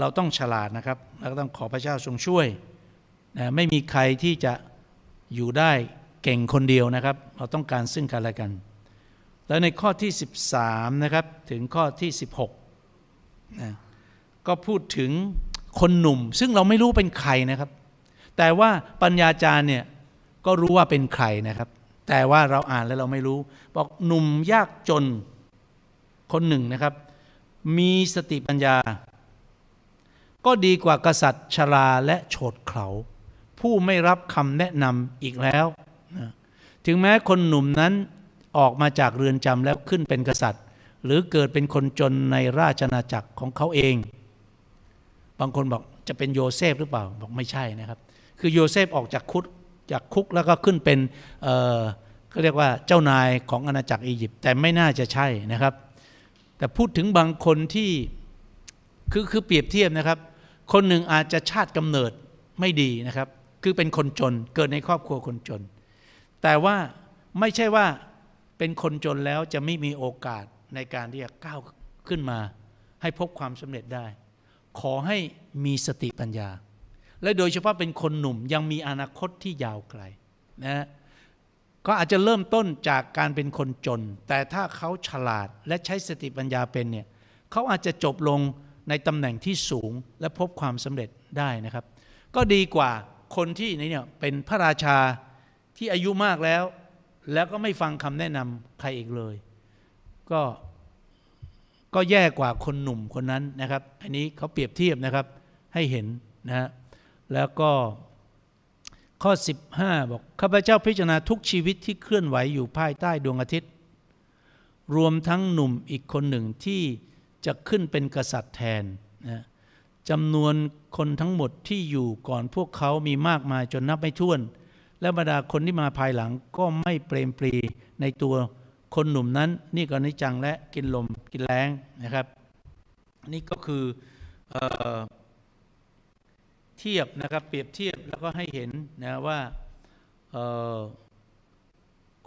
เราต้องฉลาดนะครับแล้วก็ต้องขอพระเจ้าทรงช่วยนะไม่มีใครที่จะอยู่ได้เก่งคนเดียวนะครับ เราต้องการซึ่งกันและกัน แล้วในข้อที่ 13นะครับถึงข้อที่ 16นะก็พูดถึงคนหนุ่ม ซึ่งเราไม่รู้เป็นใครนะครับ แต่ว่าปัญญาจารย์เนี่ยก็รู้ว่าเป็นใครนะครับ แต่ว่าเราอ่านแล้วเราไม่รู้ บอกหนุ่มยากจนคนหนึ่งนะครับ มีสติปัญญา ก็ดีกว่ากษัตริย์ชราและโฉดเขา ผู้ไม่รับคำแนะนำอีกแล้วถึงแม้คนหนุ่มนั้นออกมาจากเรือนจำแล้วขึ้นเป็นกษัตริย์ หรือเกิดเป็นคนจนในราชนาจักรของเขาเองบางคนบอกจะเป็นโยเซฟหรือเปล่า บอกไม่ใช่นะครับ คือโยเซฟออกจากคุกจากคุกแล้วก็ขึ้นเป็นเขาเรียกว่าเจ้านายของอาณาจักรอียิปต์แต่ไม่น่าจะใช่นะครับ แต่พูดถึงบางคนที่คือคือเปรียบเทียบนะครับ คนหนึ่งอาจจะชาติกำเนิดไม่ดีนะครับคือเป็นคนจนเกิดในครอบครัวคนจน แต่ว่าไม่ใช่ว่าเป็นคนจนแล้วจะไม่มีโอกาสในการที่จะก้าวขึ้นมา ให้พบความสำเร็จได้ขอให้มีสติปัญญา และโดยเฉพาะเป็นคนหนุ่มยังมีอนาคตที่ยาวไกลนะก็อาจจะเริ่มต้นจากการเป็นคนจน แต่ถ้าเขาฉลาดและใช้สติปัญญาเป็น เนี่ยเขาอาจจะจบลงในตำแหน่งที่สูงและพบความสำเร็จได้นะครับ ก็ดีกว่าคนที่นเนี่ย เป็นพระราชาที่อายุมากแล้ว แล้วก็ไม่ฟังคำแนะนำใครอีกเลย ก็ก็แย่กว่าคนหนุ่มคนนั้นนะครับ อันนี้เขาเปรียบเทียบนะครับให้เห็นนะ แล้วก็ข้อ 15 บอกข้าพเจ้าพิจารณาทุกชีวิตที่เคลื่อนไหวอยู่ภายใต้ดวงอาทิตย์ รวมทั้งหนุ่มอีกคนหนึ่งที่จะขึ้นเป็นกษัตริย์แทนนะจำนวนคนทั้งหมดที่อยู่ก่อนพวกเขามีมากมายจนนับไม่ถ้วน และบรรดาคนที่มาภายหลังก็ไม่เปรมปรีในตัวคนหนุ่มนั้นนี่ ก็นิจังและกินลมกินแรงนะครับ นี่ก็คือเออเทียบนะครับ เปรียบเทียบแล้วก็ให้เห็นนะว่า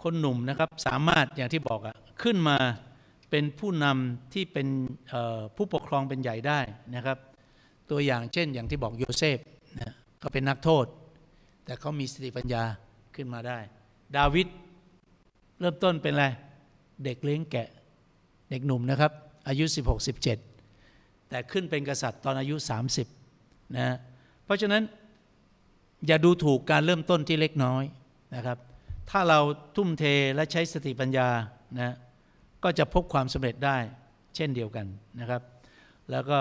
คนหนุ่มนะครับสามารถอย่างที่บอกอะขึ้นมาเป็นผู้นำที่เป็นผู้ปกครองเป็นใหญ่ได้นะครับ ตัวอย่างเช่นอย่างที่บอกโยเซฟนะเขาเป็นนักโทษ แต่เขามีสติปัญญาขึ้นมาได้ ดาวิดเริ่มต้นเป็น อะไรเด็กเลี้ยงแกะ เด็กหนุ่มนะครับ อายุ 16-17 แต่ขึ้นเป็นกษัตริย์ตอนอายุ 30นะเพราะฉะนั้นอย่าดูถูกการเริ่มต้นที่เล็กน้อยนะครับ ถ้าเราทุ่มเทและใช้สติปัญญานะก็จะพบความสำเร็จได้เช่นเดียวกันนะครับ แล้วก็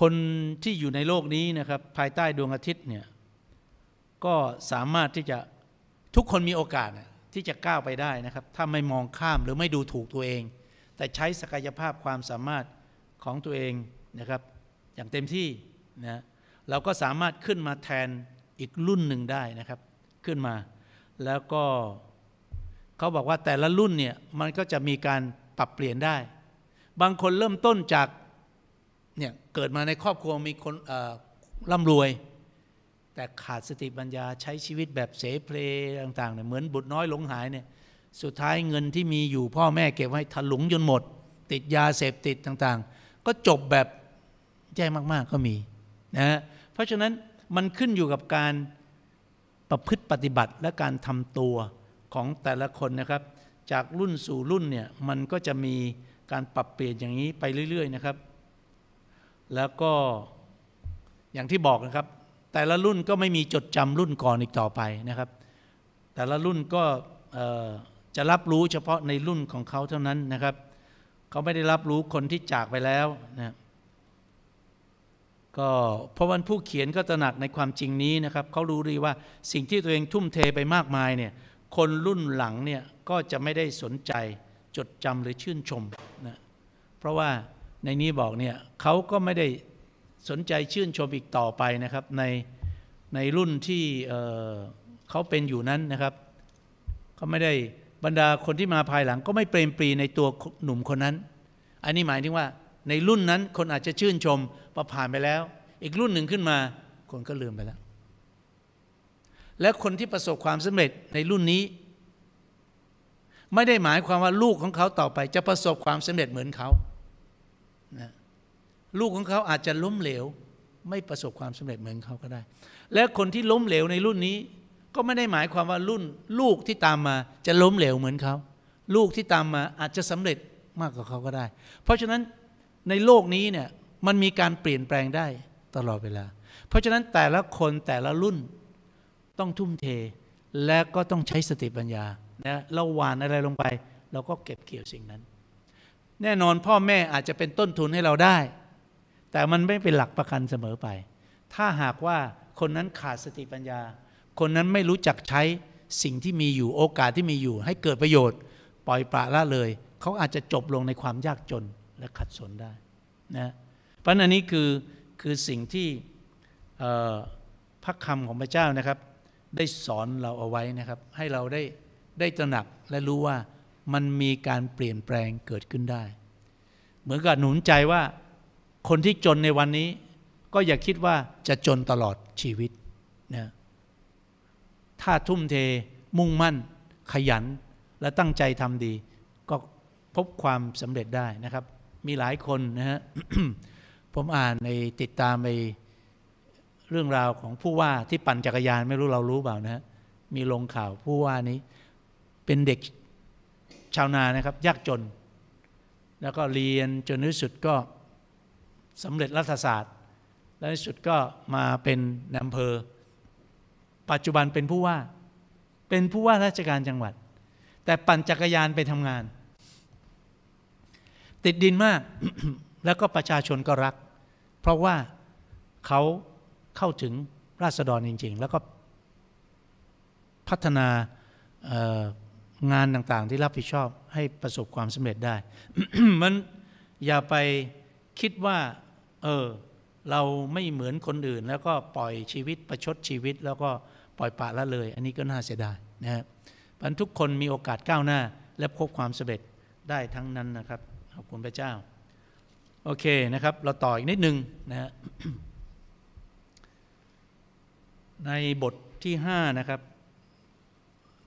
คนที่อยู่ในโลกนี้นะครับ ภายใต้ดวงอาทิตย์เนี่ย ก็สามารถที่จะทุกคนมีโอกาสที่จะก้าวไปได้นะครับ ถ้าไม่มองข้ามหรือไม่ดูถูกตัวเอง แต่ใช้ศักยภาพความสามารถของตัวเองนะครับอย่างเต็มที่นะเราก็สามารถขึ้นมาแทนอีกรุ่นหนึ่งได้นะครับขึ้นมา แล้วก็เขาบอกว่าแต่ละรุ่นเนี่ยมันก็จะมีการปรับเปลี่ยนได้ บางคนเริ่มต้นจากเนี่ยเกิดมาในครอบครัวมีคนร่ำรวยแต่ขาดสติปัญญาใช้ชีวิตแบบเสเพลต่างๆเนี่ยเหมือนบุตรน้อยหลงหายเนี่ยสุดท้ายเงินที่มีอยู่พ่อแม่เก็บไว้ถลุงจนหมด ติดยาเสพติดต่างๆ ก็จบแบบแย่มากๆก็มีนะเพราะฉะนั้นมันขึ้นอยู่กับการประพฤติปฏิบัติและการทำตัวของแต่ละคนนะครับ จากรุ่นสู่รุ่นเนี่ย มันก็จะมีการปรับเปลี่ยนอย่างนี้ไปเรื่อยๆนะครับ แล้วก็อย่างที่บอกนะครับแต่ละรุ่นก็ไม่มีจดจำรุ่นก่อนอีกต่อไปนะครับ แต่ละรุ่นก็จะรับรู้เฉพาะในรุ่นของเขาเท่านั้นนะครับ เขาไม่ได้รับรู้คนที่จากไปแล้วนะก็เพราะวันผู้เขียนก็ตระหนักในความจริงนี้นะครับเขารู้ดีว่าสิ่งที่ตัวเองทุ่มเทไปมากมายเนี่ยคนรุ่นหลังเนี่ยก็จะไม่ได้สนใจจดจำหรือชื่นชมนะเพราะว่าในนี้บอกเนี่ยเขาก็ไม่ได้สนใจชื่นชมอีกต่อไปนะครับในในรุ่นที่เขาเป็นอยู่นั้นนะครับเขาไม่ได้บรรดาคนที่มาภายหลัง ก็ไม่เปรมปรีในตัวหนุ่มคนนั้น อันนี้หมายถึงว่าในรุ่นนั้นคนอาจจะชื่นชมประผ่านไปแล้ว อีกรุ่นหนึ่งขึ้นมาคนก็ลืมไปแล้ว และคนที่ประสบความสำเร็จในรุ่นนี้ ไม่ได้หมายความว่าลูกของเขาต่อไปจะประสบความสำเร็จเหมือนเขาลูกของเขาอาจจะล้มเหลวไม่ประสบความสำเร็จเหมือนเขาก็ได้ และคนที่ล้มเหลวในรุ่นนี้ก็ไม่ได้หมายความว่ารุ่นลูกที่ตามมาจะล้มเหลวเหมือนเขา ลูกที่ตามมาอาจจะสำเร็จมากกว่าเขาก็ได้ เพราะฉะนั้นในโลกนี้เนี่ยมันมีการเปลี่ยนแปลงได้ตลอดเวลา เพราะฉะนั้นแต่ละคนแต่ละรุ่นต้องทุ่มเทและก็ต้องใช้สติปัญญานะเราหวานอะไรลงไป เราก็เก็บเกี่ยวสิ่งนั้น แน่นอนพ่อแม่อาจจะเป็นต้นทุนให้เราได้แต่มันไม่เป็นหลักประกันเสมอไป ถ้าหากว่าคนนั้นขาดสติปัญญา คนนั้นไม่รู้จักใช้สิ่งที่มีอยู่โอกาสที่มีอยู่ ให้เกิดประโยชน์ ปล่อย ปละละเลย เขาอาจจะจบลงในความยากจนและขัดสนได้นะเพราะอันนี้ คือ คือสิ่งที่พระคำของพระเจ้านะครับ ได้สอนเราเอาไว้นะครับ ให้เราได้ได้ตระหนักและรู้ว่ามันมีการเปลี่ยนแปลงเกิดขึ้นได้ เหมือนกับหนุนใจว่าคนที่จนในวันนี้ ก็อย่าคิดว่าจะจนตลอดชีวิตนะ ถ้าทุ่มเทมุ่งมั่น ขยันและตั้งใจทำดี ก็พบความสำเร็จได้นะครับ มีหลายคนนะฮะ ผมอ่านในติดตามในเรื่องราวของผู้ว่าที่ปั่นจักรยาน ไม่รู้เรารู้เปล่านะฮะ มีลงข่าวผู้ว่านี้ เป็นเด็กชาวนานะครับ ยากจน แล้วก็เรียนจนที่สุดก็สำเร็จรัฐศาสตร์ และในสุดก็มาเป็นนายอำเภอ ปัจจุบันเป็นผู้ว่า เป็นผู้ว่าราชการจังหวัด แต่ปั่นจักรยานไปทำงาน ติดดินมากแล้วก็ประชาชนก็รัก เพราะว่าเขาเข้าถึงราษฎรจริงๆ แล้วก็พัฒนางานต่างๆ ที่รับผิดชอบให้ประสบความสำเร็จได้ มันอย่าไปคิด ว่า เออเราไม่เหมือนคนอื่น แล้วก็ปล่อยชีวิตประชดชีวิต แล้วก็ปล่อยปะละเลย อันนี้ก็น่าเสียดายนะครับทุกคนมีโอกาสก้าวหน้า และพบความสำเร็จได้ทั้งนั้นนะครับ ขอบคุณพระเจ้าโอเคนะครับ เราต่ออีก นิดนึงนะฮะในบทที่ 5 นะครับ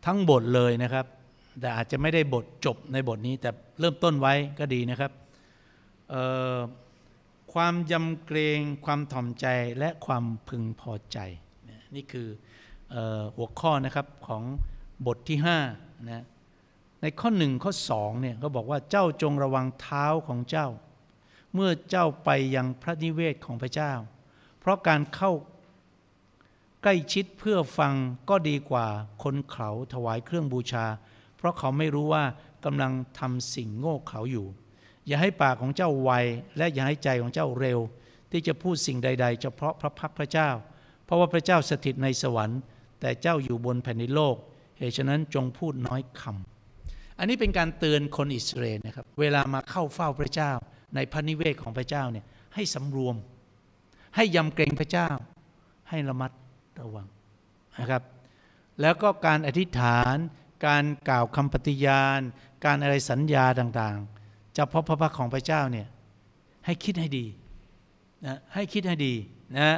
ทั้งบทเลยนะครับ แต่อาจจะไม่ได้บทจบในบทนี้ แต่เริ่มต้นไว้ก็ดีนะครับความยำเกรงความถ่อมใจและความพึงพอใจนี่คือหัวข้อนะครับของบทที่5นะในข้อหนึ่งข้อสองเนี่ยเขาบอกว่าเจ้าจงระวังเท้าของเจ้า เมื่อเจ้าไปยังพระนิเวศของพระเจ้า เพราะการเข้าใกล้ชิดเพื่อฟังก็ดีกว่าคนเขาถวายเครื่องบูชา เพราะเขาไม่รู้ว่ากำลังทำสิ่งโง่เขาอยู่อย่าให้ปากของเจ้าไวและอย่าให้ใจของเจ้าเร็ว ที่จะพูดสิ่งใดๆ เฉพาะพระพักพระเจ้า เพราะว่าพระเจ้าสถิตในสวรรค์ แต่เจ้าอยู่บนแผ่นดินโลกเหตุฉะนั้นจงพูดน้อยคำ อันนี้เป็นการเตือนคนอิสราเอลนะครับ เวลามาเข้าเฝ้าพระเจ้า ในพระนิเวศของพระเจ้าเนี่ยให้สำรวม ให้ยำเกรงพระเจ้า ให้ระมัดระวังนะครับ แล้วก็การอธิษฐานการกล่าวคำปฏิญาณการอะไรสัญญาต่าง ๆจะพบพระพักของพระเจ้าเนี่ย ให้คิดให้ดีนะให้คิดให้ดีนะ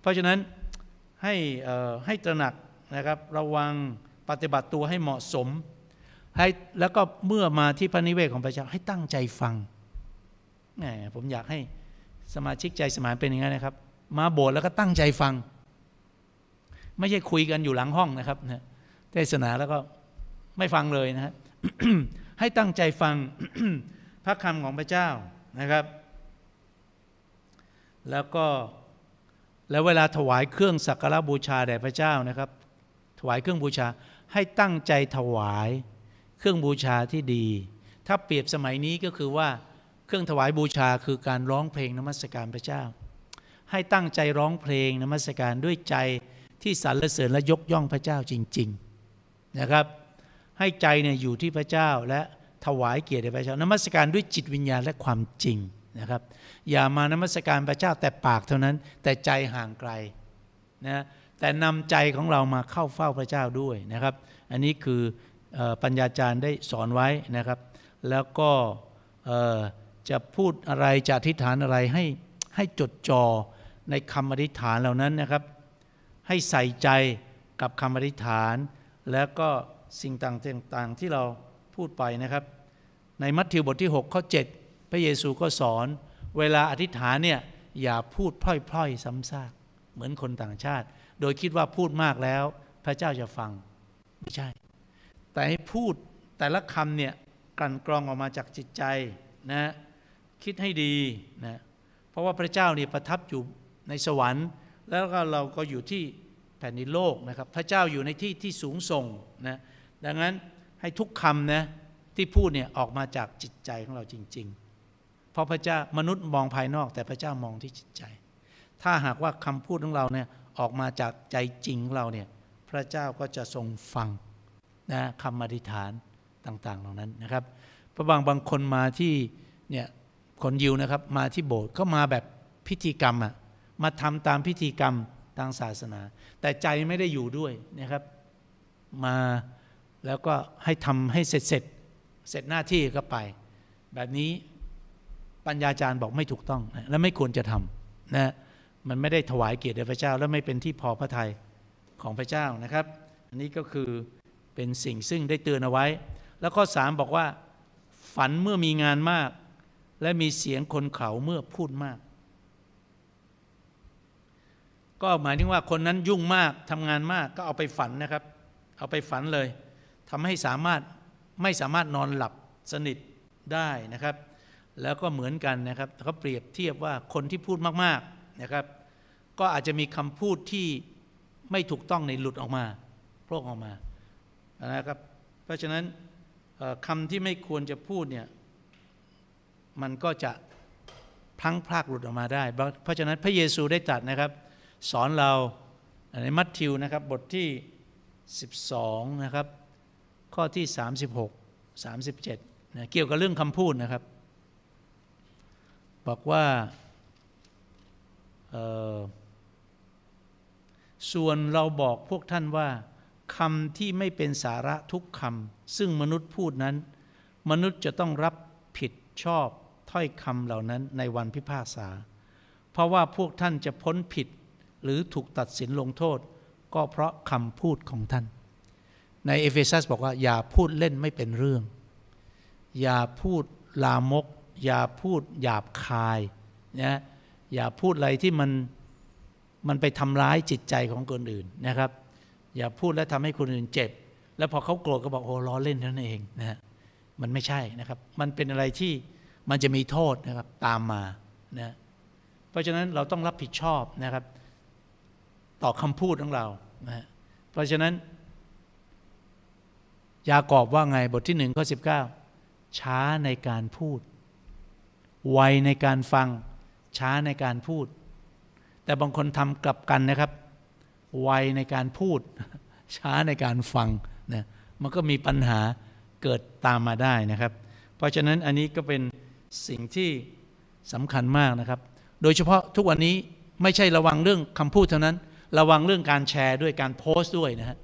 เพราะฉะนั้นให้ให้ตระหนักนะครับ ระวังปฏิบัติตัวให้เหมาะสมให้แล้วก็เมื่อมาที่พระนิเวศของพระเจ้า ให้ตั้งใจฟังแหมผมอยากให้สมาชิกใจสมานเป็นอย่างไงนะครับ มาโบสถ์แล้วก็ตั้งใจฟัง ไม่ใช่คุยกันอยู่หลังห้องนะครับเทศนาแล้วก็ไม่ฟังเลยนะฮะให้ตั้งใจฟังพระคำของพระเจ้านะครับ แล้วก็แล้วเวลาถวายเครื่องสักการบูชา แด่พระเจ้านะครับ ถวายเครื่องบูชาให้ตั้งใจถวายเครื่องบูชาที่ดี ถ้าเปรียบสมัยนี้ก็คือว่าเครื่องถวายบูชาคือการร้องเพลงนมัสการพระเจ้า ให้ตั้งใจร้องเพลงนมัสการด้วยใจที่สรรเสริญและยกย่องพระเจ้าจริง ๆนะครับ ให้ใจเนี่ยอยู่ที่พระเจ้าและถวายเกียรติพระเจ้านมัสการด้วยจิตวิญญาณและความจริงนะครับ อย่ามานมัสการพระเจ้าแต่ปากเท่านั้น แต่ใจห่างไกลนะแต่นำใจของเรามาเข้าเฝ้าพระเจ้าด้วยนะครับ อันนี้คือปัญญาจารย์ได้สอนไว้นะครับ แล้วก็จะพูดอะไรจะอธิษฐานอะไรให้ให้จดจ่อในคำอธิษฐานเหล่านั้นนะครับ ให้ใส่ใจกับคำอธิษฐาน แล้วก็สิ่งต่างๆที่เราพูดไปนะครับในมัทธิวบทที่6ข้อ7พระเยซูก็สอน เวลาอธิษฐานเนี่ยอย่าพูดพล่อยๆซ้ำซากเหมือนคนต่างชาติ โดยคิดว่าพูดมากแล้วพระเจ้าจะฟัง ไม่ใช่ แต่ให้พูดแต่ละคำเนี่ยกันกรองออกมาจากจิตใจนะคิดให้ดีนะเพราะว่าพระเจ้าเนี่ยประทับอยู่ในสวรรค์ แล้วก็เราก็อยู่ที่แผ่นดินโลกนะครับ พระเจ้าอยู่ในที่ที่สูงส่งนะดังนั้นให้ทุกคำนะที่พูดเนี่ยออกมาจากจิตใจของเราจริง ๆ เพราะพระเจ้ามนุษย์มองภายนอก แต่พระเจ้ามองที่จิตใจ ถ้าหากว่าคำพูดของเราเนี่ยออกมาจากใจจริงของเราเนี่ยพระเจ้าก็จะทรงฟังนะคำอธิษฐานต่าง ๆ เหล่านั้นนะครับพระบางบางคนมาที่เนี่ยคนยิวนะครับ มาที่โบสถ์ก็มาแบบพิธีกรรมอะมาทำตามพิธีกรรมทางศาสนา แต่ใจไม่ได้อยู่ด้วยนะครับมาแล้วก็ให้ทำให้เสร็จเสร็จหน้าที่ก็ไป แบบนี้ปัญญาจารย์บอกไม่ถูกต้อง และไม่ควรจะทำนะมันไม่ได้ถวายเกียรติแด่พระเจ้า และไม่เป็นที่พอพระทัยของพระเจ้านะครับ อันนี้ก็คือเป็นสิ่งซึ่งได้เตือนเอาไว้ แล้วข้อสามบอกว่าฝันเมื่อมีงานมาก และมีเสียงคนเขาเมื่อพูดมาก ก็หมายถึงว่าคนนั้นยุ่งมากทำงานมากก็เอาไปฝันนะครับ เอาไปฝันเลยทำให้สามารถไม่สามารถนอนหลับสนิทได้นะครับ แล้วก็เหมือนกันนะครับเขาเปรียบเทียบว่าคนที่พูดมากๆนะครับ ก็อาจจะมีคำพูดที่ไม่ถูกต้องในหลุดออกมาโผล่ออกมานะครับ เพราะฉะนั้นคำที่ไม่ควรจะพูดเนี่ย มันก็จะพลั้งพลากหลุดออกมาได้ เพราะฉะนั้นพระเยซูได้ตัดนะครับ สอนเราในมัทธิวนะครับบทที่ 12นะครับข้อที่ 36 37นะเกี่ยวกับเรื่องคำพูดนะครับบอกว่าส่วนเราบอกพวกท่านว่าคำที่ไม่เป็นสาระทุกคำซึ่งมนุษย์พูดนั้น มนุษย์จะต้องรับผิดชอบถ้อยคำเหล่านั้นในวันพิพากษา เพราะว่าพวกท่านจะพ้นผิดหรือถูกตัดสินลงโทษก็เพราะคำพูดของท่านในเอเฟซัสบอกว่าอย่าพูดเล่นไม่เป็นเรื่อง อย่าพูดลามก อย่าพูดหยาบคายนะอย่าพูดอะไรที่มันมันไปทำร้ายจิตใจของคนอื่นนะครับ อย่าพูดแล้วทำให้คนอื่นเจ็บแล้วพอเขาโกรธก็บอกโอ้ล้อเล่นนั่นเองนะมันไม่ใช่นะครับ มันเป็นอะไรที่มันจะมีโทษนะครับตามมานะเพราะฉะนั้นเราต้องรับผิดชอบนะครับต่อคำพูดของเรานะเพราะฉะนั้นยากอบว่าไงบทที่หนึ่งข้อสิบเก้าช้าในการพูด ไวในการฟัง ช้าในการพูด แต่บางคนทำกลับกันนะครับ ไวในการพูด ช้าในการฟังนะมันก็มีปัญหาเกิดตามมาได้นะครับ เพราะฉะนั้นอันนี้ก็เป็นสิ่งที่สำคัญมากนะครับ โดยเฉพาะทุกวันนี้ไม่ใช่ระวังเรื่องคำพูดเท่านั้น ระวังเรื่องการแชร์ด้วยการโพสต์ด้วยนะครับ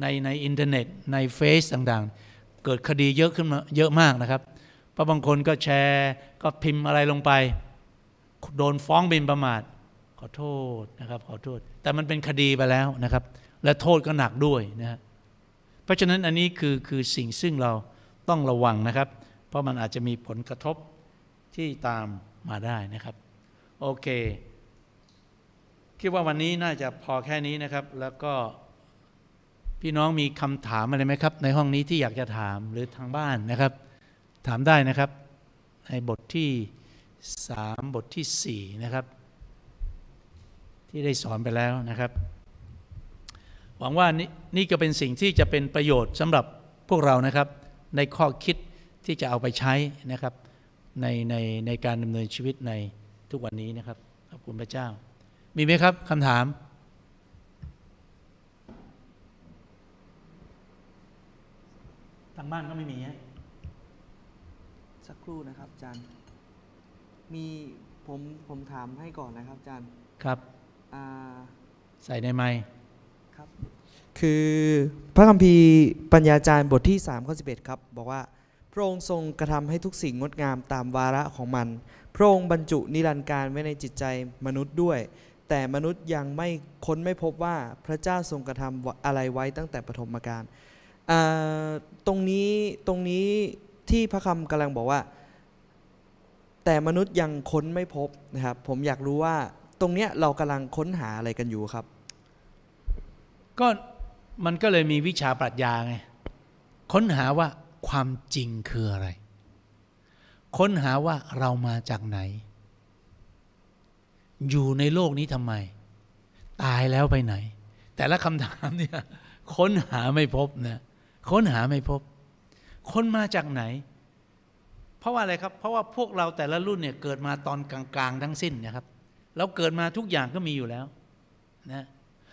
ใน ในอินเทอร์เน็ต ในเฟซต่าง ๆ เกิดคดีเยอะขึ้นมาเยอะมากนะครับเพราะบางคน ก็แชร์ก็พิมพ์อะไรลงไป โดนฟ้องบินประมาทขอโทษ นะครับ ขอโทษ แต่มันเป็นคดี ไป แล้วนะครับ และโทษก็หนักด้วยนะเพราะฉะนั้นอันนี้คือคือสิ่งซึ่งเราต้องระวังนะครับ เพราะมันอาจจะมีผลกระทบที่ตามมาได้นะครับ โอเค คิดว่าวันนี้น่าจะพอแค่นี้นะครับแล้วก็พี่น้องมีคำถามอะไรไหมครับ ในห้องนี้ที่อยากจะถามหรือทางบ้านนะครับ ถามได้นะครับ ในบทที่ 3 บทที่ 4 นะครับ ที่ได้สอนไปแล้วนะครับ หวังว่านี่นี่ก็เป็นสิ่งที่จะเป็นประโยชน์สำหรับพวกเรานะครับ ในข้อคิดที่จะเอาไปใช้นะครับ ในในในการดำเนินชีวิตในทุกวันนี้นะครับขอบคุณพระเจ้า มีไหมครับคำถามทางบ้านก็ไม่มีฮะสักครู่นะครับอาจารย์มีผมผมถามให้ก่อนนะครับอาจารย์ครับใส่ในไม้ครับคือพระคัมภีร์ปัญญาจารย์บทที่3ข้อ11ครับบอกว่า พระองค์ทรงกระทำให้ทุกสิ่งงดงามตามวาระของมัน พระองค์บรรจุนิรันดร์การไว้ในจิตใจมนุษย์ด้วย แต่มนุษย์ยังไม่ค้นไม่พบว่าพระเจ้าทรงกระทำอะไรไว้ตั้งแต่ปฐมกาลตรง นี้ ตรงนี้ที่พระคำกำลังบอกว่า แต่มนุษย์ยังค้นไม่พบนะครับผมอยากรู้ว่า ตรง เนี้ยเรากำลังค้นหาอะไรกันอยู่ครับ ก็มันก็เลยมีวิชา ปรัชญาไงค้นหาว่าความจริงคืออะไร ค้นหาว่าเรามาจากไหน อยู่ในโลกนี้ทำไมตายแล้วไปไหน แต่ละคำถามเนี่ยค้นหาไม่พบนะค้นหาไม่พบ คนมาจากไหน เพราะว่าอะไรครับ เพราะว่าพวกเราแต่ละรุ่นเนี่ย เกิดมาตอนกลางๆทั้งสิ้นนะครับ เราเกิดมาทุกอย่างก็มีอยู่แล้วนะ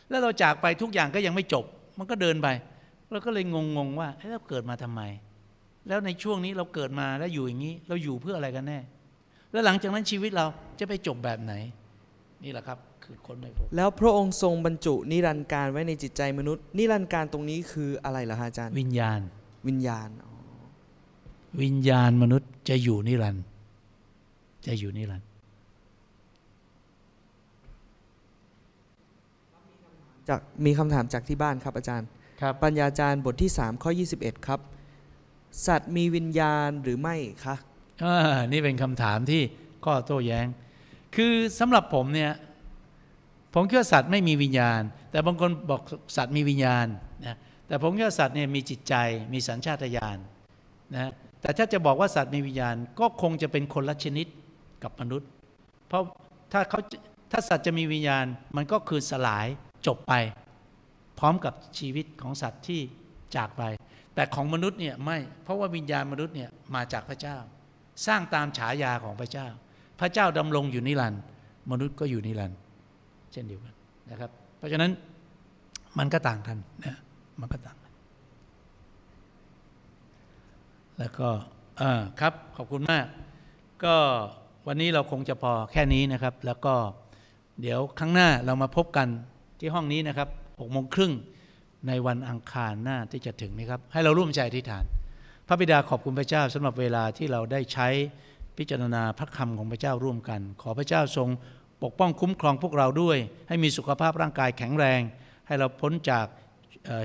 แล้วเราจากไปทุกอย่างก็ยังไม่จบ มันก็เดินไป เราก็เลยงงๆว่าเราเกิดมาทำไม แล้วในช่วงนี้เราเกิดมาแล้วอยู่อย่างนี้ เราอยู่เพื่ออะไรกันแน่ แล้วหลังจากนั้นชีวิตเราจะไปจบแบบไหน นี่แหละครับคือคนแล้วพระองค์ทรงบรรจุ นิรันดร์การไว้ในจิตใจมนุษย์ นิรันดร์การตรงนี้คืออะไรเหรอฮะอาจารย์ วิญญาณวิญญาณวิญญาณมนุษย์จะอยู่นิรันดร์จะอยู่นิรันดร์จากมีคำถามจากที่บ้านครับอาจารย์ครับ ปัญญาจารย์บทที่3ข้อ21 ครับ สัตว์มีวิญญาณหรือไม่คะอ่านี่เป็นคำถามที่ก็โต้แย้ง คือสำหรับผมเนี่ยผมคิดว่าสัตว์ไม่มีวิญญาณ แต่บางคนบอกสัตว์มีวิญญาณนะแต่ผมคิดว่าสัตว์เนี่ยมีจิตใจ มีสัญชาตญาณนะแต่ถ้าจะบอกว่าสัตว์มีวิญญาณ ก็คงจะเป็นคนละชนิดกับมนุษย์ เพราะถ้าเขาถ้าสัตว์จะมีวิญญาณ มันก็คือสลายจบไป พร้อมกับชีวิตของสัตว์ที่จากไป แต่ของมนุษย์เนี่ยไม่ เพราะว่าวิญญาณมนุษย์เนี่ยมาจากพระเจ้า สร้างตามฉายาของพระเจ้า พระเจ้าดำรงอยู่นิรันดร์ มนุษย์ก็อยู่นิรันดร์ช่นเดียวกันนะครับเพราะฉะนั้นมันก็ต่างกันนะมันก็ต่างกันแล้วก็ครับขอบคุณมาก ก็วันนี้เราคงจะพอแค่นี้นะครับ แล้วก็เดี๋ยวครั้งหน้าเรามาพบกันที่ห้องนี้นะครับหกโมงครึ่งในวันอังคารหน้าที่จะถึงนะครับให้เราร่วมใจอธิษฐาน พระบิดาขอบคุณพระเจ้า สำหรับเวลาที่เราได้ใช้พิจารณาพระคำของพระเจ้าร่วมกัน ขอพระเจ้าทรงปกป้องคุ้มครองพวกเราด้วย ให้มีสุขภาพร่างกายแข็งแรง ให้เราพ้นจาก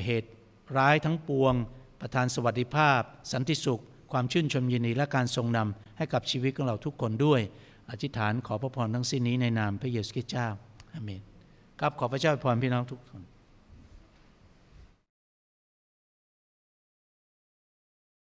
เหตุร้ายทั้งปวง ประทานสวัสดิภาพ สันติสุข ความชื่นชมยินดีและการทรงนำ ให้กับชีวิตของเราทุกคนด้วยอธิษฐานขอพระพรทั้งสิ้นนี้ในนามพระเยซูคริสต์เจ้าอาเมนครับขอพระเจ้าพรพี่น้องทุกคน